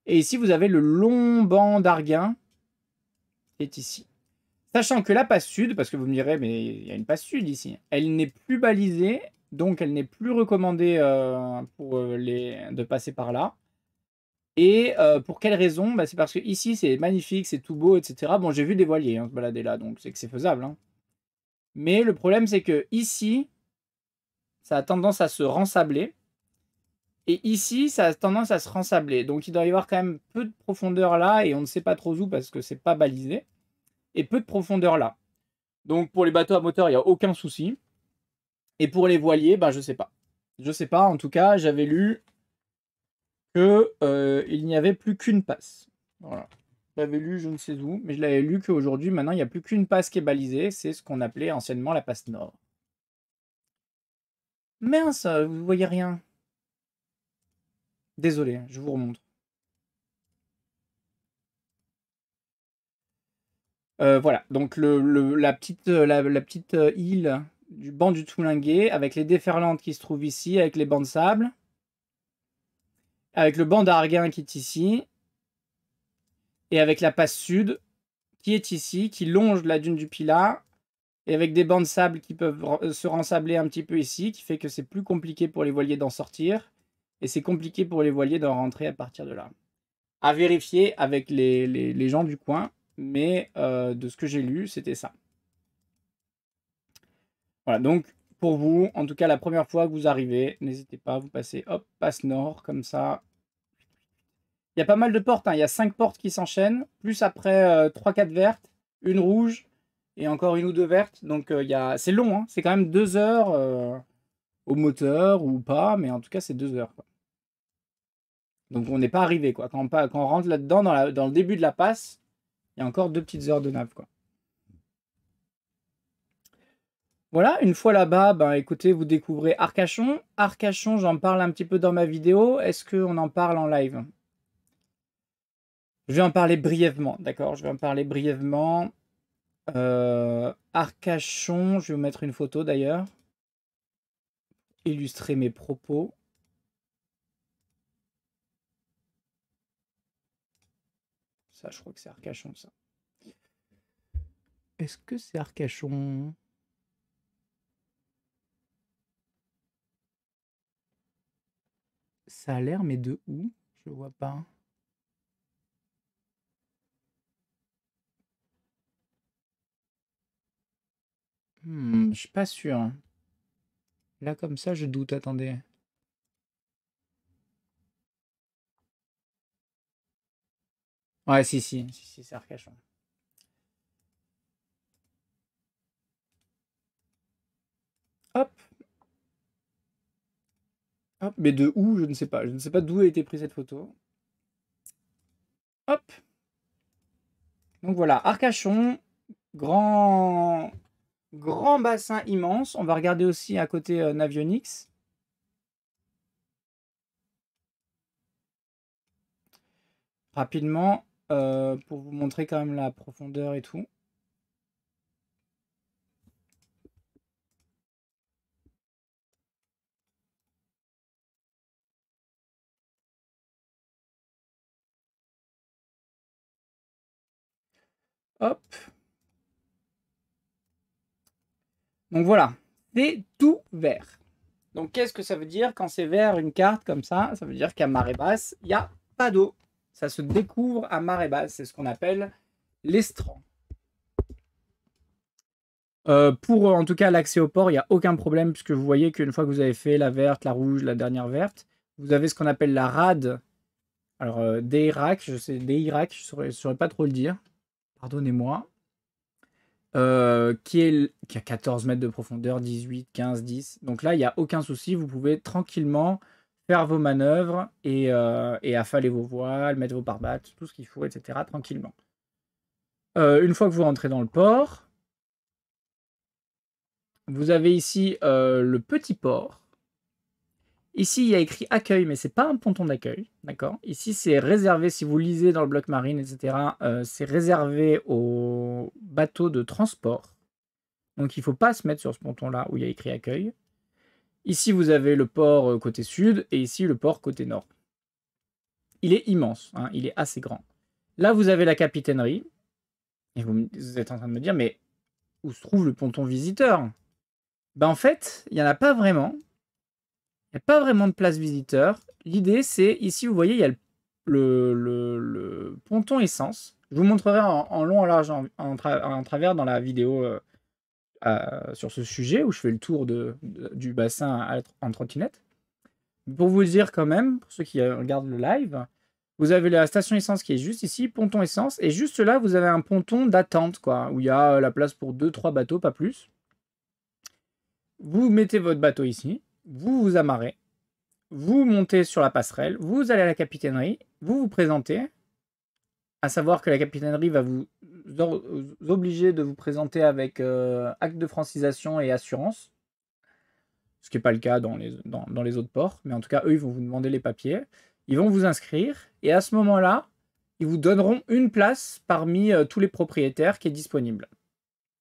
Et ici, vous avez le long banc d'Arguin, qui est ici. Sachant que la passe sud, parce que vous me direz, mais il y a une passe sud ici, elle n'est plus balisée, donc elle n'est plus recommandée euh, pour euh, les... de passer par là. Et euh, pour quelle raison bah, C'est parce que ici c'est magnifique, c'est tout beau, etc. Bon, j'ai vu des voiliers hein, se balader là, donc c'est que c'est faisable. Hein. Mais le problème c'est que ici, ça a tendance à se rensabler. Et ici, ça a tendance à se rensabler. Donc il doit y avoir quand même peu de profondeur là, et on ne sait pas trop où parce que c'est pas balisé et peu de profondeur là. Donc pour les bateaux à moteur, il n'y a aucun souci. Et pour les voiliers, ben, je sais pas. Je sais pas, en tout cas, j'avais lu que euh, il n'y avait plus qu'une passe. Voilà. J'avais lu je ne sais où, mais je l'avais lu qu'aujourd'hui, maintenant, il n'y a plus qu'une passe qui est balisée. C'est ce qu'on appelait anciennement la passe nord. Mince, vous voyez rien. Désolé, je vous remonte. Euh, voilà, donc la, petite, euh, euh, île du banc du Toulinguet, avec les déferlantes qui se trouvent ici, avec les bancs de sable, avec le banc d'Arguin qui est ici, et avec la passe sud qui est ici, qui longe la dune du Pilat, et avec des bancs de sable qui peuvent se rensabler un petit peu ici, qui fait que c'est plus compliqué pour les voiliers d'en sortir, et c'est compliqué pour les voiliers d'en rentrer à partir de là. À vérifier avec les gens du coin mais euh, de ce que j'ai lu, c'était ça. Voilà, donc pour vous, en tout cas, la première fois que vous arrivez, n'hésitez pas, vous passez, hop, passe nord, comme ça. Il y a pas mal de portes, hein. il y a cinq portes qui s'enchaînent, plus après euh, trois quatre vertes, une rouge et encore une ou deux vertes. Donc euh, il y a... c'est long, hein. c'est quand même deux heures au moteur ou pas, mais en tout cas, c'est deux heures. Donc on n'est pas arrivé. Quoi. Quand, on, rentre là-dedans, dans, le début de la passe, il y a encore deux petites heures de nav, quoi. Voilà, une fois là-bas, ben, écoutez, vous découvrez Arcachon. Arcachon, j'en parle un petit peu dans ma vidéo. Est-ce qu'on en parle en live Je vais en parler brièvement, d'accord Je vais en parler brièvement. Euh, Arcachon, je vais vous mettre une photo d'ailleurs. Illustrer mes propos. Ça, je crois que c'est Arcachon, ça. Est-ce que c'est Arcachon Ça a l'air, mais de où Je vois pas. Hmm, je suis pas sûr. Là, comme ça, je doute. Attendez. Ouais, si, si, si, si c'est Arcachon. Hop. Hop, mais de où, je ne sais pas. Je ne sais pas d'où a été prise cette photo. Hop. Donc voilà, Arcachon, grand, grand bassin immense. On va regarder aussi à côté euh, navionix Rapidement, euh, pour vous montrer quand même la profondeur et tout. Hop. Donc voilà, c'est tout vert. Donc qu'est-ce que ça veut dire quand c'est vert une carte comme ça Ça veut dire qu'à marée basse, il n'y a pas d'eau. Ça se découvre à marée basse. C'est ce qu'on appelle l'estran. Euh, pour en tout cas l'accès au port, il n'y a aucun problème puisque vous voyez qu'une fois que vous avez fait la verte, la rouge, la dernière verte, vous avez ce qu'on appelle la rade. Alors euh, des je sais, des je ne saurais, pas trop le dire. Pardonnez-moi. Euh, qui, est, qui a 14 mètres de profondeur, 18, 15, 10. Donc là, il n'y a aucun souci. Vous pouvez tranquillement faire vos manœuvres euh, et, affaler vos voiles, mettre vos barbates, tout ce qu'il faut, etc. tranquillement. Euh, une fois que vous rentrez dans le port, vous avez ici euh, le petit port. Ici, il y a écrit accueil, mais c'est pas un ponton d'accueil, d'accord Ici, c'est réservé, si vous lisez dans le bloc marine, etc., c'est réservé aux bateaux de transport. Donc, il ne faut pas se mettre sur ce ponton-là où il y a écrit accueil. Ici, vous avez le port euh, côté sud et ici le port côté nord. Il est immense, hein, il est assez grand. Là, vous avez la capitainerie. Et vous, êtes en train de me dire, mais où se trouve le ponton visiteur ben en fait, il n'y en a pas vraiment. Il n'y a pas vraiment de place visiteur. L'idée, c'est ici, vous voyez, il y a le, ponton essence. Je vous montrerai en, long, en large, en, travers dans la vidéo euh, sur ce sujet où je fais le tour de, du bassin en trottinette. Pour vous dire quand même, pour ceux qui euh, regardent le live, vous avez la station essence qui est juste ici, ponton essence, et juste là, vous avez un ponton d'attente, quoi, où il y a euh, la place pour 2-3 bateaux, pas plus. Vous mettez votre bateau ici, vous vous amarrez, vous montez sur la passerelle, vous allez à la capitainerie, vous vous présentez, à savoir que la capitainerie va vous obligés de vous présenter avec euh, acte de francisation et assurance, ce qui n'est pas le cas dans les, autres ports, mais en tout cas, eux, ils vont vous demander les papiers, ils vont vous inscrire, et à ce moment-là, ils vous donneront une place parmi euh, tous les propriétaires qui est disponible.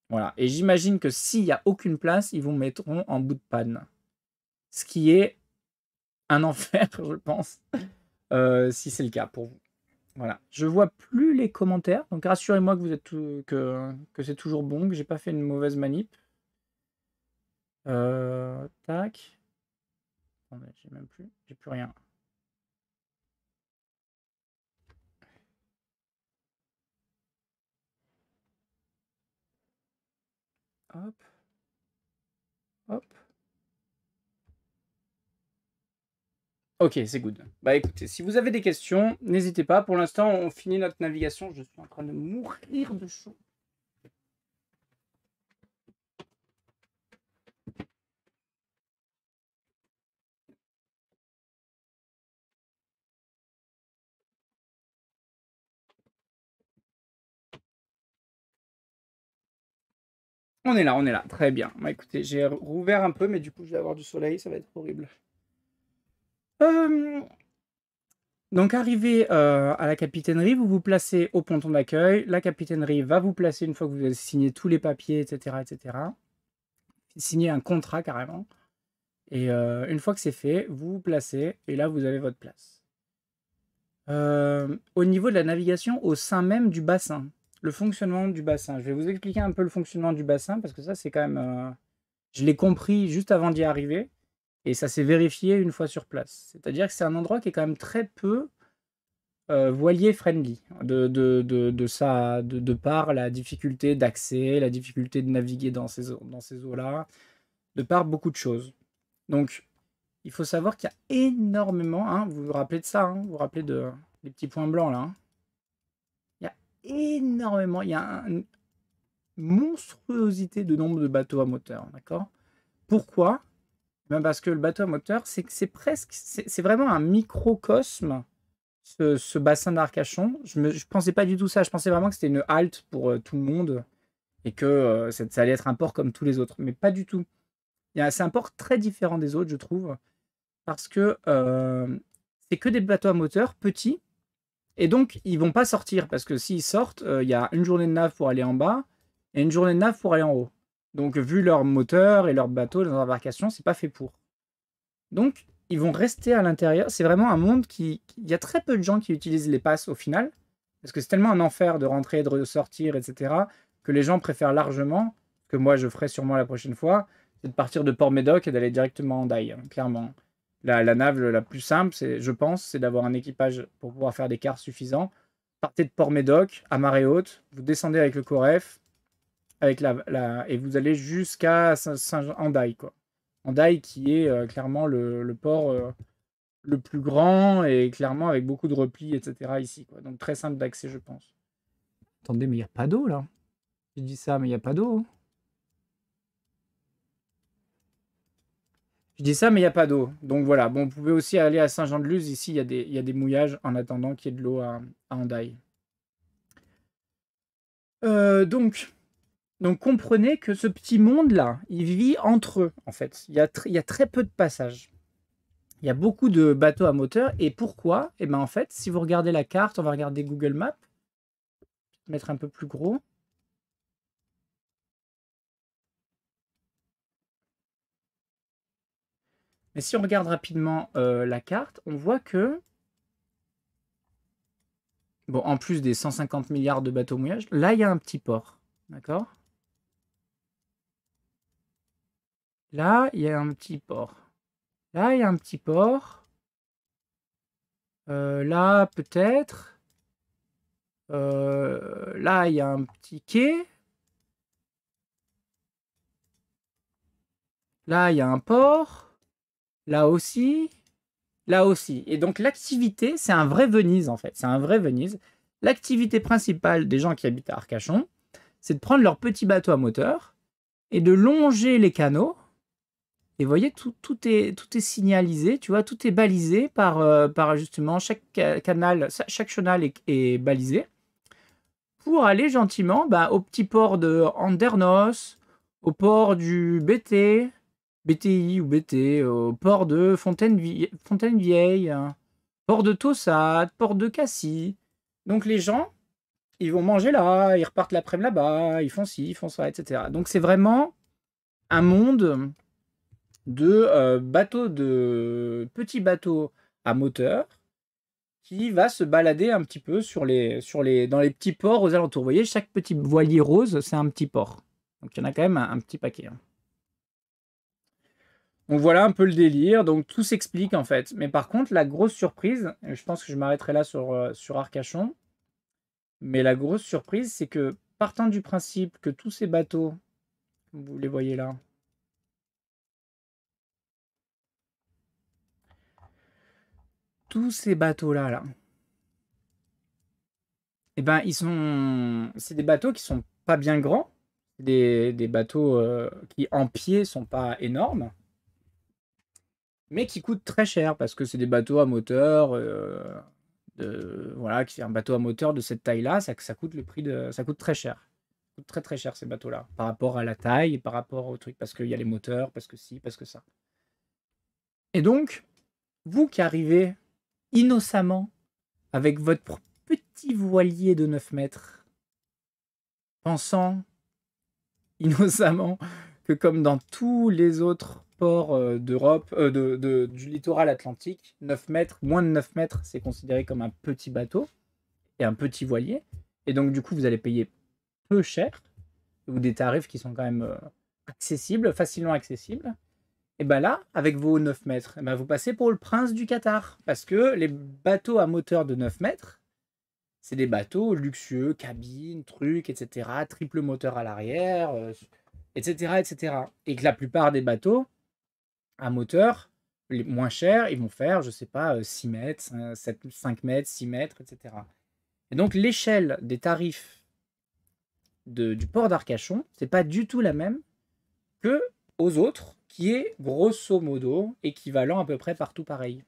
Voilà, et j'imagine que s'il n'y a aucune place, ils vous mettront en bout de panne. Ce qui est un enfer, je pense, euh, si c'est le cas pour vous. Voilà. Je vois plus les commentaires. Donc rassurez-moi que vous êtes que, que c'est toujours bon, que j'ai pas fait une mauvaise manip. Euh, tac. J'ai même plus. J'ai plus rien. Hop. Hop. Ok, c'est good. Bah écoutez, si vous avez des questions, n'hésitez pas. Pour l'instant, on finit notre navigation. Je suis en train de mourir de chaud. On est là, on est là. Très bien. Bah écoutez, j'ai rouvert un peu, mais du coup, je vais avoir du soleil. Ça va être horrible. Donc arrivé à la capitainerie, vous vous placez au ponton d'accueil. La capitainerie va vous placer une fois que vous avez signé tous les papiers, etc., etc. Signer un contrat carrément. Et une fois que c'est fait, vous vous placez et là vous avez votre place. au niveau de la navigation, au sein même du bassin, le fonctionnement du bassin. Je vais vous expliquer un peu le fonctionnement du bassin parce que ça c'est quand même, je l'ai compris juste avant d'y arriver. Et ça s'est vérifié une fois sur place. C'est-à-dire que c'est un endroit qui est quand même très peu euh, voilier friendly, de, de, de, de, par la difficulté d'accès, la difficulté de naviguer dans ces, eaux-là, de par beaucoup de choses. Donc, il faut savoir qu'il y a énormément, hein, vous vous rappelez de ça, hein, vous vous rappelez de, les petits points blancs là. Hein. Il y a énormément, il y a une monstruosité de nombre de bateaux à moteur, d'accord Pourquoi ben, parce que le bateau à moteur, c'est que c'est presque, c'est vraiment un microcosme, ce, bassin d'Arcachon. Je ne pensais pas du tout ça. Je pensais vraiment que c'était une halte pour euh, tout le monde et que euh, ça, allait être un port comme tous les autres. Mais pas du tout. C'est un port très différent des autres, je trouve, parce que euh, c'est que des bateaux à moteur petits. Et donc, ils vont pas sortir parce que s'ils sortent, il y a une journée de nave pour aller en bas et une journée de nave pour aller en haut. Donc, vu leur moteur et leur bateau, leur embarcation, c'est pas fait pour. Donc, ils vont rester à l'intérieur. C'est vraiment un monde qui. Il y a très peu de gens qui utilisent les passes au final, parce que c'est tellement un enfer de rentrer, de ressortir, etc., que les gens préfèrent largement, que moi je ferai sûrement la prochaine fois, c'est de partir de Port-Médoc et d'aller directement en Daï, hein, clairement. La, la nave la plus simple, c'est, je pense, c'est d'avoir un équipage pour pouvoir faire des quarts suffisants. Partez de Port-Médoc à marée haute, vous descendez avec le Coref, avec la, et vous allez jusqu'à Andai quoi. Andai qui est euh, clairement le, port euh, le plus grand et clairement avec beaucoup de replis etc ici quoi. Donc très simple d'accès je pense. Attendez mais il n'y a pas d'eau là. Je dis ça mais il n'y a pas d'eau. Je dis ça mais il n'y a pas d'eau. Donc voilà bon vous pouvez aussi aller à Saint-Jean-de-Luz ici il y, a des, y a des mouillages en attendant qu'il y ait de l'eau à, à euh, donc, donc comprenez que ce petit monde-là, il vit entre eux, en fait. Il y a, très peu de passages. Il y a beaucoup de bateaux à moteur. Et pourquoi Eh bien, en fait, si vous regardez la carte, on va regarder Google Maps. Mettre un peu plus gros. Mais si on regarde rapidement euh, la carte, on voit que, bon, en plus des 150 milliards de bateaux mouillages, là, il y a un petit port. D'accord Là, il y a un petit port. Là, il y a un petit port. Euh, là, peut-être. Euh, là, il y a un petit quai. Là, il y a un port. Là aussi. Là aussi. Et donc, l'activité, c'est un vrai Venise, en fait. C'est un vrai Venise. L'activité principale des gens qui habitent à Arcachon, c'est de prendre leur petit bateau à moteur et de longer les canaux et vous voyez, tout, tout, est, tout est signalisé, tu vois, tout est balisé par, euh, par justement chaque canal, chaque chenal est, balisé pour aller gentiment bah, au petit port de Andernos, au port du BT, BTI ou BT, euh, au port de Fontaine, Fontaine-Vieille, hein. port de Tossade, port de Cassis. Donc les gens, ils vont manger là, ils repartent l'après-midi là-bas, ils font ci, ils font ça, etc. Donc c'est vraiment un monde de euh, bateaux de petits bateaux à moteur qui va se balader un petit peu sur les, sur les, dans les petits ports aux alentours. Vous voyez, chaque petit voilier rose, c'est un petit port. Donc il y en a quand même un, petit paquet. Hein. Donc voilà un peu le délire. Donc tout s'explique en fait. Mais par contre, la grosse surprise, je pense que je m'arrêterai là sur, euh, sur Arcachon, mais la grosse surprise, c'est que partant du principe que tous ces bateaux, vous les voyez là, tous ces bateaux-là, là, eh ben, ils sont. C'est des bateaux qui sont pas bien grands. Des, bateaux euh, qui, en pied, sont pas énormes. Mais qui coûtent très cher parce que c'est des bateaux à moteur. Euh, de, voilà, qui un bateau à moteur de cette taille-là, ça, ça coûte le prix de. Ça coûte très cher. coûte très très cher ces bateaux-là. Par rapport à la taille par rapport au truc. Parce qu'il y a les moteurs, parce que si, parce que ça. Et donc, vous qui arrivez innocemment avec votre petit voilier de 9 mètres, pensant innocemment que comme dans tous les autres ports euh, d'Europe, euh, du littoral atlantique, 9 mètres, moins de 9 mètres, c'est considéré comme un petit bateau et un petit voilier. Et donc du coup, vous allez payer peu cher, ou des tarifs qui sont quand même euh, accessibles, facilement accessibles. Et bien là, avec vos 9 mètres, eh ben vous passez pour le prince du Qatar. Parce que les bateaux à moteur de 9 mètres, c'est des bateaux luxueux, cabine, trucs, etc. Triple moteur à l'arrière, etc., euh, etc. Et que la plupart des bateaux à moteur, les moins chers, ils vont faire, je ne sais pas, 6 euh, mètres, 7, 5 mètres, 6 mètres, etc. Et donc l'échelle des tarifs du port d'Arcachon, c'est pas du tout la même que aux autres qui est grosso modo équivalent à peu près partout pareil.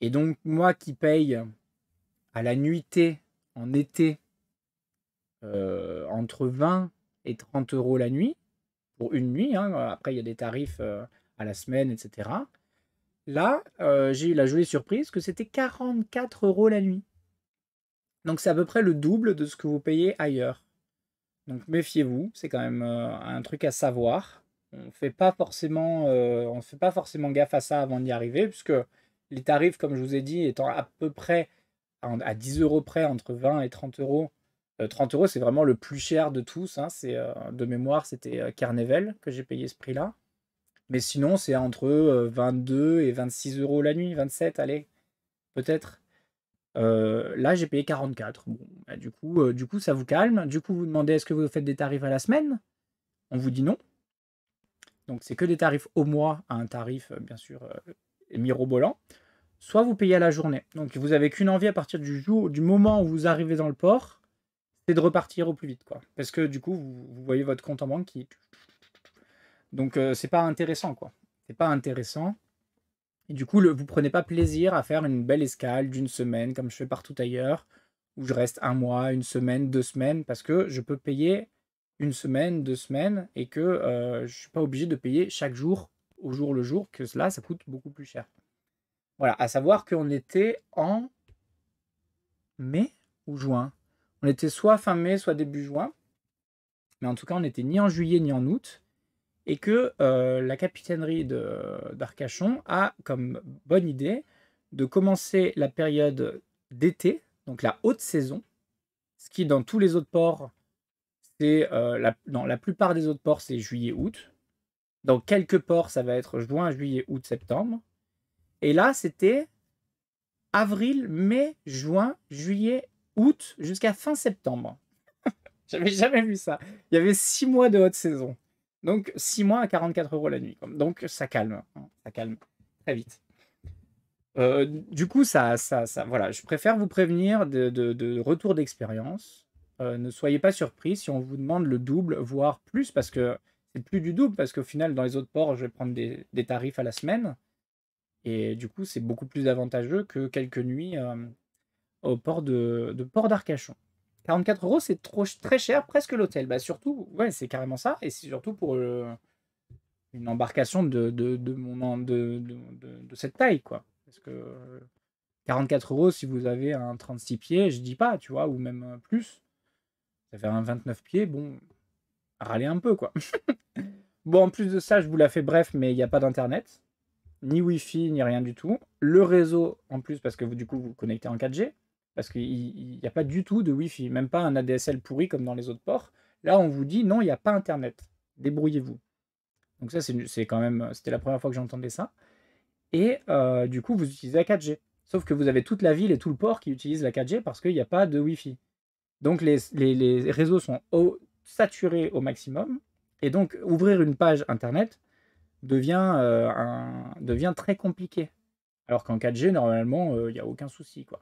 Et donc moi qui paye à la nuitée en été euh, entre 20 et 30 euros la nuit, pour une nuit, hein, après il y a des tarifs euh, à la semaine, etc. Là, euh, j'ai eu la jolie surprise que c'était 44 euros la nuit. Donc c'est à peu près le double de ce que vous payez ailleurs. Donc méfiez-vous, c'est quand même un truc à savoir on fait pas forcément, euh, on fait pas forcément gaffe à ça avant d'y arriver, puisque les tarifs, comme je vous ai dit, étant à peu près à 10 euros près, entre 20 et 30 euros. 30 euh, euros, c'est vraiment le plus cher de tous. Hein. c'est euh, de mémoire, c'était carnaval que j'ai payé ce prix-là. Mais sinon, c'est entre 22 et 26 euros la nuit, 27, allez, peut-être. là, j'ai payé 44. Bah, du, coup, du coup, ça vous calme. Du coup, vous demandez est-ce que vous faites des tarifs à la semaine On vous dit non donc c'est que des tarifs au mois à un tarif euh, bien sûr euh, mirobolant, soit vous payez à la journée. Donc vous avez qu'une envie à partir du jour, du moment où vous arrivez dans le port, c'est de repartir au plus vite, quoi. Parce que du coup, vous, voyez votre compte en banque qui, donc euh, c'est pas intéressant, quoi. C'est pas intéressant. Et du coup, vous vous prenez pas plaisir à faire une belle escale d'une semaine, comme je fais partout ailleurs, où je reste un mois, une semaine, deux semaines, parce que je peux payer une semaine, deux semaines, et que euh, je ne suis pas obligé de payer chaque jour, au jour le jour, que cela, ça coûte beaucoup plus cher. Voilà, à savoir qu'on était en mai ou juin. On était soit fin mai, soit début juin. Mais en tout cas, on n'était ni en juillet ni en août. Et que euh, la capitainerie d'Arcachon a comme bonne idée de commencer la période d'été, donc la haute saison, ce qui dans tous les autres ports euh, la, dans la plupart des autres ports, c'est juillet-août. Dans quelques ports, ça va être juin, juillet, août, septembre. Et là, c'était avril, mai, juin, juillet, août, jusqu'à fin septembre. J'avais jamais vu ça. Il y avait six mois de haute saison. Donc, six mois à 44 euros la nuit. Donc, ça calme. Hein. ça calme très vite. Euh, du coup, ça, ça, voilà, je préfère vous prévenir de, de retour d'expérience. Euh, ne soyez pas surpris si on vous demande le double, voire plus, parce que c'est plus du double, parce qu'au final, dans les autres ports, je vais prendre des, tarifs à la semaine. Et du coup, c'est beaucoup plus avantageux que quelques nuits euh, au port de, Port d'Arcachon. 44 euros, c'est trop très cher, presque l'hôtel. Bah surtout, ouais, c'est carrément ça, et c'est surtout pour euh, une embarcation de de, cette taille, quoi. Parce que 44 euros, si vous avez un 36 pieds, je dis pas, tu vois, ou même plus, vers un 29 pieds, bon, râlez un peu, quoi. bon, en plus de ça, je vous la fais bref, mais il n'y a pas d'internet. Ni Wi-Fi, ni rien du tout. Le réseau, en plus, parce que vous, du coup, vous, connectez en 4G, parce qu'il n'y a pas du tout de Wi-Fi, même pas un ADSL pourri comme dans les autres ports. Là, on vous dit, non, il n'y a pas internet. Débrouillez-vous. Donc ça, c'est quand même, c'était la première fois que j'entendais ça. Et euh, du coup, vous utilisez la 4G. Sauf que vous avez toute la ville et tout le port qui utilise la 4G parce qu'il n'y a pas de Wi-Fi. Donc les, les, réseaux sont saturés au maximum. Et donc ouvrir une page Internet devient, euh, un, devient très compliqué. Alors qu'en 4G, normalement, il euh, n'y a aucun souci. quoi.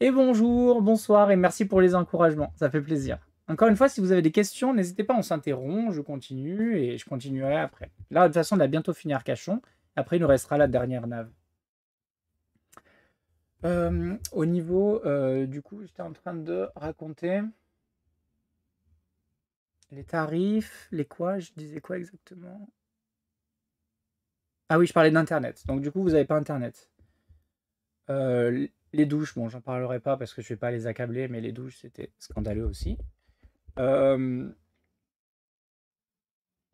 Et bonjour, bonsoir et merci pour les encouragements. Ça fait plaisir. Encore une fois, si vous avez des questions, n'hésitez pas, on s'interrompt, je continue et je continuerai après. Là, de toute façon, on a bientôt fini Arcachon. Après, il nous restera la dernière nave. Euh, au niveau, euh, du coup, j'étais en train de raconter les tarifs, les quoi, je disais quoi exactement Ah oui, je parlais d'Internet. Donc du coup, vous n'avez pas Internet. Euh, les douches, bon, j'en parlerai pas parce que je vais pas les accabler, mais les douches, c'était scandaleux aussi.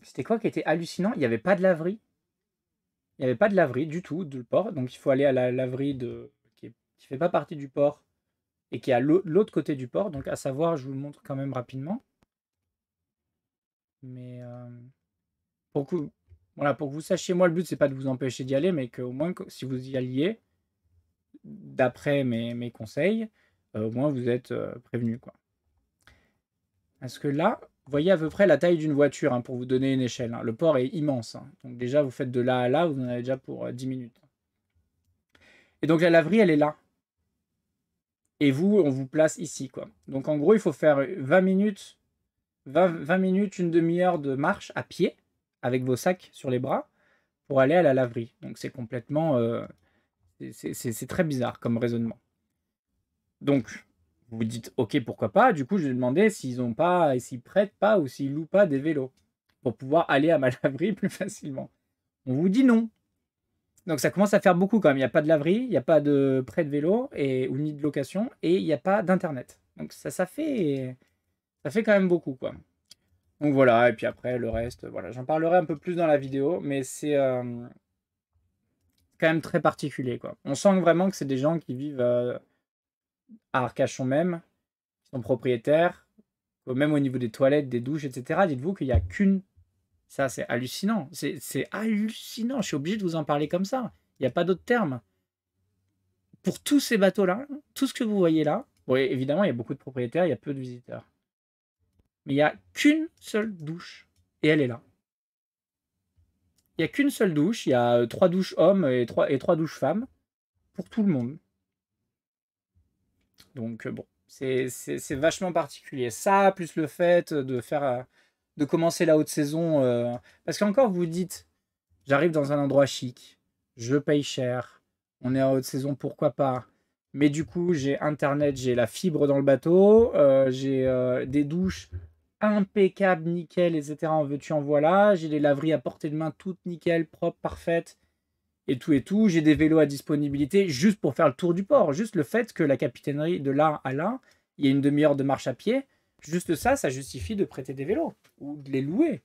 C'était quoi qui était hallucinant Il n'y avait pas de laverie. Il n'y avait pas de laverie du tout du port. Donc il faut aller à la laverie de, qui ne fait pas partie du port et qui est à l'autre côté du port. Donc à savoir, je vous le montre quand même rapidement. Mais euh, pour, que, pour vous sachiez, moi le but c'est pas de vous empêcher d'y aller, mais qu'au moins si vous y alliez, d'après mes, mes, conseils, euh, au moins vous êtes euh, prévenu. Parce que là, vous voyez à peu près la taille d'une voiture hein, pour vous donner une échelle. Hein. Le port est immense. Hein. Donc déjà, vous faites de là à là, vous en avez déjà pour 10 minutes. Et donc la laverie, elle est là. Et vous, on vous place ici. quoi. Donc en gros, il faut faire 20 minutes, 20, minutes, une demi-heure de marche à pied avec vos sacs sur les bras pour aller à la laverie. Donc c'est complètement... Euh, c'est très bizarre comme raisonnement. Donc, vous dites ok pourquoi pas du coup je vais demander s'ils ont pas s'ils prêtent pas ou s'ils louent pas des vélos pour pouvoir aller à laverie plus facilement on vous dit non donc ça commence à faire beaucoup quand même. Il n'y a pas de laverie, il n'y a pas de prêt de vélo et, ou ni de location et il n'y a pas d'internet. Donc ça, ça fait, ça fait quand même beaucoup quoi. Donc voilà, et puis après le reste, voilà, j'en parlerai un peu plus dans la vidéo, mais c'est euh, quand même très particulier quoi. On sent vraiment que c'est des gens qui vivent euh, à Arcachon même, qui sont propriétaires, même au niveau des toilettes, des douches, etc. Dites-vous qu'il n'y a qu'une ça, c'est hallucinant. C'est hallucinant. Je suis obligé de vous en parler comme ça. Il n'y a pas d'autre terme. Pour tous ces bateaux-là, tout ce que vous voyez là, bon, évidemment, il y a beaucoup de propriétaires, il y a peu de visiteurs. Mais il n'y a qu'une seule douche. Et elle est là. Il n'y a qu'une seule douche. Il y a euh, trois douches hommes et trois, et trois douches femmes. Pour tout le monde. Donc, euh, bon. C'est vachement particulier. Ça, plus le fait de faire euh, de commencer la haute saison. parce euh, parce qu'encore, vous dites, j'arrive dans un endroit chic, je paye cher, on est en haute saison, pourquoi pas mais du coup, j'ai internet, j'ai la fibre dans le bateau, euh, j'ai euh, des douches impeccables, nickel, etc. En veux-tu, en voilà. J'ai des laveries à portée de main, toutes nickel, propres, parfaites, et tout et tout. J'ai des vélos à disponibilité juste pour faire le tour du port. Juste le fait que la capitainerie de là à là, il y a une demi-heure de marche à pied, Juste ça, ça justifie de prêter des vélos ou de les louer.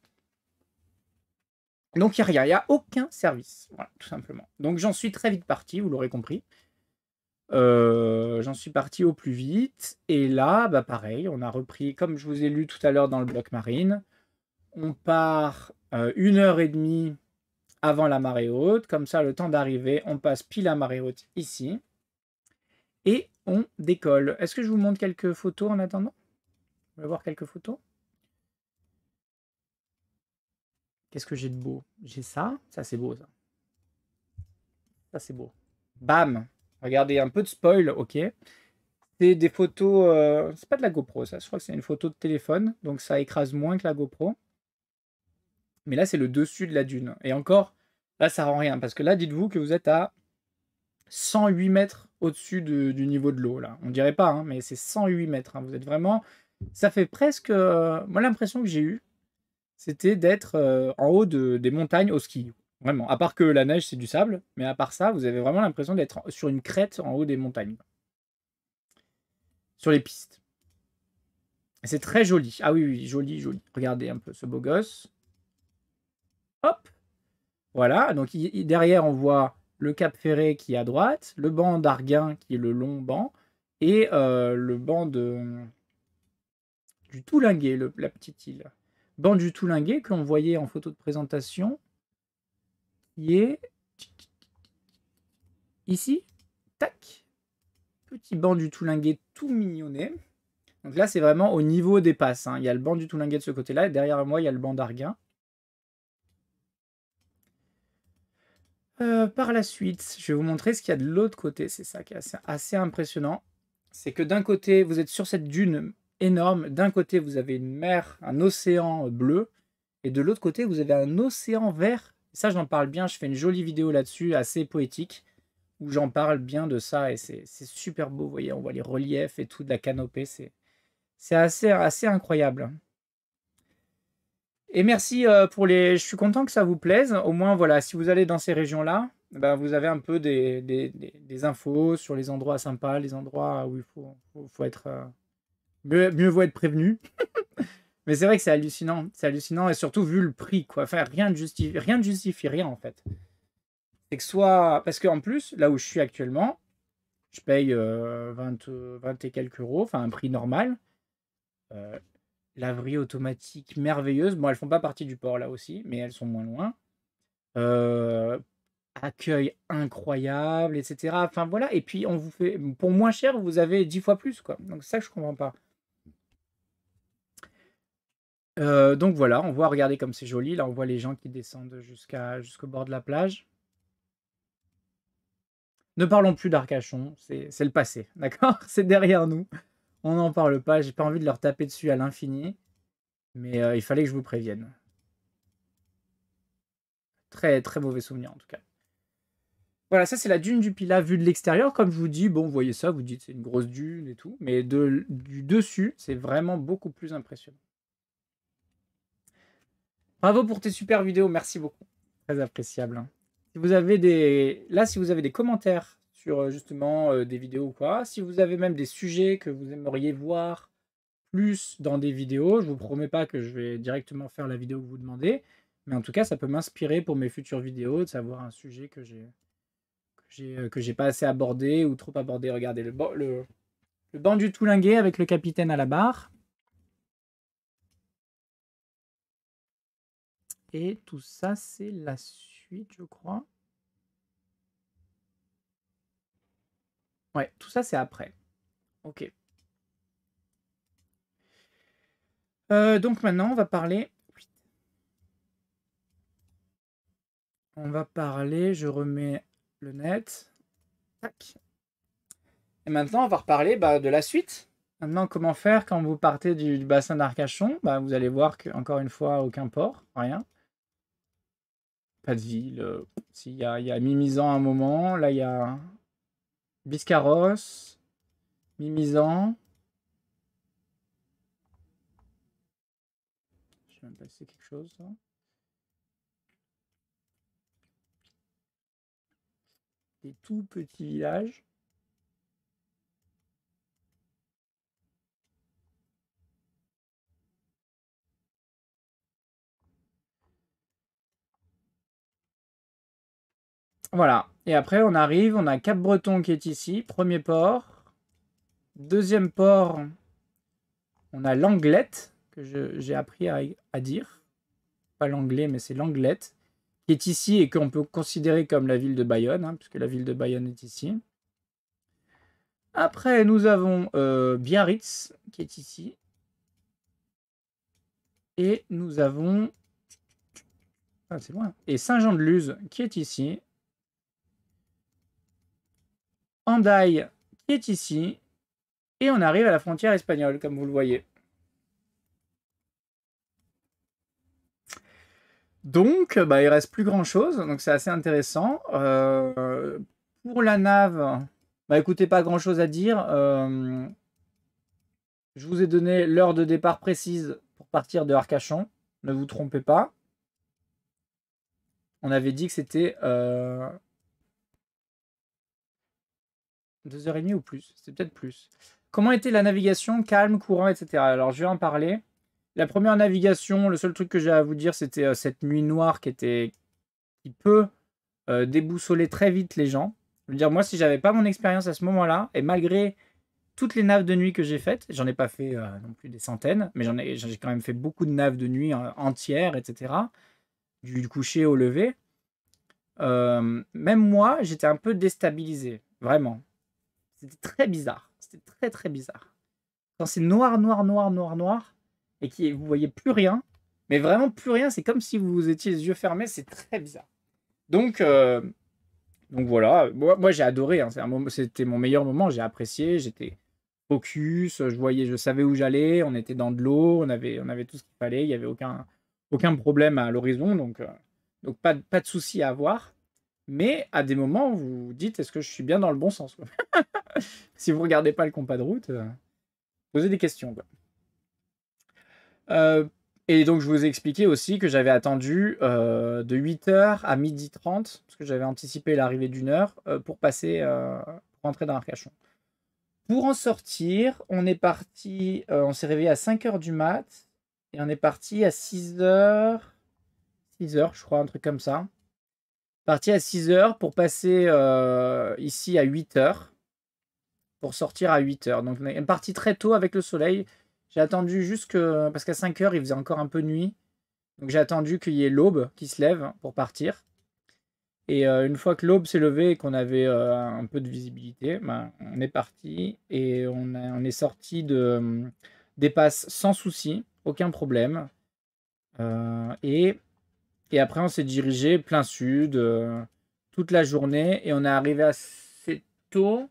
Donc il n'y a, a, aucun service, voilà, tout simplement. Donc j'en suis très vite parti, vous l'aurez compris. Euh, j'en suis parti au plus vite. Et là, bah pareil, on a repris, comme je vous ai lu tout à l'heure dans le bloc marine, on part euh, une heure et demie avant la marée haute. Comme ça, le temps d'arriver, on passe pile à marée haute ici. Et on décolle. Est-ce que je vous montre quelques photos en attendant on va voir quelques photos. Qu'est-ce que j'ai de beau J'ai ça. Ça, c'est beau, ça. Ça, c'est beau. Bam Regardez, un peu de spoil, ok. C'est des photos... Euh, c'est pas de la GoPro, ça. Je crois que c'est une photo de téléphone. Donc, ça écrase moins que la GoPro. Mais là, c'est le dessus de la dune. Et encore, là, ça rend rien. Parce que là, dites-vous que vous êtes à 108 mètres au-dessus du niveau de l'eau. là. On dirait pas, hein, mais c'est 108 mètres. Hein. Vous êtes vraiment ça fait presque. Euh, moi, l'impression que j'ai eue, c'était d'être euh, en haut des montagnes au ski. Vraiment. À part que la neige, c'est du sable. Mais à part ça, vous avez vraiment l'impression d'être sur une crête en haut des montagnes. Sur les pistes. C'est très joli. Ah oui, oui, joli, joli. Regardez un peu ce beau gosse. Hop. Voilà. Donc derrière, on voit le Cap Ferré qui est à droite, le banc d'Arguin qui est le long banc, et euh, le banc de du Toulinguet, la petite île. Bande du Toulinguet que l'on voyait en photo de présentation, Il est ici, tac, petit banc du Toulinguet tout mignonné. Donc là, c'est vraiment au niveau des passes. Hein. Il y a le banc du Toulinguet de ce côté-là, et derrière moi, il y a le banc d'Arguin. Euh, par la suite, je vais vous montrer ce qu'il y a de l'autre côté. C'est ça qui est assez impressionnant. C'est que d'un côté, vous êtes sur cette dune énorme. D'un côté, vous avez une mer, un océan bleu, et de l'autre côté, vous avez un océan vert. Ça, j'en parle bien, je fais une jolie vidéo là-dessus, assez poétique, où j'en parle bien de ça, et c'est super beau, vous voyez, on voit les reliefs et tout, de la canopée, c'est assez, assez incroyable. Et merci euh, pour les... Je suis content que ça vous plaise. Au moins, voilà, si vous allez dans ces régions-là, ben, vous avez un peu des, infos sur les endroits sympas, les endroits où il faut être euh, mieux, vaut être prévenu. Mais c'est vrai que c'est hallucinant, c'est hallucinant et surtout vu le prix quoi. Enfin, rien ne justifie, rien justifie rien en fait. C'est que soit parce qu'en plus là où je suis actuellement, je paye 20, euh, 20, et quelques euros, enfin un prix normal. Euh, laverie automatique merveilleuse. Bon, elles font pas partie du port là aussi, mais elles sont moins loin. Euh, accueil incroyable, etc. Enfin voilà. Et puis on vous fait pour moins cher, vous avez 10 fois plus quoi. Donc ça, je comprends pas. Euh, donc voilà, on voit, regarder comme c'est joli. Là, on voit les gens qui descendent jusqu'à jusqu'au bord de la plage. Ne parlons plus d'Arcachon, c'est le passé, d'accord C'est derrière nous. On n'en parle pas, j'ai pas envie de leur taper dessus à l'infini. Mais euh, il fallait que je vous prévienne. Très très mauvais souvenir en tout cas. Voilà, ça c'est la dune du Pila vue de l'extérieur. Comme je vous dis, bon, vous voyez ça, vous dites c'est une grosse dune et tout. Mais du dessus, c'est vraiment beaucoup plus impressionnant. Bravo pour tes super vidéos, merci beaucoup. Très appréciable. Hein. Si vous avez des... Là, si vous avez des commentaires sur euh, justement euh, des vidéos ou quoi, si vous avez même des sujets que vous aimeriez voir plus dans des vidéos, je vous promets pas que je vais directement faire la vidéo que vous demandez, mais en tout cas, ça peut m'inspirer pour mes futures vidéos, de savoir un sujet que j'ai que j'ai euh, pas assez abordé ou trop abordé. Regardez le, le, le banc du Toulinguet avec le capitaine à la barre. Et tout ça, c'est la suite, je crois. Ouais, tout ça, c'est après. Ok. Euh, donc maintenant, on va parler... On va parler, je remets le net. Tac. Et maintenant, on va reparler bah, de la suite. Maintenant, comment faire quand vous partez du, bassin d'Arcachon bah, Vous allez voir qu'encore une fois, aucun port, rien pas de ville. Euh, S'il y a, il y a Mimizan à un moment, là il y a Biscarros, Mimizan. Je vais même passer quelque chose. Hein. Des tout petits villages. Voilà. Et après, on arrive, on a Cap-Breton qui est ici, premier port. Deuxième port, on a l'anglette, que j'ai appris à, dire. Pas l'anglais, mais c'est l'anglette, qui est ici et qu'on peut considérer comme la ville de Bayonne, hein, puisque la ville de Bayonne est ici. Après, nous avons euh, Biarritz, qui est ici. Et nous avons... Ah, c'est loin. Et Saint-Jean-de-Luz, qui est ici. Andai, qui est ici. Et on arrive à la frontière espagnole, comme vous le voyez. Donc, bah, il reste plus grand-chose. Donc, c'est assez intéressant. Euh, pour la nave, bah, écoutez, pas grand-chose à dire. Euh, je vous ai donné l'heure de départ précise pour partir de Arcachon. Ne vous trompez pas. On avait dit que c'était... Euh, deux heures et demie ou plus, c'est peut-être plus. Comment était la navigation Calme, courant, etc. Alors, je vais en parler. La première navigation, le seul truc que j'ai à vous dire, c'était euh, cette nuit noire qui était qui peut euh, déboussoler très vite les gens. Je veux dire, moi, si j'avais pas mon expérience à ce moment-là, et malgré toutes les naves de nuit que j'ai faites, j'en ai pas fait euh, non plus des centaines, mais j'en ai, j'ai quand même fait beaucoup de naves de nuit hein, entières, etc. Du coucher au lever. même moi, j'étais un peu déstabilisé, vraiment. C'était très bizarre. C'était très très bizarre. Quand c'est noir, noir, noir, noir, noir, et que vous voyez plus rien, mais vraiment plus rien, c'est comme si vous étiez les yeux fermés, c'est très bizarre. Donc, euh, donc voilà, moi, j'ai adoré, hein. c'était mon meilleur moment, j'ai apprécié, j'étais focus, je voyais, je savais où j'allais, on était dans de l'eau, on avait, on avait tout ce qu'il fallait, il n'y avait aucun, aucun problème à l'horizon, donc, euh, donc pas, pas de souci à avoir. Mais à des moments, vous vous dites est-ce que je suis bien dans le bon sens Si vous regardez pas le compas de route, euh, posez des questions. Euh, et donc, je vous ai expliqué aussi que j'avais attendu euh, de 8h à 12h30, parce que j'avais anticipé l'arrivée d'une heure, pour passer, pour rentrer dans Arcachon. Pour en sortir, on est parti, on s'est réveillé à 5h du mat, et on est parti à 6h, 6h, je crois, un truc comme ça. Parti à 6h pour passer euh, ici à 8h. Pour sortir à 8h. Donc, on est parti très tôt avec le soleil. J'ai attendu jusque. Parce qu'à 5h, il faisait encore un peu nuit. Donc, j'ai attendu qu'il y ait l'aube qui se lève pour partir. Et euh, une fois que l'aube s'est levée et qu'on avait euh, un peu de visibilité, ben, on est parti et on, est sorti de, hum, des passes sans souci, aucun problème. et et après, on s'est dirigé plein sud euh, toute la journée et on est arrivé assez tôt.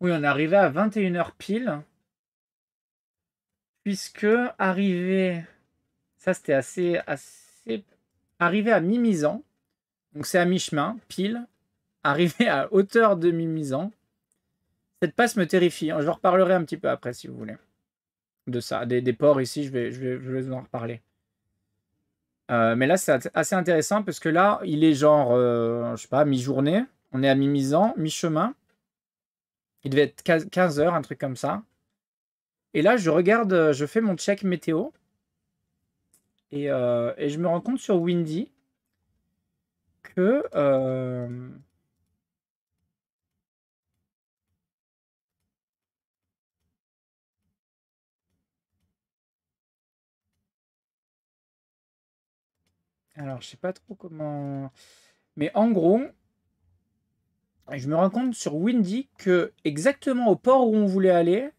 Oui, on est arrivé à 21h pile. Puisque arrivé. Ça, c'était assez, assez. Arrivé à Mimisan, Donc, c'est à mi-chemin, pile. Arrivé à hauteur de Mimisan, Cette passe me terrifie. Hein. Je reparlerai un petit peu après si vous voulez. De ça. Des, ports ici, je vais, je, je vais vous en reparler. Euh, mais là, c'est assez intéressant parce que là, il est genre, euh, je sais pas, mi-journée. On est à mi misan mi-chemin. Il devait être 15 heures, un truc comme ça. Et là, je regarde, euh, je fais mon check météo. Et, et je me rends compte sur Windy que Alors, je sais pas trop comment... Mais en gros, je me rends compte sur Windy que exactement au port où on voulait aller,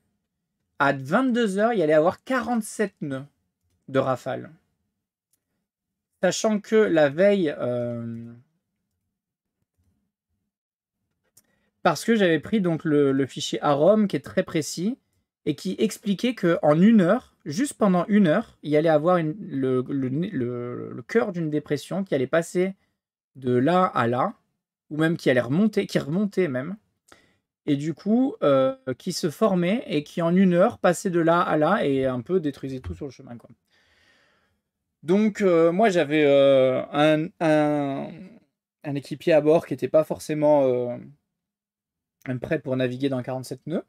à 22h, il y allait avoir 47 nœuds de rafale. Sachant que la veille... Euh, parce que j'avais pris donc le, le fichier AROM qui est très précis et qui expliquait qu'en une heure, juste pendant une heure, il allait avoir le, cœur d'une dépression qui allait passer de là à là, ou même qui allait remonter, qui remontait même, et du coup, euh, qui se formait et qui en une heure passait de là à là et un peu détruisait tout sur le chemin. Donc, euh, moi, j'avais euh, un, équipier à bord qui n'était pas forcément prêt pour naviguer dans 47 nœuds.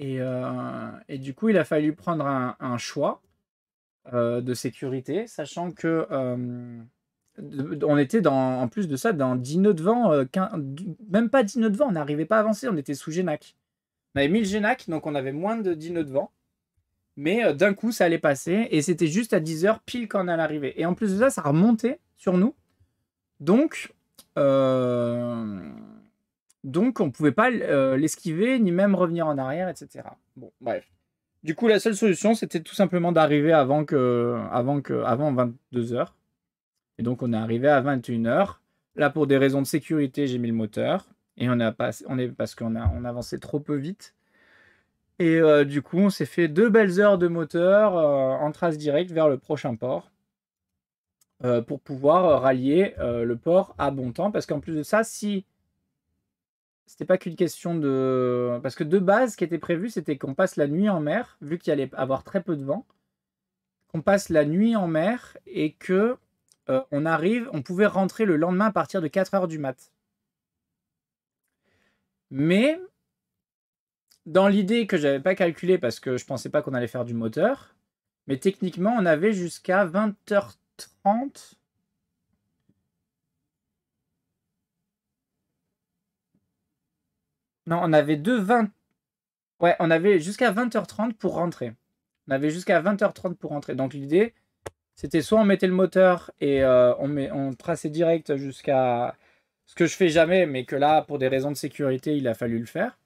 Euh, et, du coup, il a fallu prendre un, choix euh, de sécurité, sachant que on était dans, en plus de ça dans 10 nœuds de vent, euh, même pas 10 nœuds de vent, on n'arrivait pas à avancer, on était sous Génac. On avait 1000 Génac, donc on avait moins de 10 nœuds de vent. Mais d'un coup, ça allait passer, et c'était juste à 10 heures pile quand on allait arriver. Et en plus de ça, ça remontait sur nous. Donc, donc, on ne pouvait pas euh, l'esquiver, ni même revenir en arrière, etc. Bon, bref. Du coup, la seule solution, c'était tout simplement d'arriver avant, que, avant, que, avant 22h. Et donc, on est arrivé à 21h. Là, pour des raisons de sécurité, j'ai mis le moteur. Et on a pas, on est, parce qu'on a, on avançait trop peu vite. Et euh, du coup, on s'est fait deux belles heures de moteur euh, en trace directe vers le prochain port. pour pouvoir rallier le port à bon temps. Parce qu'en plus de ça, si c'était pas qu'une question de. Parce que de base, ce qui était prévu, c'était qu'on passe la nuit en mer, vu qu'il allait avoir très peu de vent. Qu'on passe la nuit en mer et que euh, on arrive, on pouvait rentrer le lendemain à partir de 4 heures du mat. Mais dans l'idée que j'avais pas calculé parce que je pensais pas qu'on allait faire du moteur, mais techniquement on avait jusqu'à 20h30 on avait deux 20. Ouais, on avait jusqu'à 20h30 pour rentrer. On avait jusqu'à 20h30 pour rentrer. Donc l'idée, c'était soit on mettait le moteur et euh, on, on traçait direct jusqu'à ce que je fais jamais, mais que là, pour des raisons de sécurité, il a fallu le faire.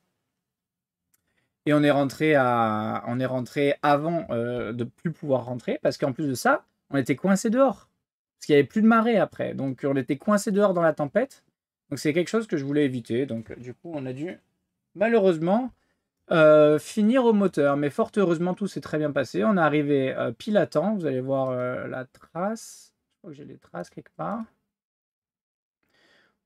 Et on est rentré à, on est rentré avant euh, de plus pouvoir rentrer parce qu'en plus de ça, on était coincé dehors parce qu'il n'y avait plus de marée après. Donc on était coincé dehors dans la tempête. Donc c'est quelque chose que je voulais éviter. Donc du coup, on a dû malheureusement, euh, finir au moteur. Mais fort heureusement, tout s'est très bien passé. On est arrivé euh, pile à temps. Vous allez voir euh, la trace. Je crois que j'ai les traces quelque part.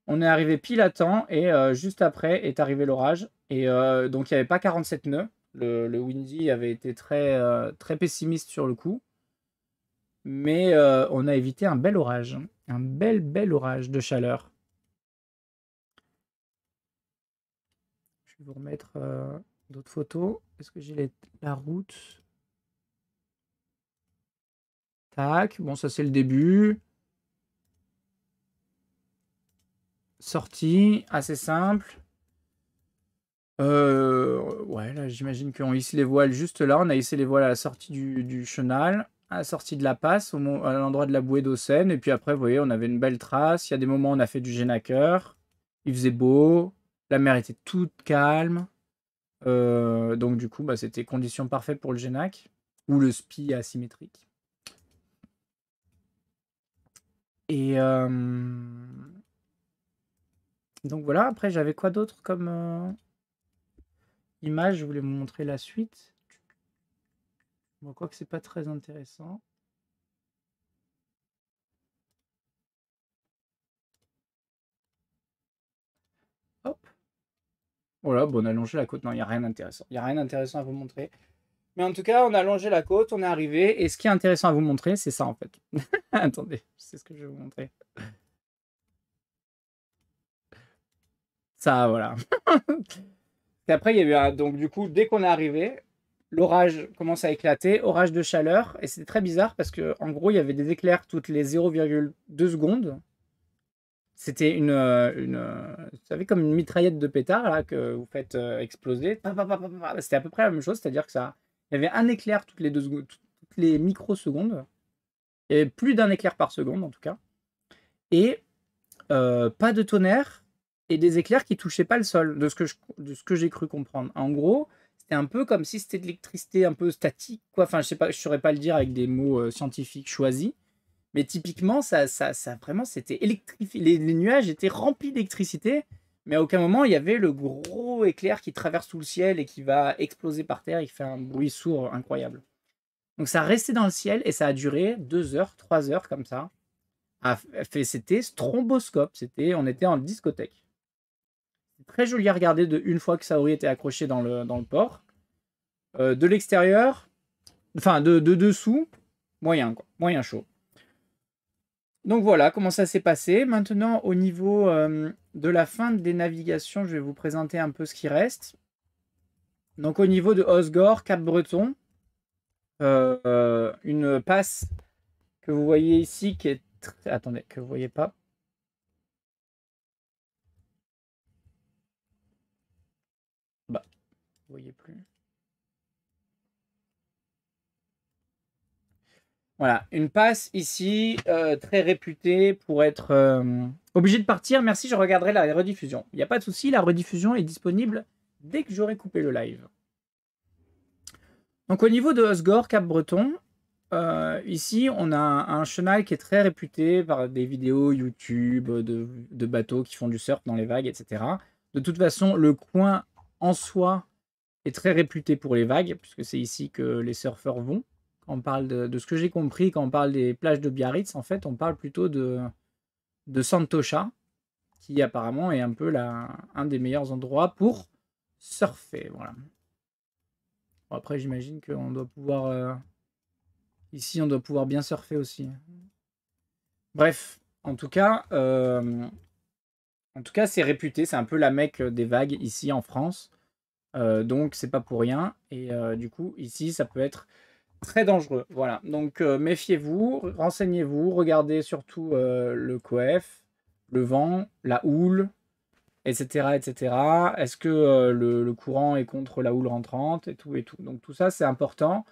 On est arrivé pile à temps et juste après est arrivé l'orage. Et donc il n'y avait pas 47 nœuds. Le, le Windy avait été très, très pessimiste sur le coup. Mais on a évité un bel orage. Un bel, bel orage de chaleur. vais vous remettre euh, d'autres photos. Est-ce que j'ai la route Tac, bon ça c'est le début. Sortie, assez simple. Euh, ouais, là j'imagine qu'on hisse les voiles juste là. On a hissé les voiles à la sortie du, chenal, à la sortie de la passe, au, à l'endroit de la bouée d'Ocène. Et puis après, vous voyez, on avait une belle trace. Il y a des moments on a fait du génaqueur. Il faisait beau, la mer était toute calme. Euh, donc du coup, bah, c'était condition parfaite pour le Genac ou le spi asymétrique. Et euh, donc voilà, après j'avais quoi d'autre comme euh, image Je voulais vous montrer la suite. Bon, quoi que c'est pas très intéressant. Voilà, bon, on a longé la côte. Non, il n'y a rien d'intéressant. Il n'y a rien d'intéressant à vous montrer. Mais en tout cas, on a longé la côte, on est arrivé. Et ce qui est intéressant à vous montrer, c'est ça en fait. Attendez, c'est ce que je vais vous montrer. Ça, voilà. et après, il y a eu un... Donc, du coup, dès qu'on est arrivé, l'orage commence à éclater, orage de chaleur. Et c'était très bizarre parce que, en gros, il y avait des éclairs toutes les 0,2 secondes. C'était une, euh, euh, vous savez, comme une mitraillette de pétard là, que vous faites euh, exploser. C'était à peu près la même chose, c'est-à-dire que ça, il y avait un éclair toutes les deux toutes les microsecondes, et plus d'un éclair par seconde en tout cas, et pas de tonnerre et des éclairs qui touchaient pas le sol, de ce que ce que j'ai cru comprendre. En gros, c'était un peu comme si c'était de l'électricité un peu statique, quoi. Enfin, je sais pas, je saurais pas le dire avec des mots scientifiques choisis, mais typiquement, ça, ça, ça vraiment, c'était électrifié. Les, nuages étaient remplis d'électricité, mais à aucun moment il y avait le gros éclair qui traverse tout le ciel et qui va exploser par terre Il fait un bruit sourd incroyable. Donc ça restait dans le ciel et ça a duré deux heures, trois heures comme ça. C'était stromboscope, c'était, on était en discothèque. Très joli à regarder de une fois que ça aurait été accroché dans le, dans le port. Euh, de l'extérieur, enfin de, de dessous, moyen quoi, moyen chaud. Donc voilà comment ça s'est passé. Maintenant, au niveau euh, de la fin des navigations, je vais vous présenter un peu ce qui reste. Donc au niveau de Osgore, Cap-Breton, euh, euh, une passe que vous voyez ici qui est très... Attendez, que vous voyez pas. Bah, vous voyez plus. Voilà, une passe ici, euh, très réputée pour être euh, obligé de partir. Merci, je regarderai la rediffusion. Il n'y a pas de souci, la rediffusion est disponible dès que j'aurai coupé le live. Donc au niveau de Osgore, Cap-Breton, euh, ici on a un, chenal qui est très réputé par des vidéos YouTube de, de, bateaux qui font du surf dans les vagues, etc. De toute façon, le coin en soi est très réputé pour les vagues, puisque c'est ici que les surfeurs vont quand on parle de, ce que j'ai compris, quand on parle des plages de Biarritz, en fait, on parle plutôt de, de Santosha, qui apparemment est un peu un des meilleurs endroits pour surfer. Voilà. après, j'imagine qu'on doit pouvoir. Euh, ici, on doit pouvoir bien surfer aussi. Bref, en tout cas, euh, en tout cas, c'est réputé. C'est un peu la mecque des vagues ici en France. Euh, donc, c'est pas pour rien. Et du coup, ici, ça peut être très dangereux. Voilà. Donc euh, méfiez-vous, renseignez-vous, regardez surtout euh, le coef, le vent, la houle, etc. etc. Est-ce que euh, le, courant est contre la houle rentrante et tout et tout. Donc tout ça c'est important.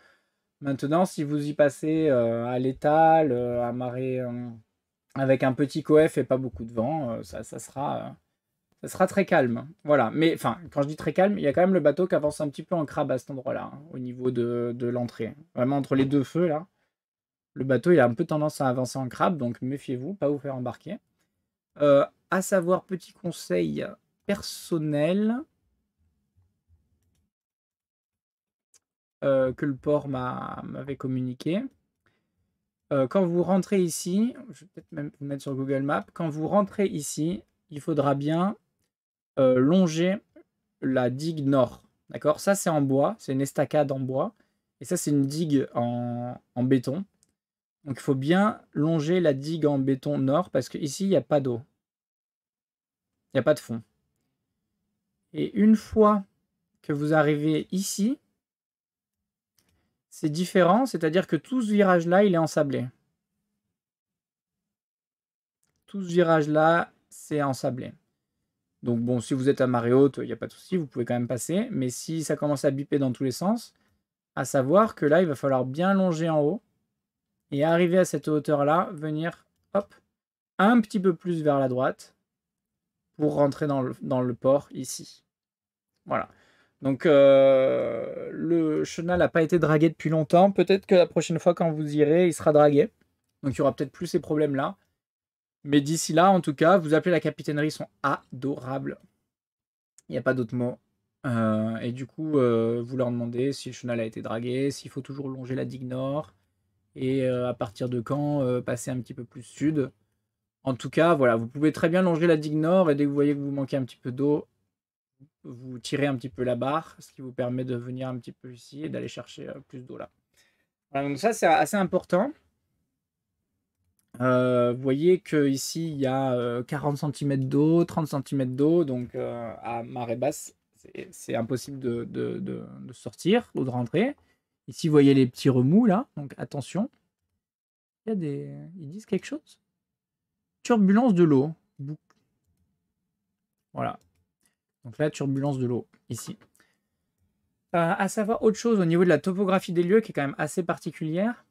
Maintenant, si vous y passez à l'étal, à marée avec un petit coef et pas beaucoup de vent, ça, ça sera ça sera très calme. Voilà. Mais enfin, quand je dis très calme, il y a quand même le bateau qui avance un petit peu en crabe à cet endroit-là, hein, au niveau de, l'entrée. Vraiment entre les deux feux, là. Le bateau, il a un peu tendance à avancer en crabe, donc méfiez-vous, pas vous faire embarquer. Euh, à savoir, petit conseil personnel euh, que le port m'avait communiqué. Euh, quand vous rentrez ici, je vais peut-être même vous mettre sur Google Maps, quand vous rentrez ici, il faudra bien euh, longer la digue nord. D'accord Ça, c'est en bois, c'est une estacade en bois. Et ça, c'est une digue en, en, béton. Donc, il faut bien longer la digue en béton nord parce qu'ici, il n'y a pas d'eau. Il n'y a pas de fond. Et une fois que vous arrivez ici, c'est différent, c'est-à-dire que tout ce virage-là, il est ensablé. Tout ce virage-là, c'est ensablé. Donc bon, si vous êtes à marée haute, il n'y a pas de souci, vous pouvez quand même passer. Mais si ça commence à biper dans tous les sens, à savoir que là, il va falloir bien longer en haut. Et arriver à cette hauteur-là, venir, hop, un petit peu plus vers la droite pour rentrer dans le, port ici. Voilà. Donc euh, le chenal n'a pas été dragué depuis longtemps. Peut-être que la prochaine fois quand vous irez, il sera dragué. Donc il y aura peut-être plus ces problèmes-là. Mais d'ici là, en tout cas, vous appelez la capitainerie, ils sont adorables. Il n'y a pas d'autre mot. Euh, et du coup, euh, vous leur demandez si le chenal a été dragué, s'il faut toujours longer la digue nord, et euh, à partir de quand passer un petit peu plus sud. En tout cas, voilà, vous pouvez très bien longer la digue nord, et dès que vous voyez que vous manquez un petit peu d'eau, vous tirez un petit peu la barre, ce qui vous permet de venir un petit peu ici et d'aller chercher plus d'eau là. donc ça, c'est assez important. Euh, vous voyez que ici il y a 40 euh, cm d'eau, 30 cm d'eau, donc euh, à marée basse, c'est impossible de, sortir ou de rentrer. Ici, vous voyez les petits remous là, donc attention. Il y a des... Ils disent quelque chose Turbulence de l'eau. Voilà. Donc là, turbulence de l'eau, ici. à savoir autre chose au niveau de la topographie des lieux qui est quand même assez particulière.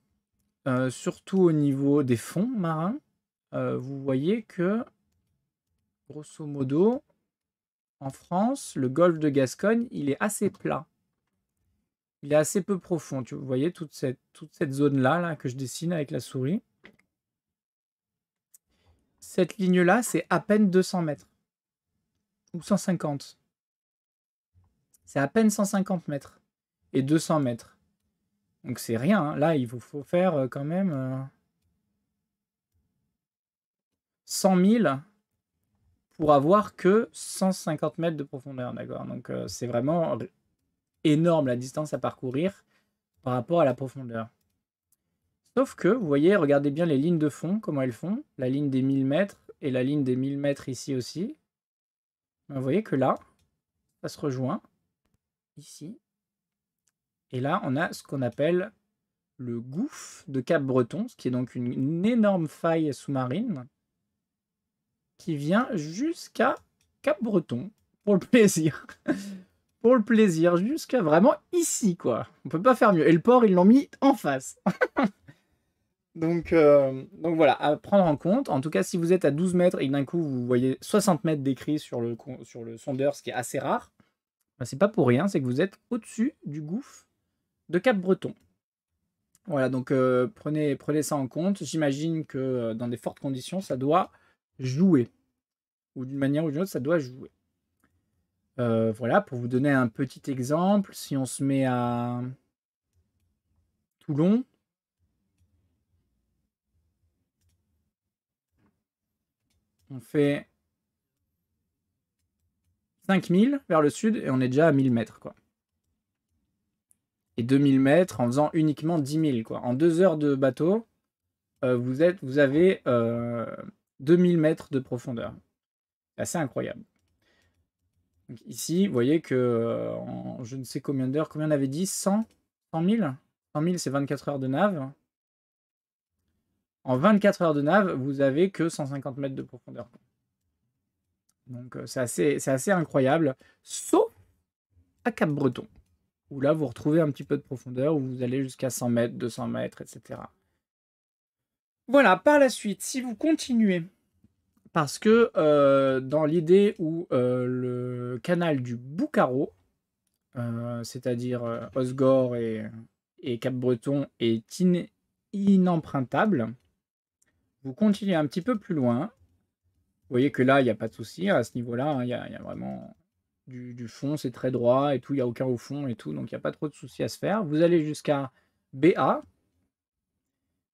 Euh, surtout au niveau des fonds marins, euh, vous voyez que, grosso modo, en France, le golfe de Gascogne, il est assez plat. Il est assez peu profond. Tu, vous voyez toute cette, toute cette zone-là là, que je dessine avec la souris. Cette ligne-là, c'est à peine 200 mètres. Ou 150. C'est à peine 150 mètres. Et 200 mètres. Donc c'est rien. Hein. Là, il vous faut faire euh, quand même 100 euh, 000 pour avoir que 150 mètres de profondeur, d'accord Donc euh, c'est vraiment énorme la distance à parcourir par rapport à la profondeur. Sauf que, vous voyez, regardez bien les lignes de fond, comment elles font. La ligne des 1000 mètres et la ligne des 1000 mètres ici aussi. Vous voyez que là, ça se rejoint ici. Et là, on a ce qu'on appelle le gouffre de Cap-Breton, ce qui est donc une, énorme faille sous-marine qui vient jusqu'à Cap-Breton, pour le plaisir. pour le plaisir, jusqu'à vraiment ici, quoi. On peut pas faire mieux. Et le port, ils l'ont mis en face. donc, euh, donc voilà, à prendre en compte. En tout cas, si vous êtes à 12 mètres et d'un coup, vous voyez 60 mètres d'écrit sur le, sur le sondeur, ce qui est assez rare, ce ben, c'est pas pour rien, c'est que vous êtes au-dessus du gouffre de Cap-Breton. Voilà, donc euh, prenez, prenez ça en compte. J'imagine que euh, dans des fortes conditions, ça doit jouer. Ou d'une manière ou d'une autre, ça doit jouer. Euh, voilà, pour vous donner un petit exemple, si on se met à Toulon, on fait 5000 vers le sud et on est déjà à 1000 mètres, quoi et 2000 mètres en faisant uniquement 10 000. Quoi. En deux heures de bateau, euh, vous, êtes, vous avez 2000 euh, mètres de profondeur. C'est assez incroyable. ici, vous voyez que euh, je ne sais combien d'heures, combien on avait dit 100 100 000 100 000, c'est 24 heures de nave. En 24 heures de nave, vous avez que 150 mètres de profondeur. Donc c'est assez, assez incroyable, sauf à Cap-Breton où là, vous retrouvez un petit peu de profondeur, où vous allez jusqu'à 100 mètres, 200 mètres, etc. Voilà, par la suite, si vous continuez, parce que euh, dans l'idée où euh, le canal du Boucaro, euh, c'est-à-dire Osgore et, Cap-Breton, est inempruntable, vous continuez un petit peu plus loin. Vous voyez que là, il n'y a pas de souci à ce niveau-là. Hein, il y, a vraiment du, fond, c'est très droit et tout, il n'y a aucun au fond et tout, donc il n'y a pas trop de soucis à se faire. Vous allez jusqu'à BA,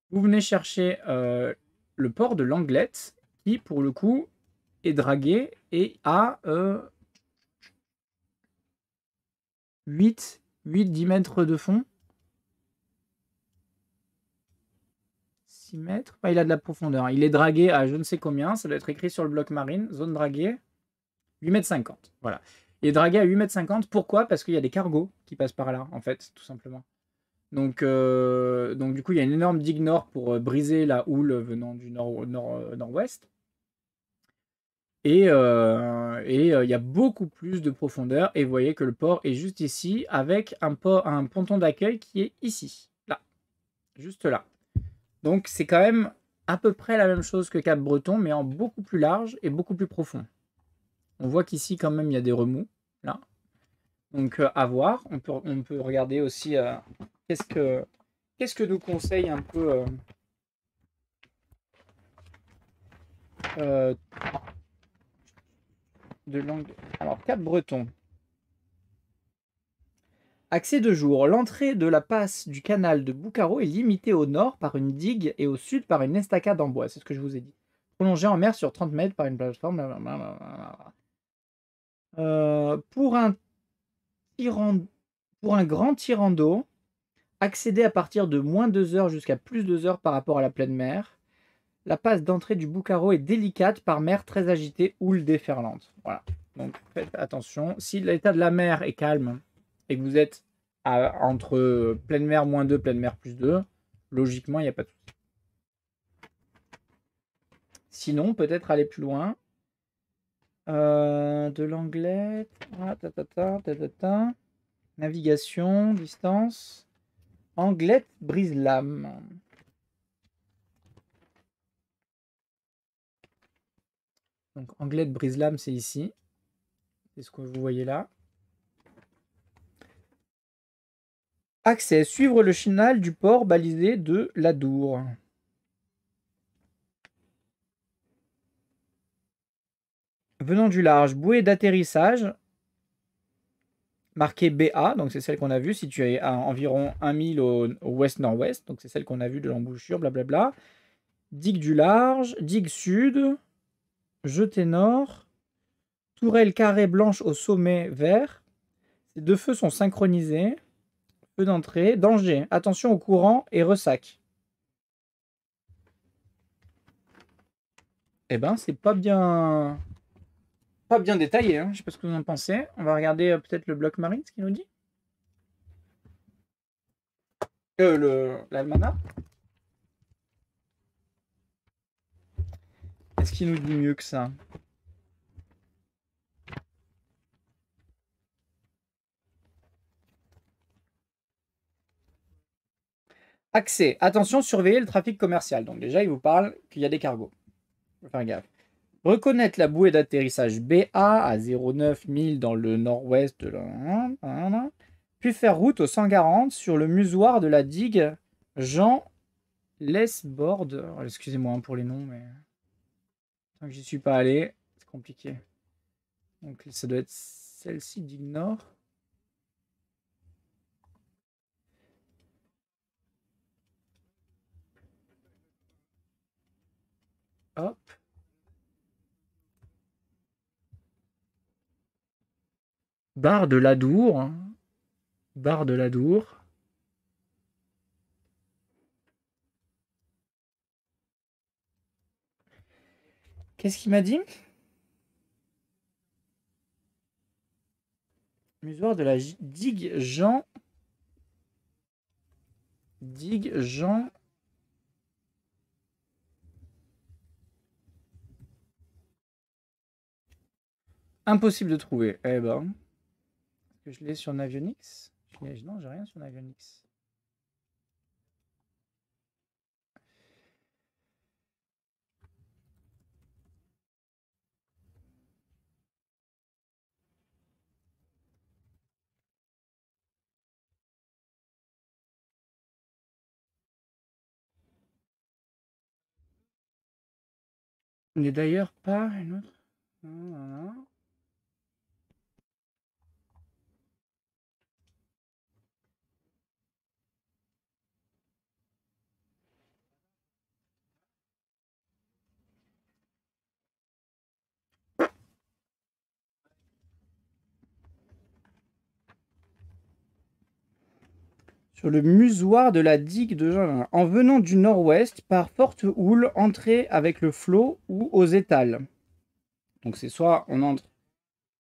vous venez chercher euh, le port de l'anglette qui, pour le coup, est dragué et a 8, euh, 10 mètres de fond. 6 mètres. Bah, il a de la profondeur. Il est dragué à je ne sais combien. Ça doit être écrit sur le bloc marine. Zone draguée. 8 mètres 50. Voilà. Et dragué à 8,50 m Pourquoi Parce qu'il y a des cargos qui passent par là, en fait, tout simplement. Donc, euh, donc du coup, il y a une énorme digue nord pour euh, briser la houle venant du euh, nord-ouest. Nord, ouest et et il y a beaucoup plus de profondeur. Et vous voyez que le port est juste ici, avec un, un ponton d'accueil qui est ici, là, juste là. Donc c'est quand même à peu près la même chose que Cap Breton, mais en beaucoup plus large et beaucoup plus profond. On voit qu'ici, quand même, il y a des remous. Donc euh, à voir. On peut, on peut regarder aussi euh, qu'est-ce que qu'est-ce que nous conseille un peu euh, de langue. Alors Cap Breton. Accès de jour. L'entrée de la passe du canal de Boucaro est limitée au nord par une digue et au sud par une estacade en bois. C'est ce que je vous ai dit. Prolongée en mer sur 30 mètres par une plateforme. pour un pour un grand tyran d'eau, accéder à partir de moins 2 heures jusqu'à plus 2 heures par rapport à la pleine mer. La passe d'entrée du Boucaro est délicate par mer très agitée, ou le déferlante. Voilà. Donc faites attention. Si l'état de la mer est calme et que vous êtes entre pleine mer moins 2, pleine mer plus 2, logiquement, il n'y a pas de souci. Sinon, peut-être aller plus loin euh, de l'anglais. Ah, Navigation, distance. Anglette brise lame Donc Anglette brise lame c'est ici. C'est ce que vous voyez là. Accès, suivre le chenal du port balisé de Ladour. venant du large, bouée d'atterrissage marquée BA, donc c'est celle qu'on a vue, située à environ 1 mille au, nord ouest donc c'est celle qu'on a vue de l'embouchure, blablabla. Digue du large, digue sud, jeté nord, tourelle carrée blanche au sommet vert. Ces deux feux sont synchronisés. Feu d'entrée, danger, attention au courant et ressac. Eh ben, c'est pas bien bien détaillé. Hein. Je sais pas ce que vous en pensez. On va regarder euh, peut-être le bloc marine, ce qui nous dit. le L'almanach. Est-ce qu'il nous dit mieux que ça Accès. Attention, surveiller le trafic commercial. Donc déjà, il vous parle qu'il y a des cargos. faire gaffe. Reconnaître la bouée d'atterrissage BA à 09 dans le nord-ouest de la... Puis faire route au 140 sur le musoir de la digue Jean Lesbord. Excusez-moi hein, pour les noms, mais... Tant que j'y suis pas allé, c'est compliqué. Donc ça doit être celle-ci, digue nord. Hop. Barre de l'Adour. Barre de l'Adour. Qu'est-ce qu'il m'a dit Musoir de la digue Jean. Digue Jean. Impossible de trouver. Eh ben que je l'ai sur Navionics Non, j'ai rien sur Navionics. n'est d'ailleurs pas une autre. le musoir de la digue de en venant du nord-ouest par forte houle, entrer avec le flot ou aux étals. Donc c'est soit on entre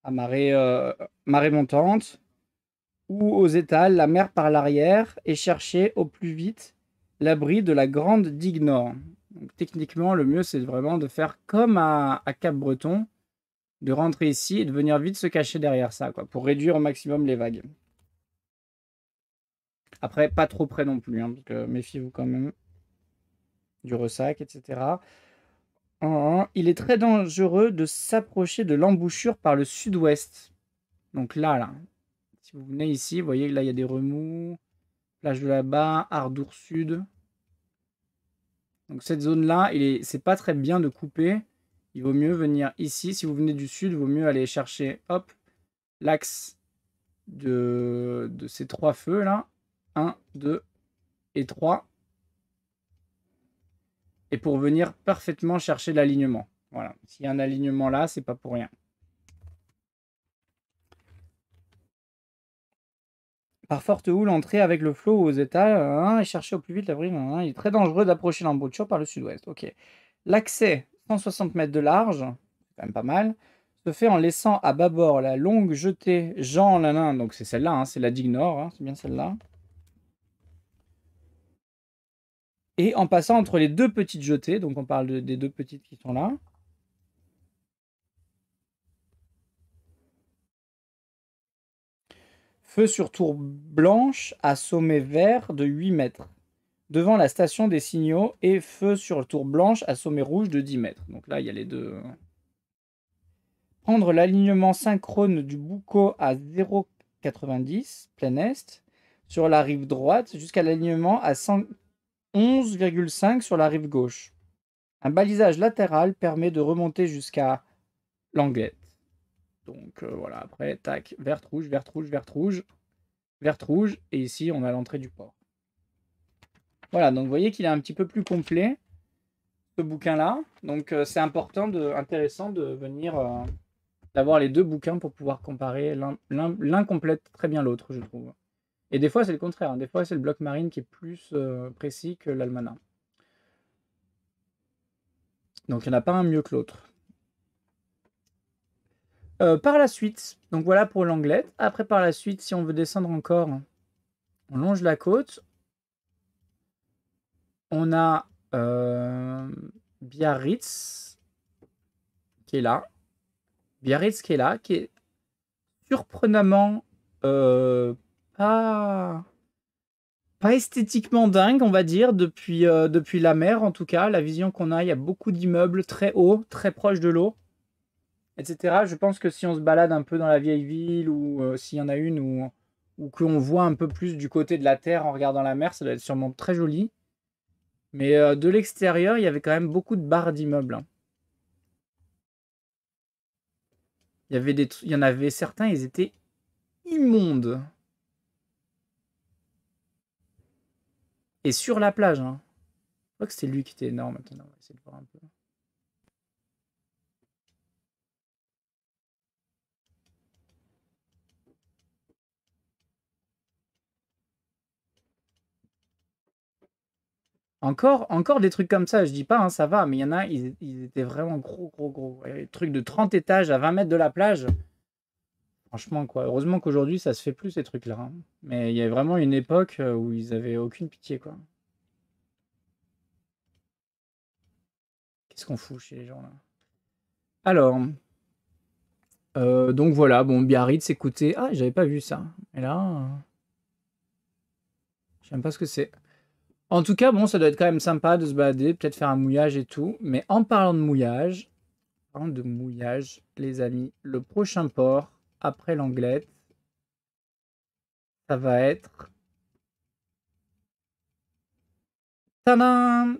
à marée, euh, marée montante ou aux étals, la mer par l'arrière, et chercher au plus vite l'abri de la grande digue nord. techniquement, le mieux, c'est vraiment de faire comme à, à Cap-Breton, de rentrer ici et de venir vite se cacher derrière ça, quoi, pour réduire au maximum les vagues. Après, pas trop près non plus, hein, parce que méfiez-vous quand même du ressac, etc. il est très dangereux de s'approcher de l'embouchure par le sud-ouest. Donc là, là. Si vous venez ici, vous voyez là, il y a des remous. Plage de là-bas, Ardour Sud. Donc cette zone-là, c'est pas très bien de couper. Il vaut mieux venir ici. Si vous venez du sud, il vaut mieux aller chercher, l'axe de ces trois feux-là 1, 2 et 3. Et pour venir parfaitement chercher l'alignement. Voilà. S'il y a un alignement là, c'est pas pour rien. Par forte houle, entrer avec le flot aux états hein, et chercher au plus vite l'abri. Hein, hein. Il est très dangereux d'approcher l'embouchure par le sud-ouest. Ok. L'accès, 160 mètres de large, quand même pas mal, se fait en laissant à bâbord la longue jetée Jean Lanin, donc c'est celle-là, c'est la digue nord, c'est bien celle-là. Et en passant entre les deux petites jetées, donc on parle des deux petites qui sont là. Feu sur tour blanche à sommet vert de 8 mètres devant la station des signaux et feu sur tour blanche à sommet rouge de 10 mètres. Donc là, il y a les deux. Hein. Prendre l'alignement synchrone du Bouco à 0,90, plein est, sur la rive droite, jusqu'à l'alignement à 100 11,5 sur la rive gauche. Un balisage latéral permet de remonter jusqu'à l'anglette. Donc euh, voilà, après, tac, verte, rouge, verte, rouge, verte, rouge, verte, rouge. Et ici, on a l'entrée du port. Voilà, donc vous voyez qu'il est un petit peu plus complet, ce bouquin-là. Donc euh, c'est important, de, intéressant de venir, euh, d'avoir les deux bouquins pour pouvoir comparer. L'un complète très bien l'autre, je trouve. Et des fois, c'est le contraire. Hein. Des fois, c'est le bloc marine qui est plus euh, précis que l'Almana. Donc, il n'y en a pas un mieux que l'autre. Euh, par la suite, donc voilà pour l'anglette. Après, par la suite, si on veut descendre encore, on longe la côte. On a euh, Biarritz qui est là. Biarritz qui est là, qui est surprenamment euh, pas ah. pas esthétiquement dingue, on va dire, depuis, euh, depuis la mer en tout cas. La vision qu'on a, il y a beaucoup d'immeubles très hauts, très proches de l'eau, etc. Je pense que si on se balade un peu dans la vieille ville ou euh, s'il y en a une ou, ou qu'on voit un peu plus du côté de la terre en regardant la mer, ça doit être sûrement très joli. Mais euh, de l'extérieur, il y avait quand même beaucoup de barres d'immeubles. Hein. Il y, avait des, il y en avait certains, ils étaient immondes. Et sur la plage. Hein. Je crois que c'était lui qui était énorme. Encore, encore des trucs comme ça, je dis pas, hein, ça va, mais il y en a, ils, étaient vraiment gros, gros, gros. Des trucs de 30 étages à 20 mètres de la plage. Franchement, quoi. Heureusement qu'aujourd'hui, ça se fait plus, ces trucs-là. Hein. Mais il y a vraiment une époque euh, où ils avaient aucune pitié, quoi. Qu'est-ce qu'on fout chez les gens, là Alors. Euh, donc voilà, bon, Biarritz, écoutez. Ah, j'avais pas vu ça. Et là. j'aime pas ce que c'est. En tout cas, bon, ça doit être quand même sympa de se balader, peut-être faire un mouillage et tout. Mais en parlant de mouillage, en parlant de mouillage, les amis, le prochain port, après l'anglette, ça va être... Tadam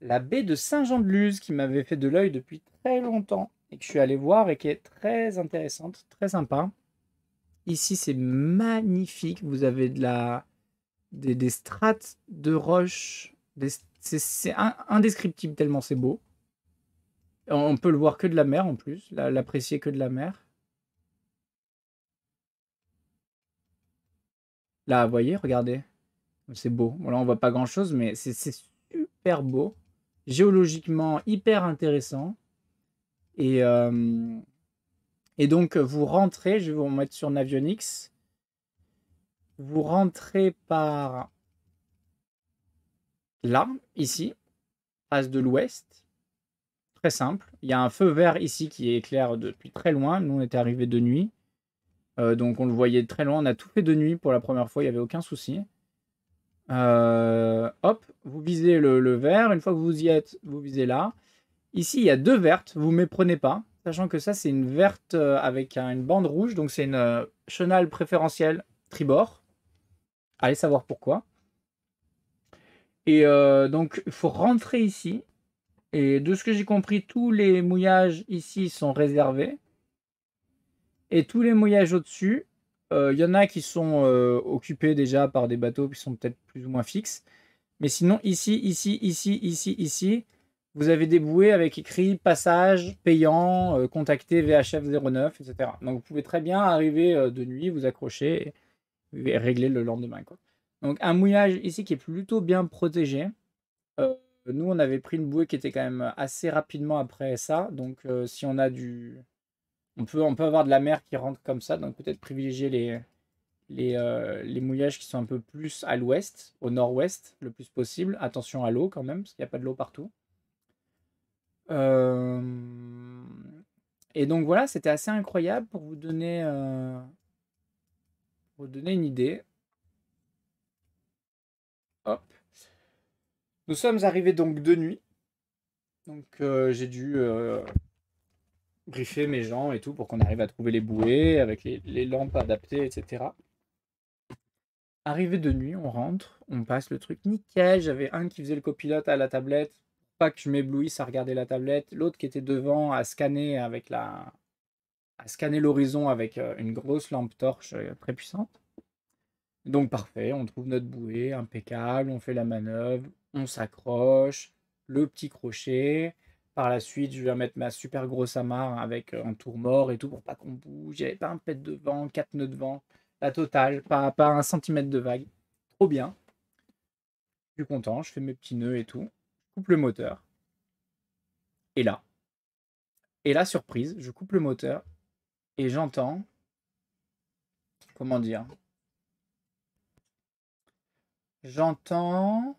La baie de Saint-Jean-de-Luz qui m'avait fait de l'œil depuis très longtemps et que je suis allé voir et qui est très intéressante, très sympa. Ici, c'est magnifique. Vous avez de la... des, strates de roches. C'est indescriptible tellement c'est beau. On peut le voir que de la mer en plus, l'apprécier que de la mer. Là, vous voyez, regardez. C'est beau. là, on voit pas grand-chose, mais c'est super beau. Géologiquement, hyper intéressant. Et, euh, et donc, vous rentrez, je vais vous mettre sur Navionics. Vous rentrez par là, ici, face de l'ouest. Très simple. Il y a un feu vert ici qui éclaire depuis très loin. Nous, on était arrivés de nuit. Euh, donc on le voyait très loin. On a tout fait de nuit pour la première fois, il n'y avait aucun souci. Euh, hop, vous visez le, vert. Une fois que vous y êtes, vous visez là. Ici, il y a deux vertes, vous ne méprenez pas. Sachant que ça, c'est une verte euh, avec une bande rouge. Donc c'est une chenal préférentielle tribord. Allez savoir pourquoi. Et donc, il faut rentrer ici. Et de ce que j'ai compris, tous les mouillages ici sont réservés. Et tous les mouillages au-dessus, il euh, y en a qui sont euh, occupés déjà par des bateaux qui sont peut-être plus ou moins fixes. Mais sinon, ici, ici, ici, ici, ici, vous avez des bouées avec écrit passage, payant, euh, contacté VHF 09, etc. Donc vous pouvez très bien arriver de nuit, vous accrocher et, régler le lendemain. Donc un mouillage ici qui est plutôt bien protégé. nous, on avait pris une bouée qui était quand même assez rapidement après ça. Donc si on a du, on peut, on peut avoir de la mer qui rentre comme ça, donc peut-être privilégier les, euh, les, mouillages qui sont un peu plus à l'ouest, au nord-ouest, le plus possible. Attention à l'eau quand même, parce qu'il n'y a pas de l'eau partout. Euh, et donc voilà, c'était assez incroyable pour vous donner, euh, pour vous donner une idée. Hop. Nous sommes arrivés donc de nuit. Donc j'ai dû Griffer mes gens et tout pour qu'on arrive à trouver les bouées avec les, lampes adaptées, etc. Arrivé de nuit, on rentre, on passe le truc nickel. J'avais un qui faisait le copilote à la tablette, pas que je m'éblouisse à regarder la tablette. L'autre qui était devant à scanner avec la, à scanner l'horizon avec euh, une grosse lampe torche euh, très puissante. Donc parfait, on trouve notre bouée, impeccable, on fait la manœuvre, on s'accroche, le petit crochet, par la suite, je vais mettre ma super grosse amarre avec euh, un tour mort et tout pour pas qu'on bouge. J'avais pas un pet de vent, quatre nœuds de vent, la totale, pas, pas un centimètre de vague. Trop bien. Je suis content, je fais mes petits nœuds et tout. Je coupe le moteur. Et là, et là, surprise, je coupe le moteur et j'entends. Comment dire J'entends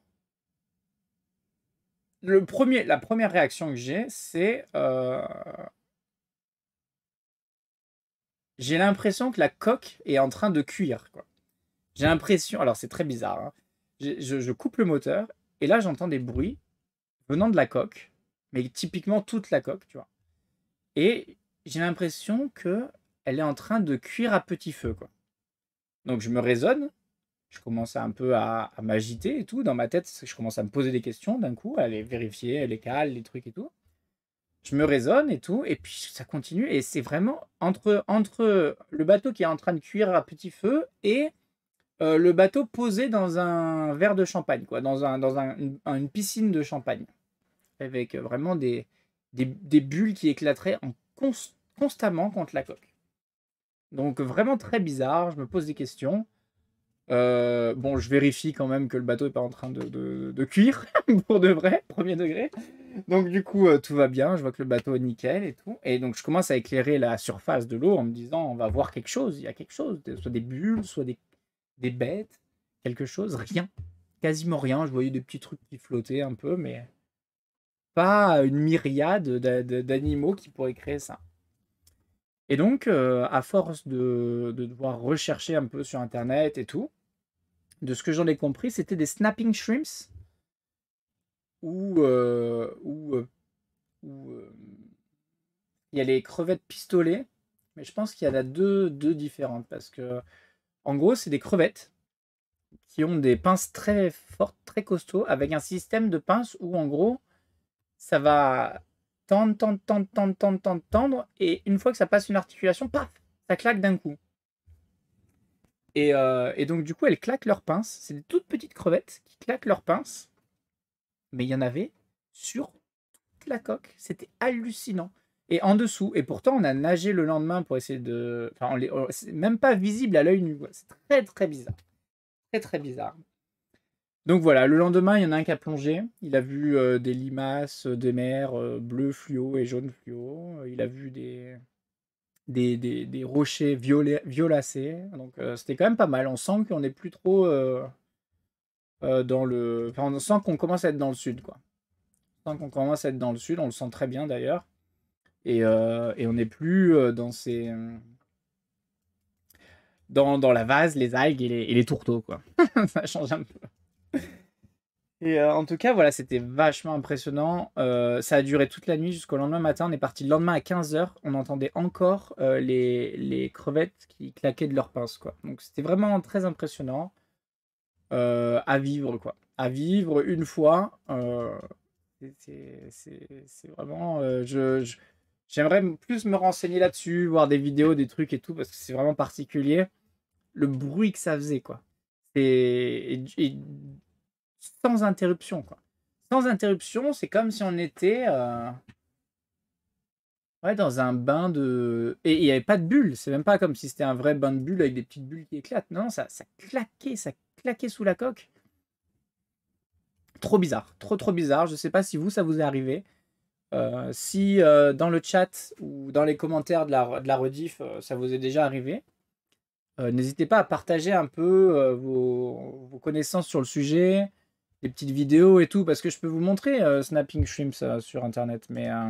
premier, la première réaction que j'ai, c'est. Euh, j'ai l'impression que la coque est en train de cuire. J'ai l'impression. Alors, c'est très bizarre. Hein. Je, coupe le moteur et là, j'entends des bruits venant de la coque, mais typiquement toute la coque, tu vois. Et j'ai l'impression que elle est en train de cuire à petit feu, quoi. Donc, je me raisonne je commence un peu à, m'agiter et tout. Dans ma tête, je commence à me poser des questions d'un coup, à aller vérifier les cales, les trucs et tout. Je me raisonne et tout, et puis ça continue. Et c'est vraiment entre, entre le bateau qui est en train de cuire à petit feu et euh, le bateau posé dans un verre de champagne, quoi, dans, un, dans un, une, piscine de champagne, avec vraiment des, des, des bulles qui éclateraient en constamment contre la coque. Donc vraiment très bizarre, je me pose des questions. Euh, bon, je vérifie quand même que le bateau n'est pas en train de, cuire, pour de vrai, premier degré. Donc du coup, euh, tout va bien, je vois que le bateau est nickel et tout. Et donc je commence à éclairer la surface de l'eau en me disant, on va voir quelque chose, il y a quelque chose, soit des bulles, soit des, bêtes, quelque chose, rien, quasiment rien. Je voyais des petits trucs qui flottaient un peu, mais pas une myriade d'animaux qui pourraient créer ça. Et donc, euh, à force de, devoir rechercher un peu sur Internet et tout, de ce que j'en ai compris, c'était des snapping shrimps ou euh, ou euh, ou euh, il y a les crevettes pistolets, mais je pense qu'il y en a deux, deux différentes parce que en gros, c'est des crevettes qui ont des pinces très fortes, très costauds, avec un système de pinces où en gros, ça va tendre, tendre, tendre, tendre, tendre, tendre, tendre, et une fois que ça passe une articulation, paf, ça claque d'un coup. Euh, et, donc, du coup, elles claquent leurs pinces. C'est des toutes petites crevettes qui claquent leurs pinces. Mais il y en avait sur toute la coque. C'était hallucinant. Et en dessous. Et pourtant, on a nagé le lendemain pour essayer de. Enfin, c'est même pas visible à l'œil nu. C'est très, très bizarre. Très, très bizarre. Donc voilà, le lendemain, il y en a un qui a plongé. Il a vu euh, des limaces, euh, des mers bleues fluo et jaunes fluo. Il a vu des, des, des, des rochers violacés. Donc euh, c'était quand même pas mal. On sent qu'on est plus trop euh, euh, dans le. Enfin, on sent qu'on commence à être dans le sud, quoi. On sent qu'on commence à être dans le sud, on le sent très bien d'ailleurs. Et, et on n'est plus dans ces. Dans, dans, la vase, les algues et les, et les tourteaux, quoi. Ça change un peu. Et euh, en tout cas, voilà, c'était vachement impressionnant. Euh, ça a duré toute la nuit jusqu'au lendemain matin. On est parti le lendemain à 15h. On entendait encore euh, les, crevettes qui claquaient de leurs pinces. Quoi. Donc c'était vraiment très impressionnant à vivre. quoi. À vivre une fois. c'est vraiment. je, J'aimerais plus me renseigner là-dessus, voir des vidéos, des trucs et tout, parce que c'est vraiment particulier. Le bruit que ça faisait, quoi sans interruption. Quoi. Sans interruption, c'est comme si on était euh, dans un bain de. Et il n'y avait pas de bulles. C'est même pas comme si c'était un vrai bain de bulles avec des petites bulles qui éclatent. Non, ça, ça claquait, ça claquait sous la coque. Trop bizarre, trop trop bizarre. Je ne sais pas si vous, ça vous est arrivé. Euh, si euh, dans le chat ou dans les commentaires de la, de la rediff, ça vous est déjà arrivé, n'hésitez pas à partager un peu vos, connaissances sur le sujet, des petites vidéos et tout, parce que je peux vous montrer euh, Snapping Shrimps euh, sur Internet, mais... Euh,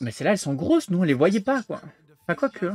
mais celles-là, elles sont grosses, nous, on les voyait pas, quoi. Enfin, quoi que... Hein.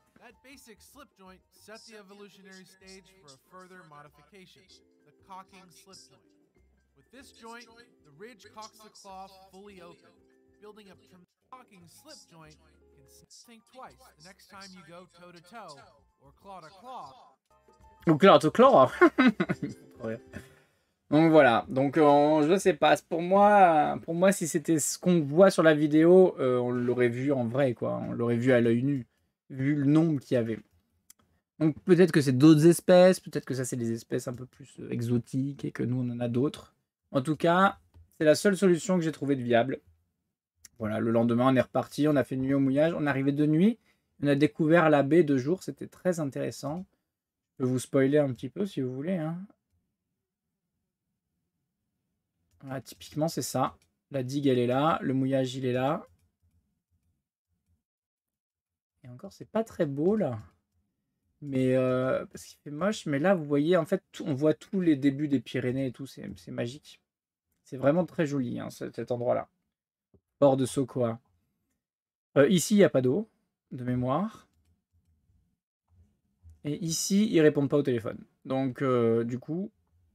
That basic slip joint set the evolutionary stage for a further modification, the cocking slip joint. With this joint, the ridge cocks the claw fully open, building a cocking slip joint can sink twice the next time you go toe to toe or claw to claw. Ou claw to claw Donc voilà, donc on, euh, je sais pas, pour moi, pour moi si c'était ce qu'on voit sur la vidéo, euh, on l'aurait vu en vrai quoi, on l'aurait vu à l'œil nu vu le nombre qu'il y avait. Donc peut-être que c'est d'autres espèces, peut-être que ça c'est des espèces un peu plus euh, exotiques et que nous on en a d'autres. En tout cas, c'est la seule solution que j'ai trouvée de viable. Voilà, le lendemain on est reparti, on a fait nuit au mouillage, on est arrivé de nuit, on a découvert la baie de jour, c'était très intéressant. Je vais vous spoiler un petit peu si vous voulez. Hein. Ah, typiquement c'est ça. La digue elle est là, le mouillage il est là. Et encore, c'est pas très beau là. Mais euh, parce qu'il fait moche. Mais là, vous voyez, en fait, on voit tous les débuts des Pyrénées et tout. C'est magique. C'est vraiment très joli, hein, cet endroit-là. Port de Sokoa. Euh, ici, il n'y a pas d'eau, de mémoire. Et ici, ils répondent pas au téléphone. Donc, euh, du coup,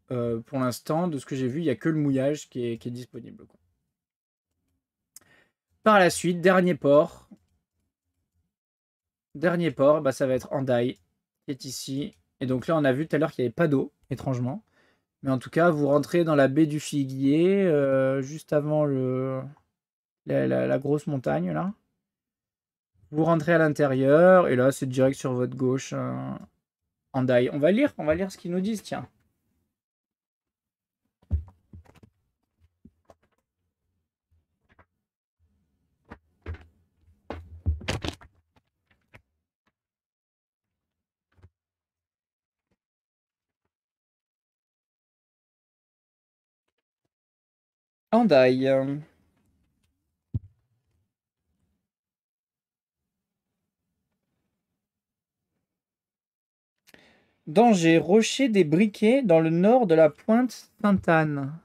pour l'instant, de ce que j'ai vu, il n'y a que le mouillage qui est, disponible. Par la suite, dernier port, Dernier port, bah, ça va être Andai, qui est ici. Et donc là, on a vu tout à l'heure qu'il n'y avait pas d'eau, étrangement. Mais en tout cas, vous rentrez dans la baie du Figuier, euh, juste avant le, la, grosse montagne, là. Vous rentrez à l'intérieur, et là, c'est direct sur votre gauche, Andai. Euh, on va lire, on va lire ce qu'ils nous disent, tiens. Hendaye. Danger, rocher des briquets dans le nord de la pointe Sainte-Anne.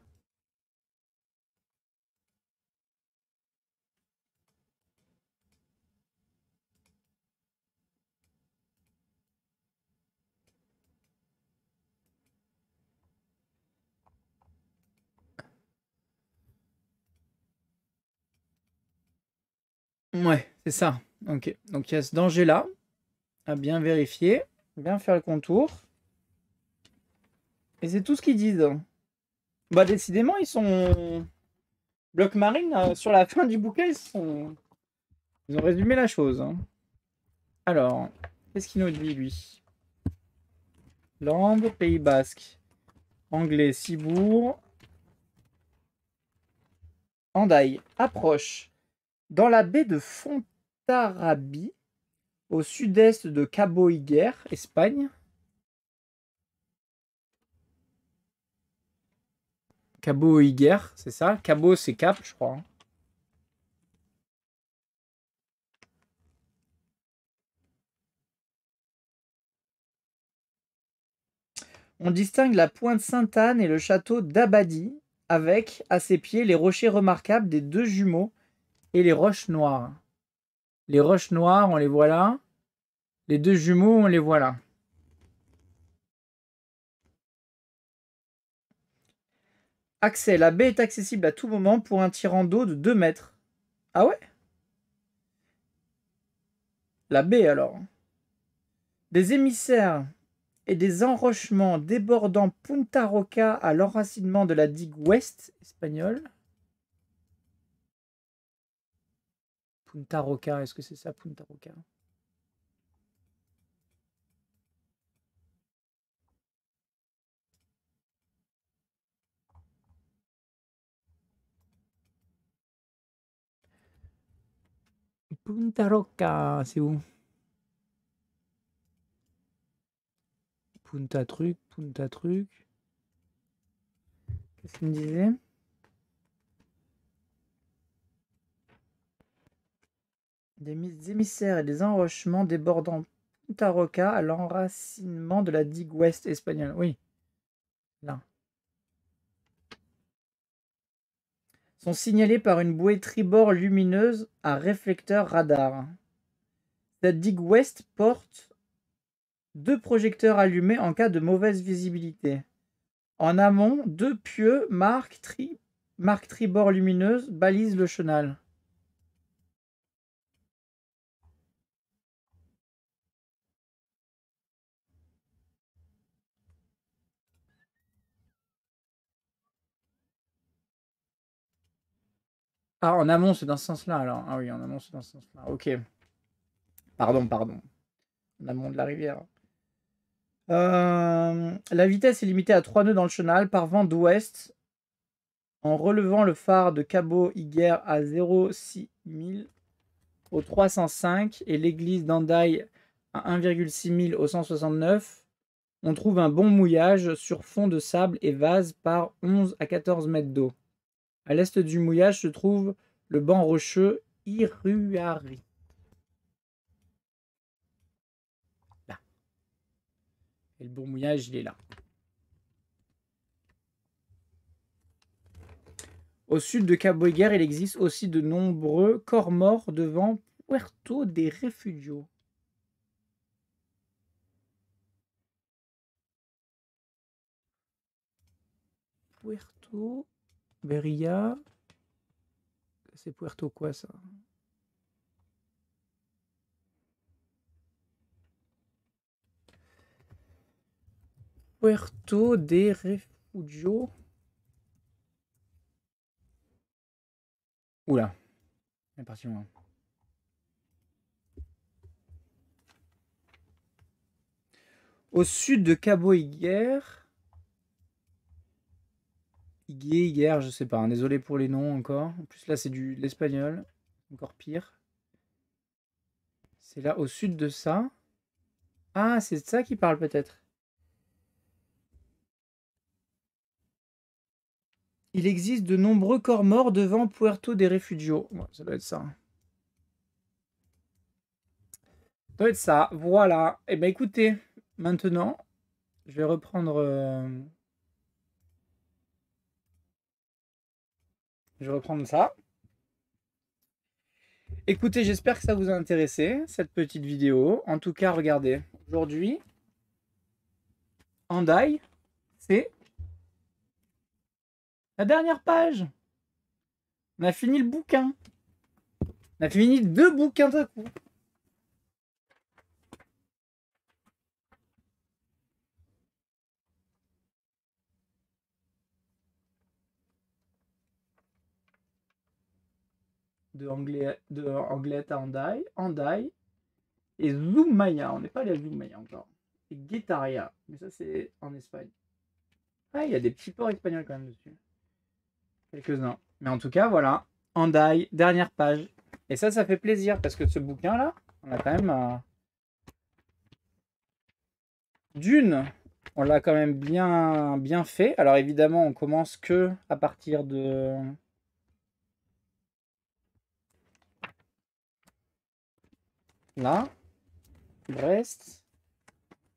Ouais, c'est ça. Ok. Donc il y a ce danger-là à bien vérifier, bien faire le contour. Et c'est tout ce qu'ils disent. Bah décidément, ils sont... Bloc Marine, euh, sur la fin du bouquet, ils sont... ont résumé la chose. Hein. Alors, qu'est-ce qu'il nous dit, lui Lambe, Pays Basque. Anglais, Cibourg. Andaille, approche. Dans la baie de Fontarabie, au sud-est de Cabo Higuer, Espagne. Cabo Higuer, c'est ça Cabo, c'est Cap, je crois. Hein. On distingue la pointe Sainte-Anne et le château d'Abadi, avec, à ses pieds, les rochers remarquables des deux jumeaux et les roches noires. Les roches noires, on les voit là. Les deux jumeaux, on les voit là. Accès. La baie est accessible à tout moment pour un tirant d'eau de 2 mètres. Ah ouais La baie alors. Des émissaires et des enrochements débordant Punta Roca à l'enracinement de la digue ouest espagnole. Punta Roca, est-ce que c'est ça Punta Roca Punta Roca, c'est où Punta truc, Punta truc. Qu'est-ce qu'il me disait des émissaires et des enrochements débordant Punta Roca à l'enracinement de la digue ouest espagnole. Oui, là. Sont signalés par une bouée tribord lumineuse à réflecteur radar. La digue ouest porte deux projecteurs allumés en cas de mauvaise visibilité. En amont, deux pieux marques, marque tribord lumineuse balisent le chenal. Ah, en amont, c'est dans ce sens-là alors. Ah oui, en amont, c'est dans ce sens-là. Ok. Pardon, pardon. En amont de la rivière. Euh, la vitesse est limitée à 3 nœuds dans le chenal par vent d'ouest. En relevant le phare de Cabo Higuer à 0,6000 au 305 et l'église d'Andaï à 1,6000 au 169, on trouve un bon mouillage sur fond de sable et vase par 11 à 14 mètres d'eau. À l'est du mouillage se trouve le banc rocheux Iruari. Là. Et le bon mouillage, il est là. Au sud de Cabo il existe aussi de nombreux corps morts devant Puerto des Refugios. Puerto Beria, C'est Puerto quoi ça Puerto de Refugio. Oula, Au sud de Cabo guerre je sais pas. Hein, désolé pour les noms encore. En plus, là, c'est du l'espagnol. Encore pire. C'est là, au sud de ça. Ah, c'est ça qui parle peut-être. Il existe de nombreux corps morts devant Puerto des Refugios. ça doit être ça. Hein. Ça doit être ça. Voilà. Eh bien, écoutez, maintenant, je vais reprendre... Euh, Je vais reprendre ça. Écoutez, j'espère que ça vous a intéressé, cette petite vidéo. En tout cas, regardez, aujourd'hui, Andai, c'est la dernière page. On a fini le bouquin. On a fini deux bouquins d'un coup. de, Anglais, de anglais à Andai, Andai et Zoumaya, on n'est pas allé à encore, et Guetaria, mais ça c'est en Espagne. Ah, il y a des petits ports espagnols quand même dessus. Quelques-uns. Mais en tout cas, voilà, Andai, dernière page. Et ça, ça fait plaisir parce que ce bouquin-là, on a quand même. Euh, d'une, on l'a quand même bien, bien fait. Alors évidemment, on commence que à partir de Là. reste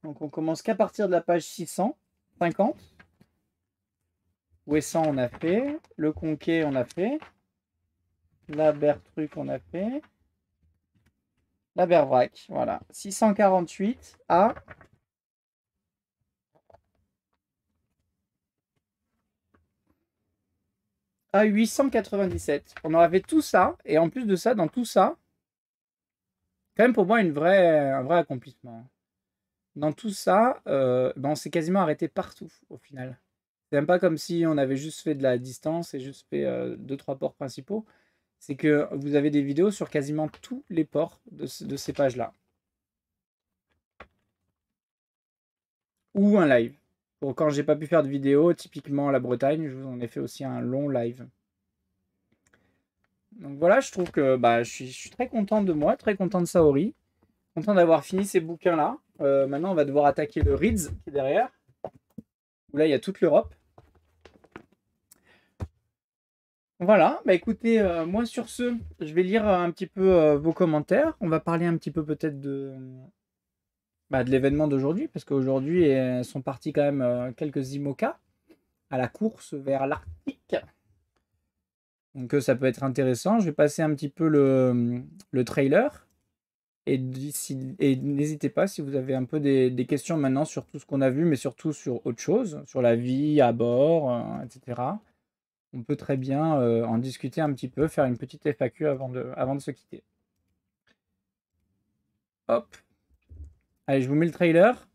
Donc on commence qu'à partir de la page 650. Ouessant, on a fait. Le Conquet, on a fait. La Bertruc, on a fait. La Bervrac, voilà. 648 à... à 897. On en avait tout ça, et en plus de ça, dans tout ça, quand même pour moi une vraie, un vrai accomplissement. Hein. Dans tout ça, euh, ben, on s'est quasiment arrêté partout au final. C'est même pas comme si on avait juste fait de la distance et juste fait 2 euh, deux trois ports principaux. C'est que vous avez des vidéos sur quasiment tous les ports de, ces pages-là. Ou un live. Pour quand j'ai pas pu faire de vidéo, typiquement la Bretagne, je vous en ai fait aussi un long live. Donc voilà, je trouve que bah, je, suis, très content de moi, très content de Saori. Content d'avoir fini ces bouquins-là. Euh, maintenant, on va devoir attaquer le Reeds qui est derrière. Où là, il y a toute l'Europe. Voilà, bah écoutez, euh, moi sur ce, je vais lire un petit peu euh, vos commentaires. On va parler un petit peu peut-être de, bah, de l'événement d'aujourd'hui, parce qu'aujourd'hui sont partis quand même quelques IMOCA à la course vers l'Arctique. Donc euh, ça peut être intéressant. Je vais passer un petit peu le, euh, trailer. Et, et n'hésitez pas si vous avez un peu des, questions maintenant sur tout ce qu'on a vu, mais surtout sur autre chose, sur la vie à bord, euh, etc. On peut très bien en discuter un petit peu, faire une petite FAQ avant de, avant de se quitter. Hop. Allez, je vous mets le trailer.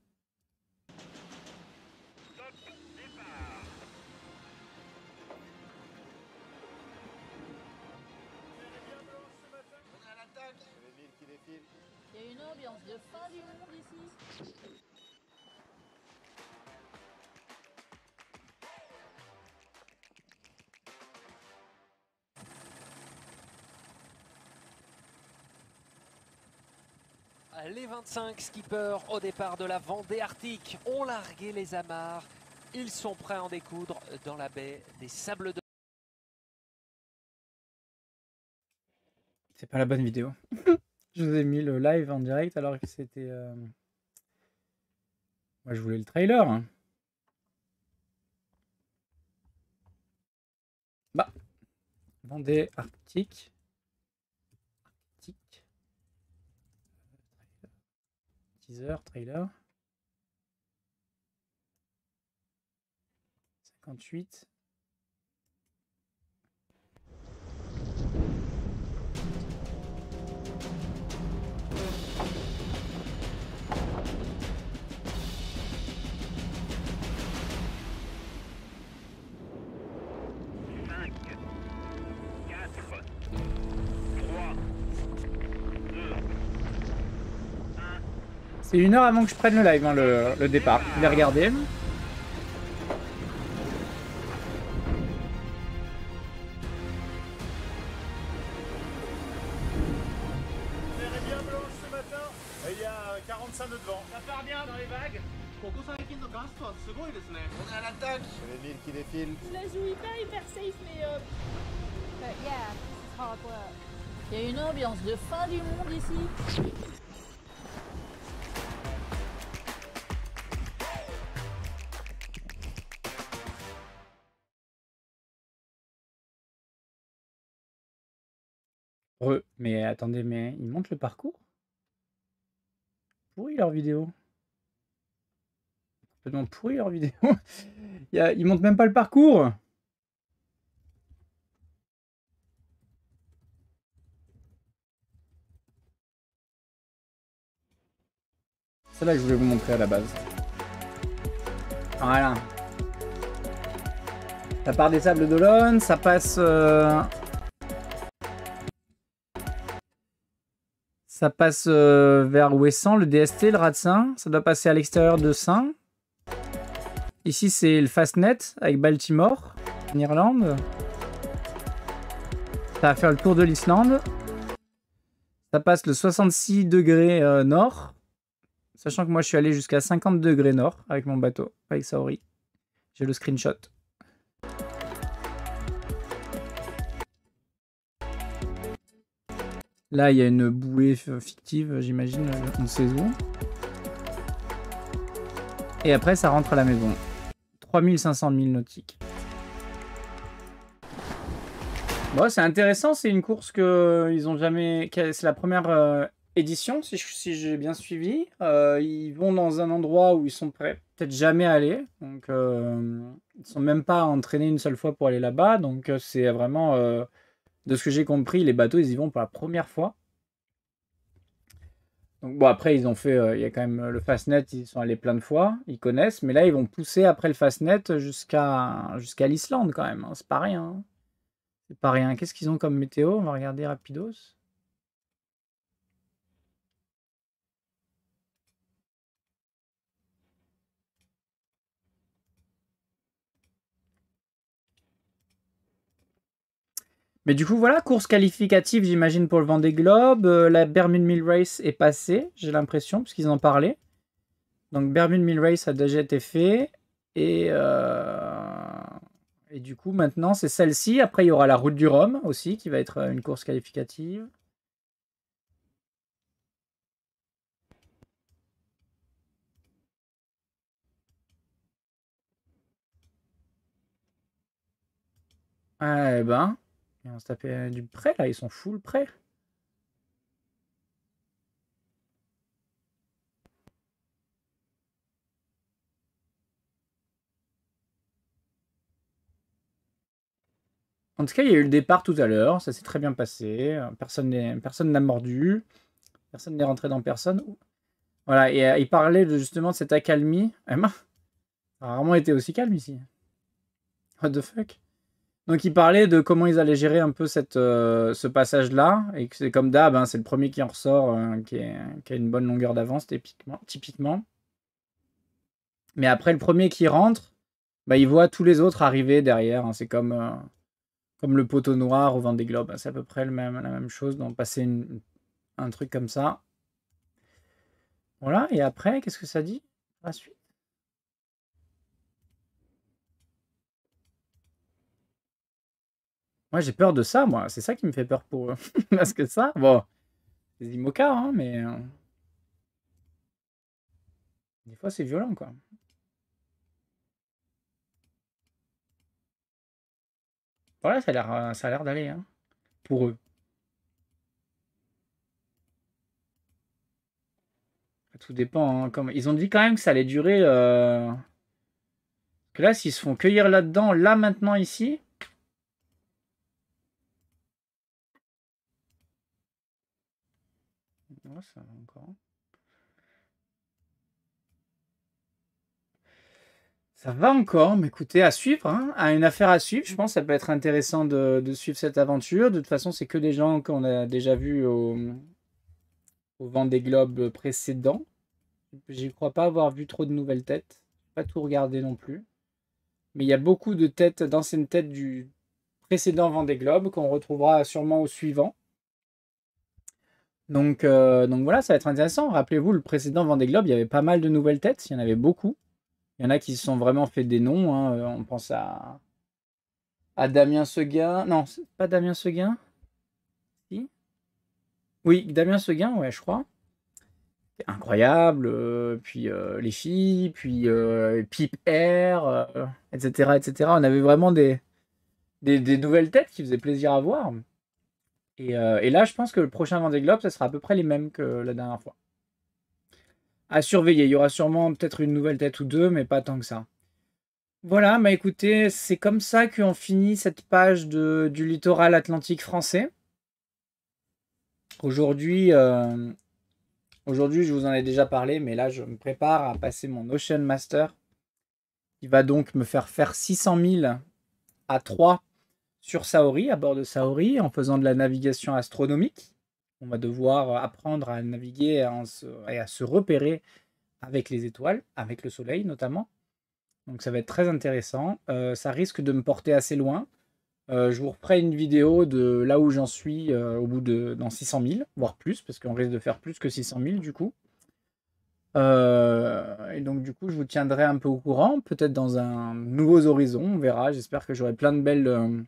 Les 25 skippers au départ de la Vendée Arctique ont largué les amarres. Ils sont prêts à en découdre dans la baie des Sables de... C'est pas la bonne vidéo. je vous ai mis le live en direct alors que c'était... Euh, Moi je voulais le trailer. Hein. Bah. Vendée Arctique. teaser, trailer. 58. C'est une heure avant que je prenne le live, hein, le départ. Je vais regarder. est bien blanche ce matin. Il y a 45 de vent. Ça part bien dans les vagues. Pourquoi faire avec une dans 15 secondes On est à l'attaque. Il y a villes qui défilent. Je ne la joue pas, hyper safe, mais hop. Euh, quoi. Il y a une ambiance de fin du monde ici. Mais attendez, mais ils montent le parcours Pourri leur vidéo. Complètement pourri leur vidéo. ils montent même pas le parcours C'est là que je voulais vous montrer à la base. Voilà. Ça part des sables d'Olonne, ça passe euh, Ça passe euh, vers Wesson, le DST, le Radsin. Ça doit passer à l'extérieur de Saint. Ici, c'est le Fastnet avec Baltimore, en Irlande. Ça va faire le tour de l'Islande. Ça passe le 66 degrés euh, nord. Sachant que moi, je suis allé jusqu'à 50 degrés nord avec mon bateau, avec Saori. J'ai le screenshot. Là, il y a une bouée fictive, j'imagine, on euh, saison. Et après, ça rentre à la maison. 3500 000 nautiques. Bon, c'est intéressant, c'est une course que euh, ils ont jamais... C'est la première euh, édition, si j'ai bien suivi. ils vont dans un endroit où ils sont prêts. peut-être jamais allés. Donc, euh, ils sont même pas entraînés une seule fois pour aller là-bas. Donc, c'est vraiment de ce que j'ai compris, les bateaux, ils y vont pour la première fois. Donc bon, après, ils ont fait, euh, il y a quand même euh, le Fastnet, ils sont allés plein de fois, ils connaissent, mais là, ils vont pousser après le Fastnet jusqu'à jusqu'à l'Islande quand même. Hein. C'est pas rien. Hein. C'est pas rien. Qu'est-ce qu'ils ont comme météo On va regarder rapidos. Mais du coup, voilà, course qualificative, j'imagine, pour le Vendée Globe. Euh, la Bermude Mill Race est passée, j'ai l'impression, puisqu'ils en parlaient. Donc, Bermude Mill Race a déjà été fait. Et, euh, et du coup, maintenant, c'est celle-ci. Après, il y aura la Route du Rhum aussi, qui va être euh, une course qualificative. Ah, eh ben, on se taper euh, du prêt là, ils sont full prêt. En tout cas, il y a eu le départ tout à l'heure, ça s'est très bien passé. Euh, personne n'a mordu, personne n'est rentré dans personne. Voilà, et euh, il parlait de, justement de cette accalmie. Eh a rarement été aussi calme ici. What the fuck donc ils parlaient de comment ils allaient gérer un peu cette, euh, ce passage-là, et que c'est comme d'hab, hein, c'est le premier qui en ressort, euh, qui, a une bonne longueur d'avance typiquement, Mais après, le premier qui rentre, bah, il voit tous les autres arriver derrière. Hein. c'est comme, euh, comme le poteau noir au vent des globes. Hein. c'est à peu près même, la même chose, Donc passer un truc comme ça. Voilà, et après, qu'est-ce que ça dit La suite Moi, j'ai peur de ça, moi. C'est ça qui me fait peur pour eux. Parce que ça, bon, c'est des hein, mais. Euh, des fois, c'est violent, quoi. Voilà, euh, ça a l'air d'aller, hein, pour eux. Tout dépend. Hein, comme... Ils ont dit quand même que ça allait durer. Euh, que là, s'ils se font cueillir là-dedans, là maintenant, ici, ça va encore. Ça va encore, mais écoutez, à suivre, hein. à une affaire à suivre, je pense que ça peut être intéressant de, suivre cette aventure. De toute façon, c'est que des gens qu'on a déjà vus au, au vent des globes précédents. Je ne crois pas avoir vu trop de nouvelles têtes. Pas tout regarder non plus. Mais il y a beaucoup de têtes, d'anciennes têtes du précédent des Globes qu'on retrouvera sûrement au suivant. Euh, donc, voilà, ça va être intéressant. Rappelez-vous, le précédent Vendée Globe, il y avait pas mal de nouvelles têtes, il y en avait beaucoup. Il y en a qui se sont vraiment fait des noms. Hein. Euh, on pense à, à Damien Seguin. Non, pas Damien Seguin. Oui, Damien Seguin, ouais, je crois. Incroyable. Euh, puis les filles, puis Pipe Air, etc., etc. On avait vraiment des nouvelles têtes qui faisaient plaisir à voir. Euh, et, là, je pense que le prochain Vendée Globe, ça sera à peu près les mêmes que la dernière fois. À surveiller. Il y aura sûrement peut-être une nouvelle tête ou deux, mais pas tant que ça. Voilà, bah écoutez, c'est comme ça qu'on finit cette page de, du littoral atlantique français. Aujourd'hui, euh, aujourd'hui, je vous en ai déjà parlé, mais là, je me prépare à passer mon Ocean Master. Il va donc me faire faire 600 000 à 3 sur Saori, à bord de Saori, en faisant de la navigation astronomique. On va devoir euh, apprendre à naviguer et à se repérer avec les étoiles, avec le soleil notamment. Donc ça va être très intéressant. Euh, ça risque de me porter assez loin. Euh, je vous reprends une vidéo de là où j'en suis au bout de dans 600 000, voire plus, parce qu'on risque de faire plus que 600 000 du coup. et donc du coup, je vous tiendrai un peu au courant, peut-être dans un nouveau horizon, on verra. J'espère que j'aurai plein de belles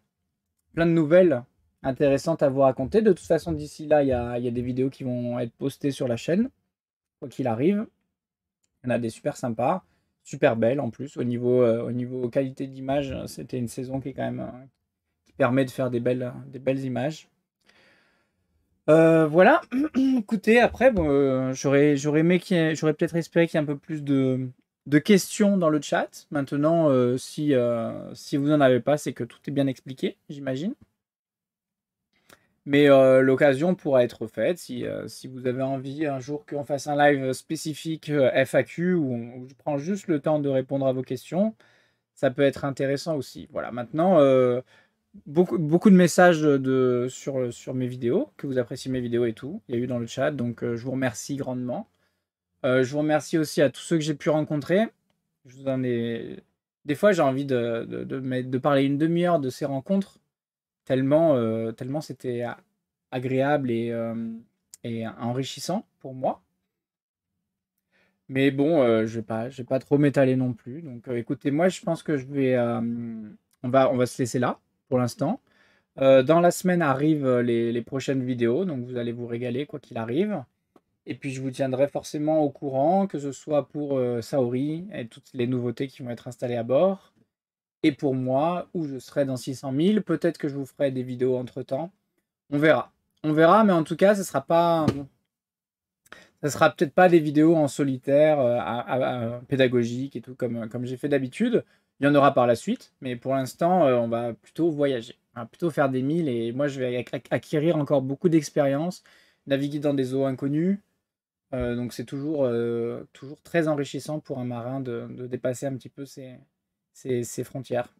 plein de nouvelles intéressantes à vous raconter. De toute façon, d'ici là, il y a, des vidéos qui vont être postées sur la chaîne, quoi qu'il arrive. Il a des super sympas, super belles en plus. Au niveau, euh, au niveau qualité d'image, c'était une saison qui est quand même euh, qui permet de faire des belles, des belles images. Euh, voilà, écoutez, après, j'aurais, j'aurais peut-être espéré qu'il y ait un peu plus de, de questions dans le chat. Maintenant, euh, si, euh, si vous n'en avez pas, c'est que tout est bien expliqué, j'imagine. Mais euh, l'occasion pourra être faite si, si, vous avez envie un jour qu'on fasse un live spécifique FAQ où, où, je prends juste le temps de répondre à vos questions. Ça peut être intéressant aussi. Voilà, maintenant, beaucoup, beaucoup de messages de, sur, sur mes vidéos, que vous appréciez mes vidéos et tout. Il y a eu dans le chat, donc je vous remercie grandement. Euh, je vous remercie aussi à tous ceux que j'ai pu rencontrer. Je ai... Des fois, j'ai envie de, parler une demi-heure de ces rencontres, tellement, euh, tellement c'était agréable euh, et, enrichissant pour moi. Mais bon, je ne vais, pas, trop m'étaler non plus. Donc écoutez, moi, je pense que je vais... on, va, se laisser là pour l'instant. dans la semaine arrivent les prochaines vidéos, donc vous allez vous régaler quoi qu'il arrive. Et puis je vous tiendrai forcément au courant, que ce soit pour euh, Saori et toutes les nouveautés qui vont être installées à bord, et pour moi, où je serai dans 600 000. Peut-être que je vous ferai des vidéos entre-temps. On verra. On verra, mais en tout cas, ce sera pas... Ça sera peut-être pas des vidéos en solitaire, euh, pédagogiques et tout, comme, comme j'ai fait d'habitude. Il y en aura par la suite, mais pour l'instant, euh, on va plutôt voyager. On va plutôt faire des milles et moi, je vais acquérir encore beaucoup d'expérience, naviguer dans des eaux inconnues, euh, donc c'est toujours, euh, toujours très enrichissant pour un marin de, dépasser un petit peu ses, frontières.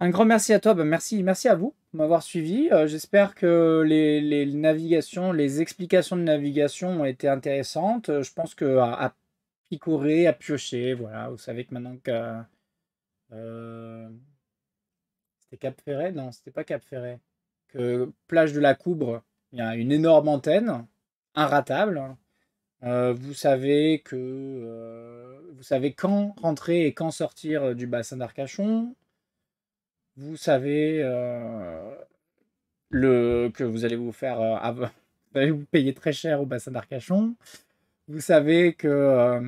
Un grand merci à toi, bah, merci, merci à vous de m'avoir suivi. Euh, j'espère que les, navigations, les explications de navigation ont été intéressantes. Je pense que à, picorer, à piocher, voilà, vous savez que maintenant que c'était Cap Ferret, non, c'était pas Cap Ferret, que plage de la Coubre, il y a une énorme antenne inratable. Euh, vous savez que euh, vous savez quand rentrer et quand sortir du bassin d'Arcachon. Vous savez euh, le, que vous allez vous faire vous allez payer très cher au bassin d'Arcachon. Vous savez que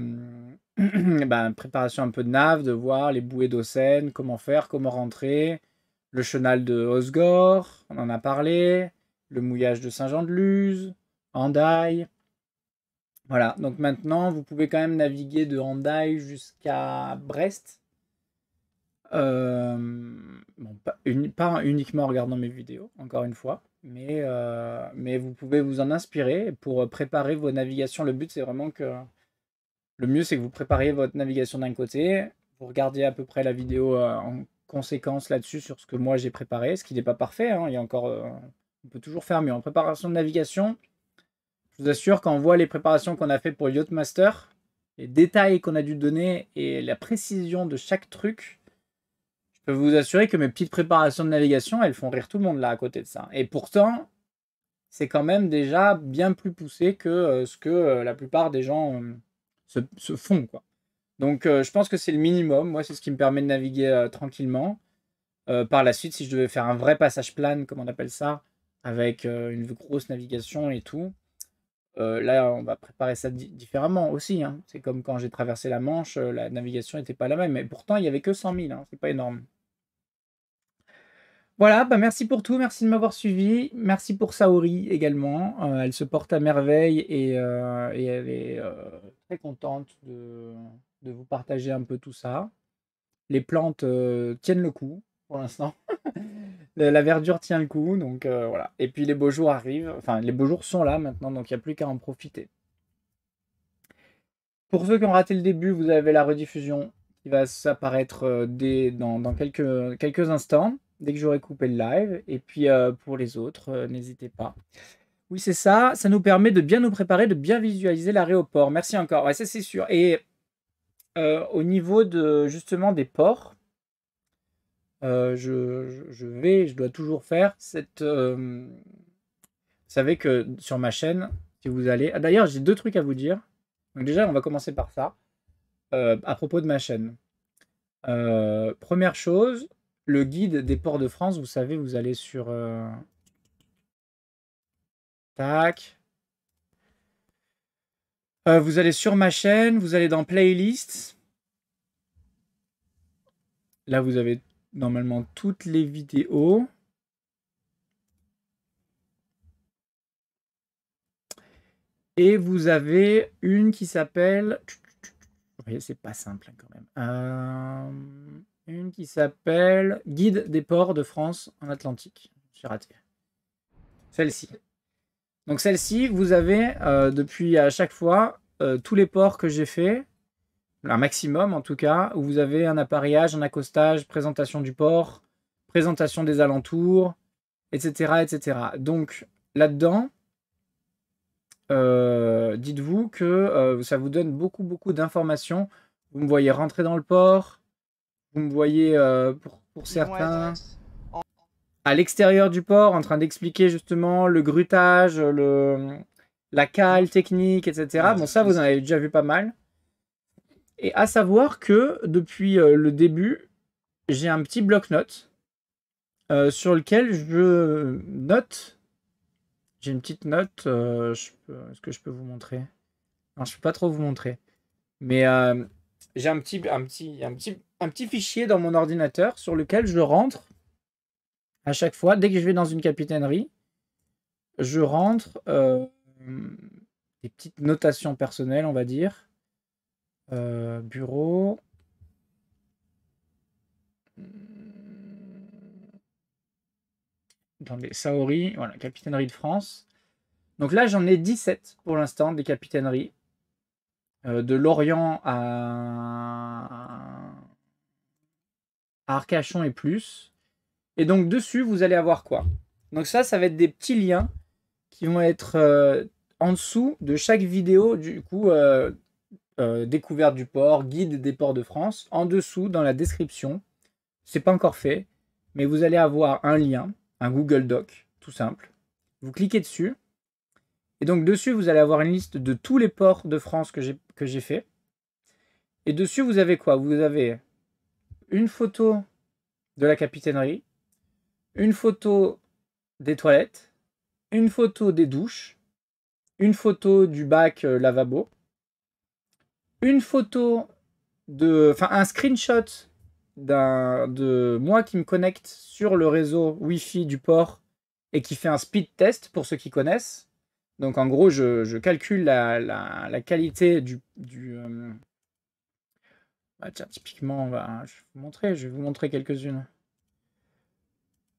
ben, préparation un peu de nave, de voir les bouées d'Ocène, comment faire, comment rentrer, le chenal de Osgore, on en a parlé, le mouillage de Saint-Jean-de-Luz, Handai. Voilà, donc maintenant, vous pouvez quand même naviguer de handaï jusqu'à Brest. Euh, pas, uniquement en regardant mes vidéos, encore une fois, mais, euh, mais vous pouvez vous en inspirer pour euh, préparer vos navigations. Le but, c'est vraiment que le mieux, c'est que vous prépariez votre navigation d'un côté, vous regardiez à peu près la vidéo en conséquence là-dessus sur ce que moi j'ai préparé, ce qui n'est pas parfait, hein. il y encore, on peut toujours faire mieux. En préparation de navigation, je vous assure, quand on voit les préparations qu'on a fait pour Yachtmaster, les détails qu'on a dû donner et la précision de chaque truc, je peux vous assurer que mes petites préparations de navigation, elles font rire tout le monde là à côté de ça. Et pourtant, c'est quand même déjà bien plus poussé que euh, ce que euh, la plupart des gens euh, se, font. Quoi. Donc je pense que c'est le minimum. Moi, c'est ce qui me permet de naviguer tranquillement. par la suite, si je devais faire un vrai passage plane, comme on appelle ça, avec une grosse navigation et tout, euh, là, on va préparer ça différemment aussi. Hein. C'est comme quand j'ai traversé la Manche, euh, la navigation n'était pas la même. Mais pourtant, il n'y avait que 100 000. ce C'est pas énorme. Voilà, bah, merci pour tout, merci de m'avoir suivi, merci pour Saori également, euh, elle se porte à merveille et, elle est très contente de, vous partager un peu tout ça. Les plantes tiennent le coup, l'instant. la verdure tient le coup, donc euh, voilà. Et puis les beaux jours arrivent, enfin les beaux jours sont là maintenant, donc il n'y a plus qu'à en profiter. Pour ceux qui ont raté le début, vous avez la rediffusion qui va s'apparaître euh, dès, dans, quelques, quelques, instants, dès que j'aurai coupé le live. Et puis euh, pour les autres, n'hésitez pas. Oui, c'est ça, ça nous permet de bien nous préparer, de bien visualiser l'aéroport. Merci encore, et ça c'est sûr. Et au niveau de justement des ports, euh, je, vais, je dois toujours faire cette. Euh, vous savez que sur ma chaîne, si vous allez. Ah, d'ailleurs, j'ai deux trucs à vous dire. déjà, on va commencer par ça. Euh, à propos de ma chaîne. première chose, le guide des ports de France, vous savez, vous allez sur. Tac. vous allez sur ma chaîne, vous allez dans Playlists. Là, vous avez normalement toutes les vidéos. Et vous avez une qui s'appelle... Vous voyez, c'est pas simple hein, quand même. Euh, une qui s'appelle Guide des ports de France en Atlantique. J'ai raté. Celle-ci. Donc celle-ci, vous avez euh, depuis à chaque fois euh, tous les ports que j'ai fait un maximum en tout cas, où vous avez un appareillage, un accostage, présentation du port, présentation des alentours, etc. etc. Donc là-dedans, euh, dites-vous que euh, ça vous donne beaucoup, beaucoup d'informations. Vous me voyez rentrer dans le port, vous me voyez euh, pour, pour, certains à l'extérieur du port en train d'expliquer justement le grutage, le, la cale technique, etc. Bon, ça, vous en avez déjà vu pas mal. Et à savoir que depuis euh, le début, j'ai un petit bloc-notes euh, sur lequel je note. J'ai une petite note. Euh, est-ce que je peux vous montrer Non, je ne peux pas trop vous montrer. Mais j'ai un petit, un, petit, un, petit, un petit fichier dans mon ordinateur sur lequel je rentre à chaque fois. Dès que je vais dans une capitainerie, je rentre des petites notations personnelles, on va dire. Euh, bureau. Hmm. Dans les Saori, voilà, capitainerie de France. Donc là, j'en ai 17 pour l'instant des capitaineries. Euh, de Lorient à... Arcachon et plus. Et donc dessus, vous allez avoir quoi Donc ça, ça va être des petits liens qui vont être euh, en dessous de chaque vidéo, du coup, euh, découverte du port, guide des ports de France. En dessous, dans la description, c'est pas encore fait, mais vous allez avoir un lien, un Google Doc, tout simple. Vous cliquez dessus, et donc dessus, vous allez avoir une liste de tous les ports de France que j'ai fait. Et dessus, vous avez quoi Vous avez une photo de la capitainerie, une photo des toilettes, une photo des douches, une photo du bac euh, lavabo, une photo de, enfin un screenshot d'un de moi qui me connecte sur le réseau wifi du port et qui fait un speed test pour ceux qui connaissent. Donc en gros, je, calcule la, la, qualité du. du euh, bah, tiens, typiquement, je, vais vous montrer, je vais vous montrer quelques-unes.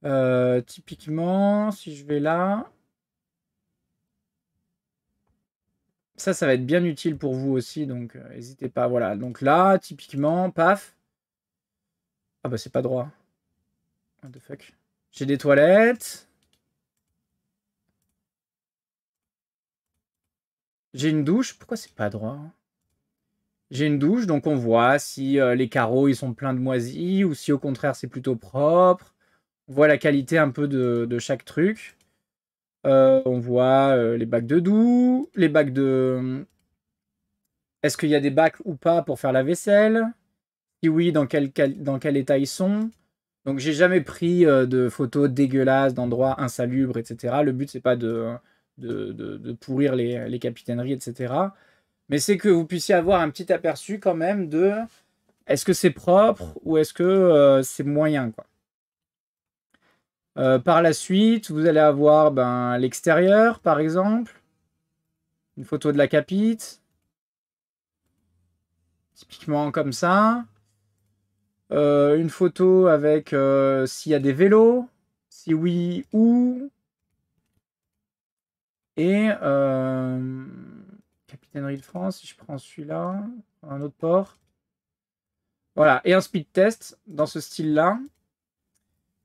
Euh, typiquement, si je vais là, ça, ça va être bien utile pour vous aussi, donc euh, n'hésitez pas. Voilà, donc là, typiquement, paf. Ah bah c'est pas droit. What the fuck. J'ai des toilettes. J'ai une douche. Pourquoi c'est pas droit J'ai une douche, donc on voit si euh, les carreaux ils sont pleins de moisis ou si au contraire c'est plutôt propre. On voit la qualité un peu de chaque truc. Euh, on voit euh, les bacs de doux, les bacs de. Est-ce qu'il y a des bacs ou pas pour faire la vaisselle Si oui, dans quel, dans état ils sont Donc j'ai jamais pris euh, de photos dégueulasses d'endroits insalubres, etc. Le but c'est pas de, de, de, pourrir les, les, capitaineries, etc. Mais c'est que vous puissiez avoir un petit aperçu quand même de est-ce que c'est propre ou est-ce que c'est moyen quoi. Euh, par la suite, vous allez avoir ben, l'extérieur, par exemple. Une photo de la capite. Typiquement comme ça. Euh, une photo avec euh, s'il y a des vélos. Si oui, où. Et Capitainerie de France, si je prends celui-là, un autre port. Voilà, et un speed test dans ce style-là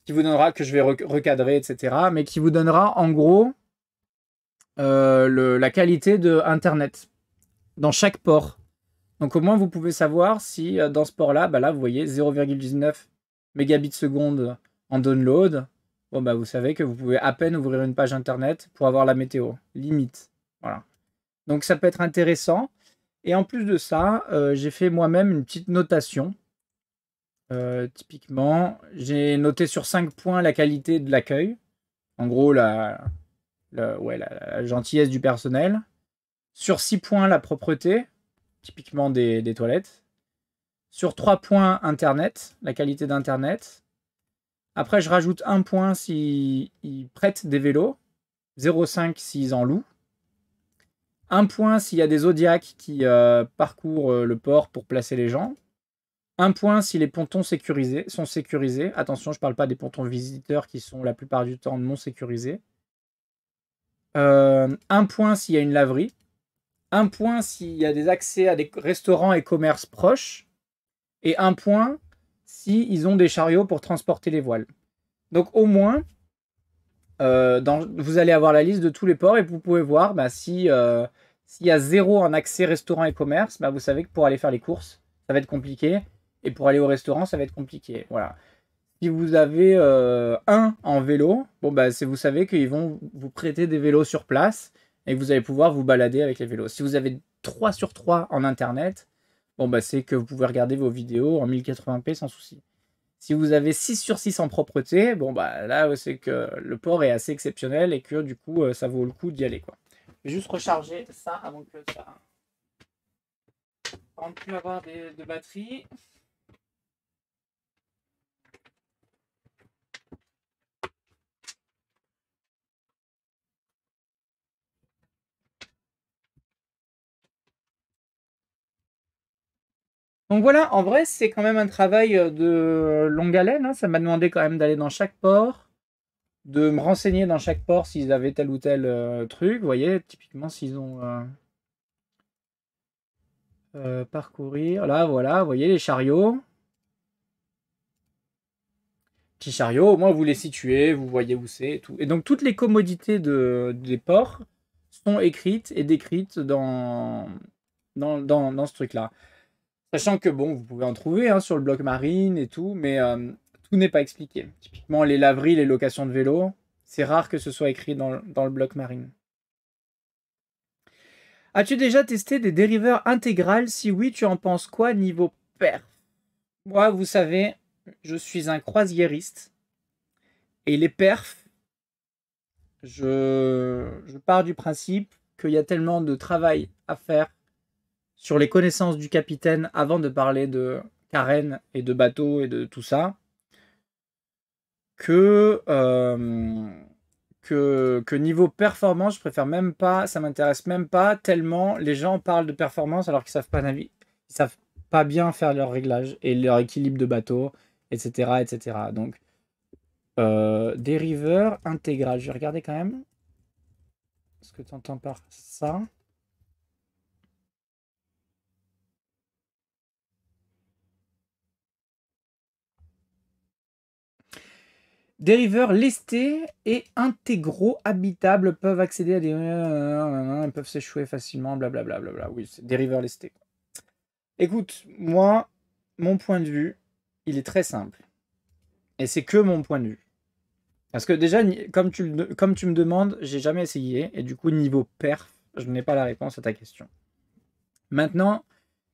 qui vous donnera, que je vais recadrer, etc., mais qui vous donnera en gros euh, la qualité de Internet dans chaque port. Donc au moins vous pouvez savoir si euh, dans ce port-là, bah là vous voyez 0,19 mégabits seconde en download. Bon bah vous savez que vous pouvez à peine ouvrir une page internet pour avoir la météo, limite. Voilà. Donc ça peut être intéressant. Et en plus de ça, euh, j'ai fait moi-même une petite notation euh, typiquement, j'ai noté sur 5 points la qualité de l'accueil. En gros, la, gentillesse du personnel. Sur 6 points, la propreté, typiquement des, toilettes. Sur 3 points, Internet, la qualité d'Internet. Après, je rajoute 1 point s'ils prêtent des vélos. 0,5 s'ils en louent. 1 point s'il y a des Zodiacs qui euh, parcourent euh, le port pour placer les gens. Un point si les pontons sécurisés sont sécurisés. Attention, je ne parle pas des pontons visiteurs qui sont la plupart du temps non sécurisés. Euh, un point s'il y a une laverie. Un point s'il y a des accès à des restaurants et commerces proches. Et un point s'ils ont des chariots pour transporter les voiles. Donc au moins, euh, vous allez avoir la liste de tous les ports et vous pouvez voir bah, si euh, s'il y a zéro en accès restaurant et commerce, bah, vous savez que pour aller faire les courses, ça va être compliqué. Et pour aller au restaurant, ça va être compliqué. Voilà. Si vous avez euh, un en vélo, bon bah vous savez qu'ils vont vous prêter des vélos sur place et que vous allez pouvoir vous balader avec les vélos. Si vous avez 3 sur 3 en internet, bon bah c'est que vous pouvez regarder vos vidéos en 1080p sans souci. Si vous avez 6 sur 6 en propreté, bon bah là c'est que le port est assez exceptionnel et que du coup euh, ça vaut le coup d'y aller quoi. Je vais juste recharger ça avant que ça. ne plus avoir des, de batterie. Donc voilà, en vrai, c'est quand même un travail euh, de longue haleine. Hein. Ça m'a demandé quand même d'aller dans chaque port, de me renseigner dans chaque port s'ils avaient tel ou tel euh, truc. Vous voyez, typiquement, s'ils ont. Euh, parcourir. Là, voilà, vous voyez les chariots. Petits chariots, au moins vous les situez, vous voyez où c'est et tout. Et donc, toutes les commodités des ports sont écrites et décrites dans, dans ce truc-là. Sachant que bon, vous pouvez en trouver hein, sur le bloc marine et tout, mais euh, tout n'est pas expliqué. Typiquement, les laveries, les locations de vélos, c'est rare que ce soit écrit dans, le bloc marine. As-tu déjà testé des dériveurs intégrales Si oui, tu en penses quoi niveau perf Moi, vous savez, je suis un croisiériste. Et les perfs, je, je pars du principe qu'il y a tellement de travail à faire sur les connaissances du capitaine avant de parler de carène et de bateau et de tout ça euh, que, que, niveau performance, je préfère même pas, ça m'intéresse même pas tellement les gens parlent de performance alors qu'ils savent pas naviguer, ils savent pas bien faire leurs réglages et leur équilibre de bateau, etc. etc. Donc, euh, dériveur intégral, je vais regarder quand même ce que tu entends par ça. Des rivers lestés et intégraux habitables peuvent accéder à des. Ils euh, euh, peuvent s'échouer facilement, blablabla. Bla Oui, c'est des rivers lestés. Écoute, moi, mon point de vue, il est très simple. Et c'est que mon point de vue. Parce que déjà, comme tu, comme tu me demandes, j'ai jamais essayé. Et du coup, niveau perf, je n'ai pas la réponse à ta question. Maintenant,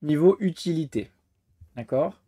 niveau utilité. D'accord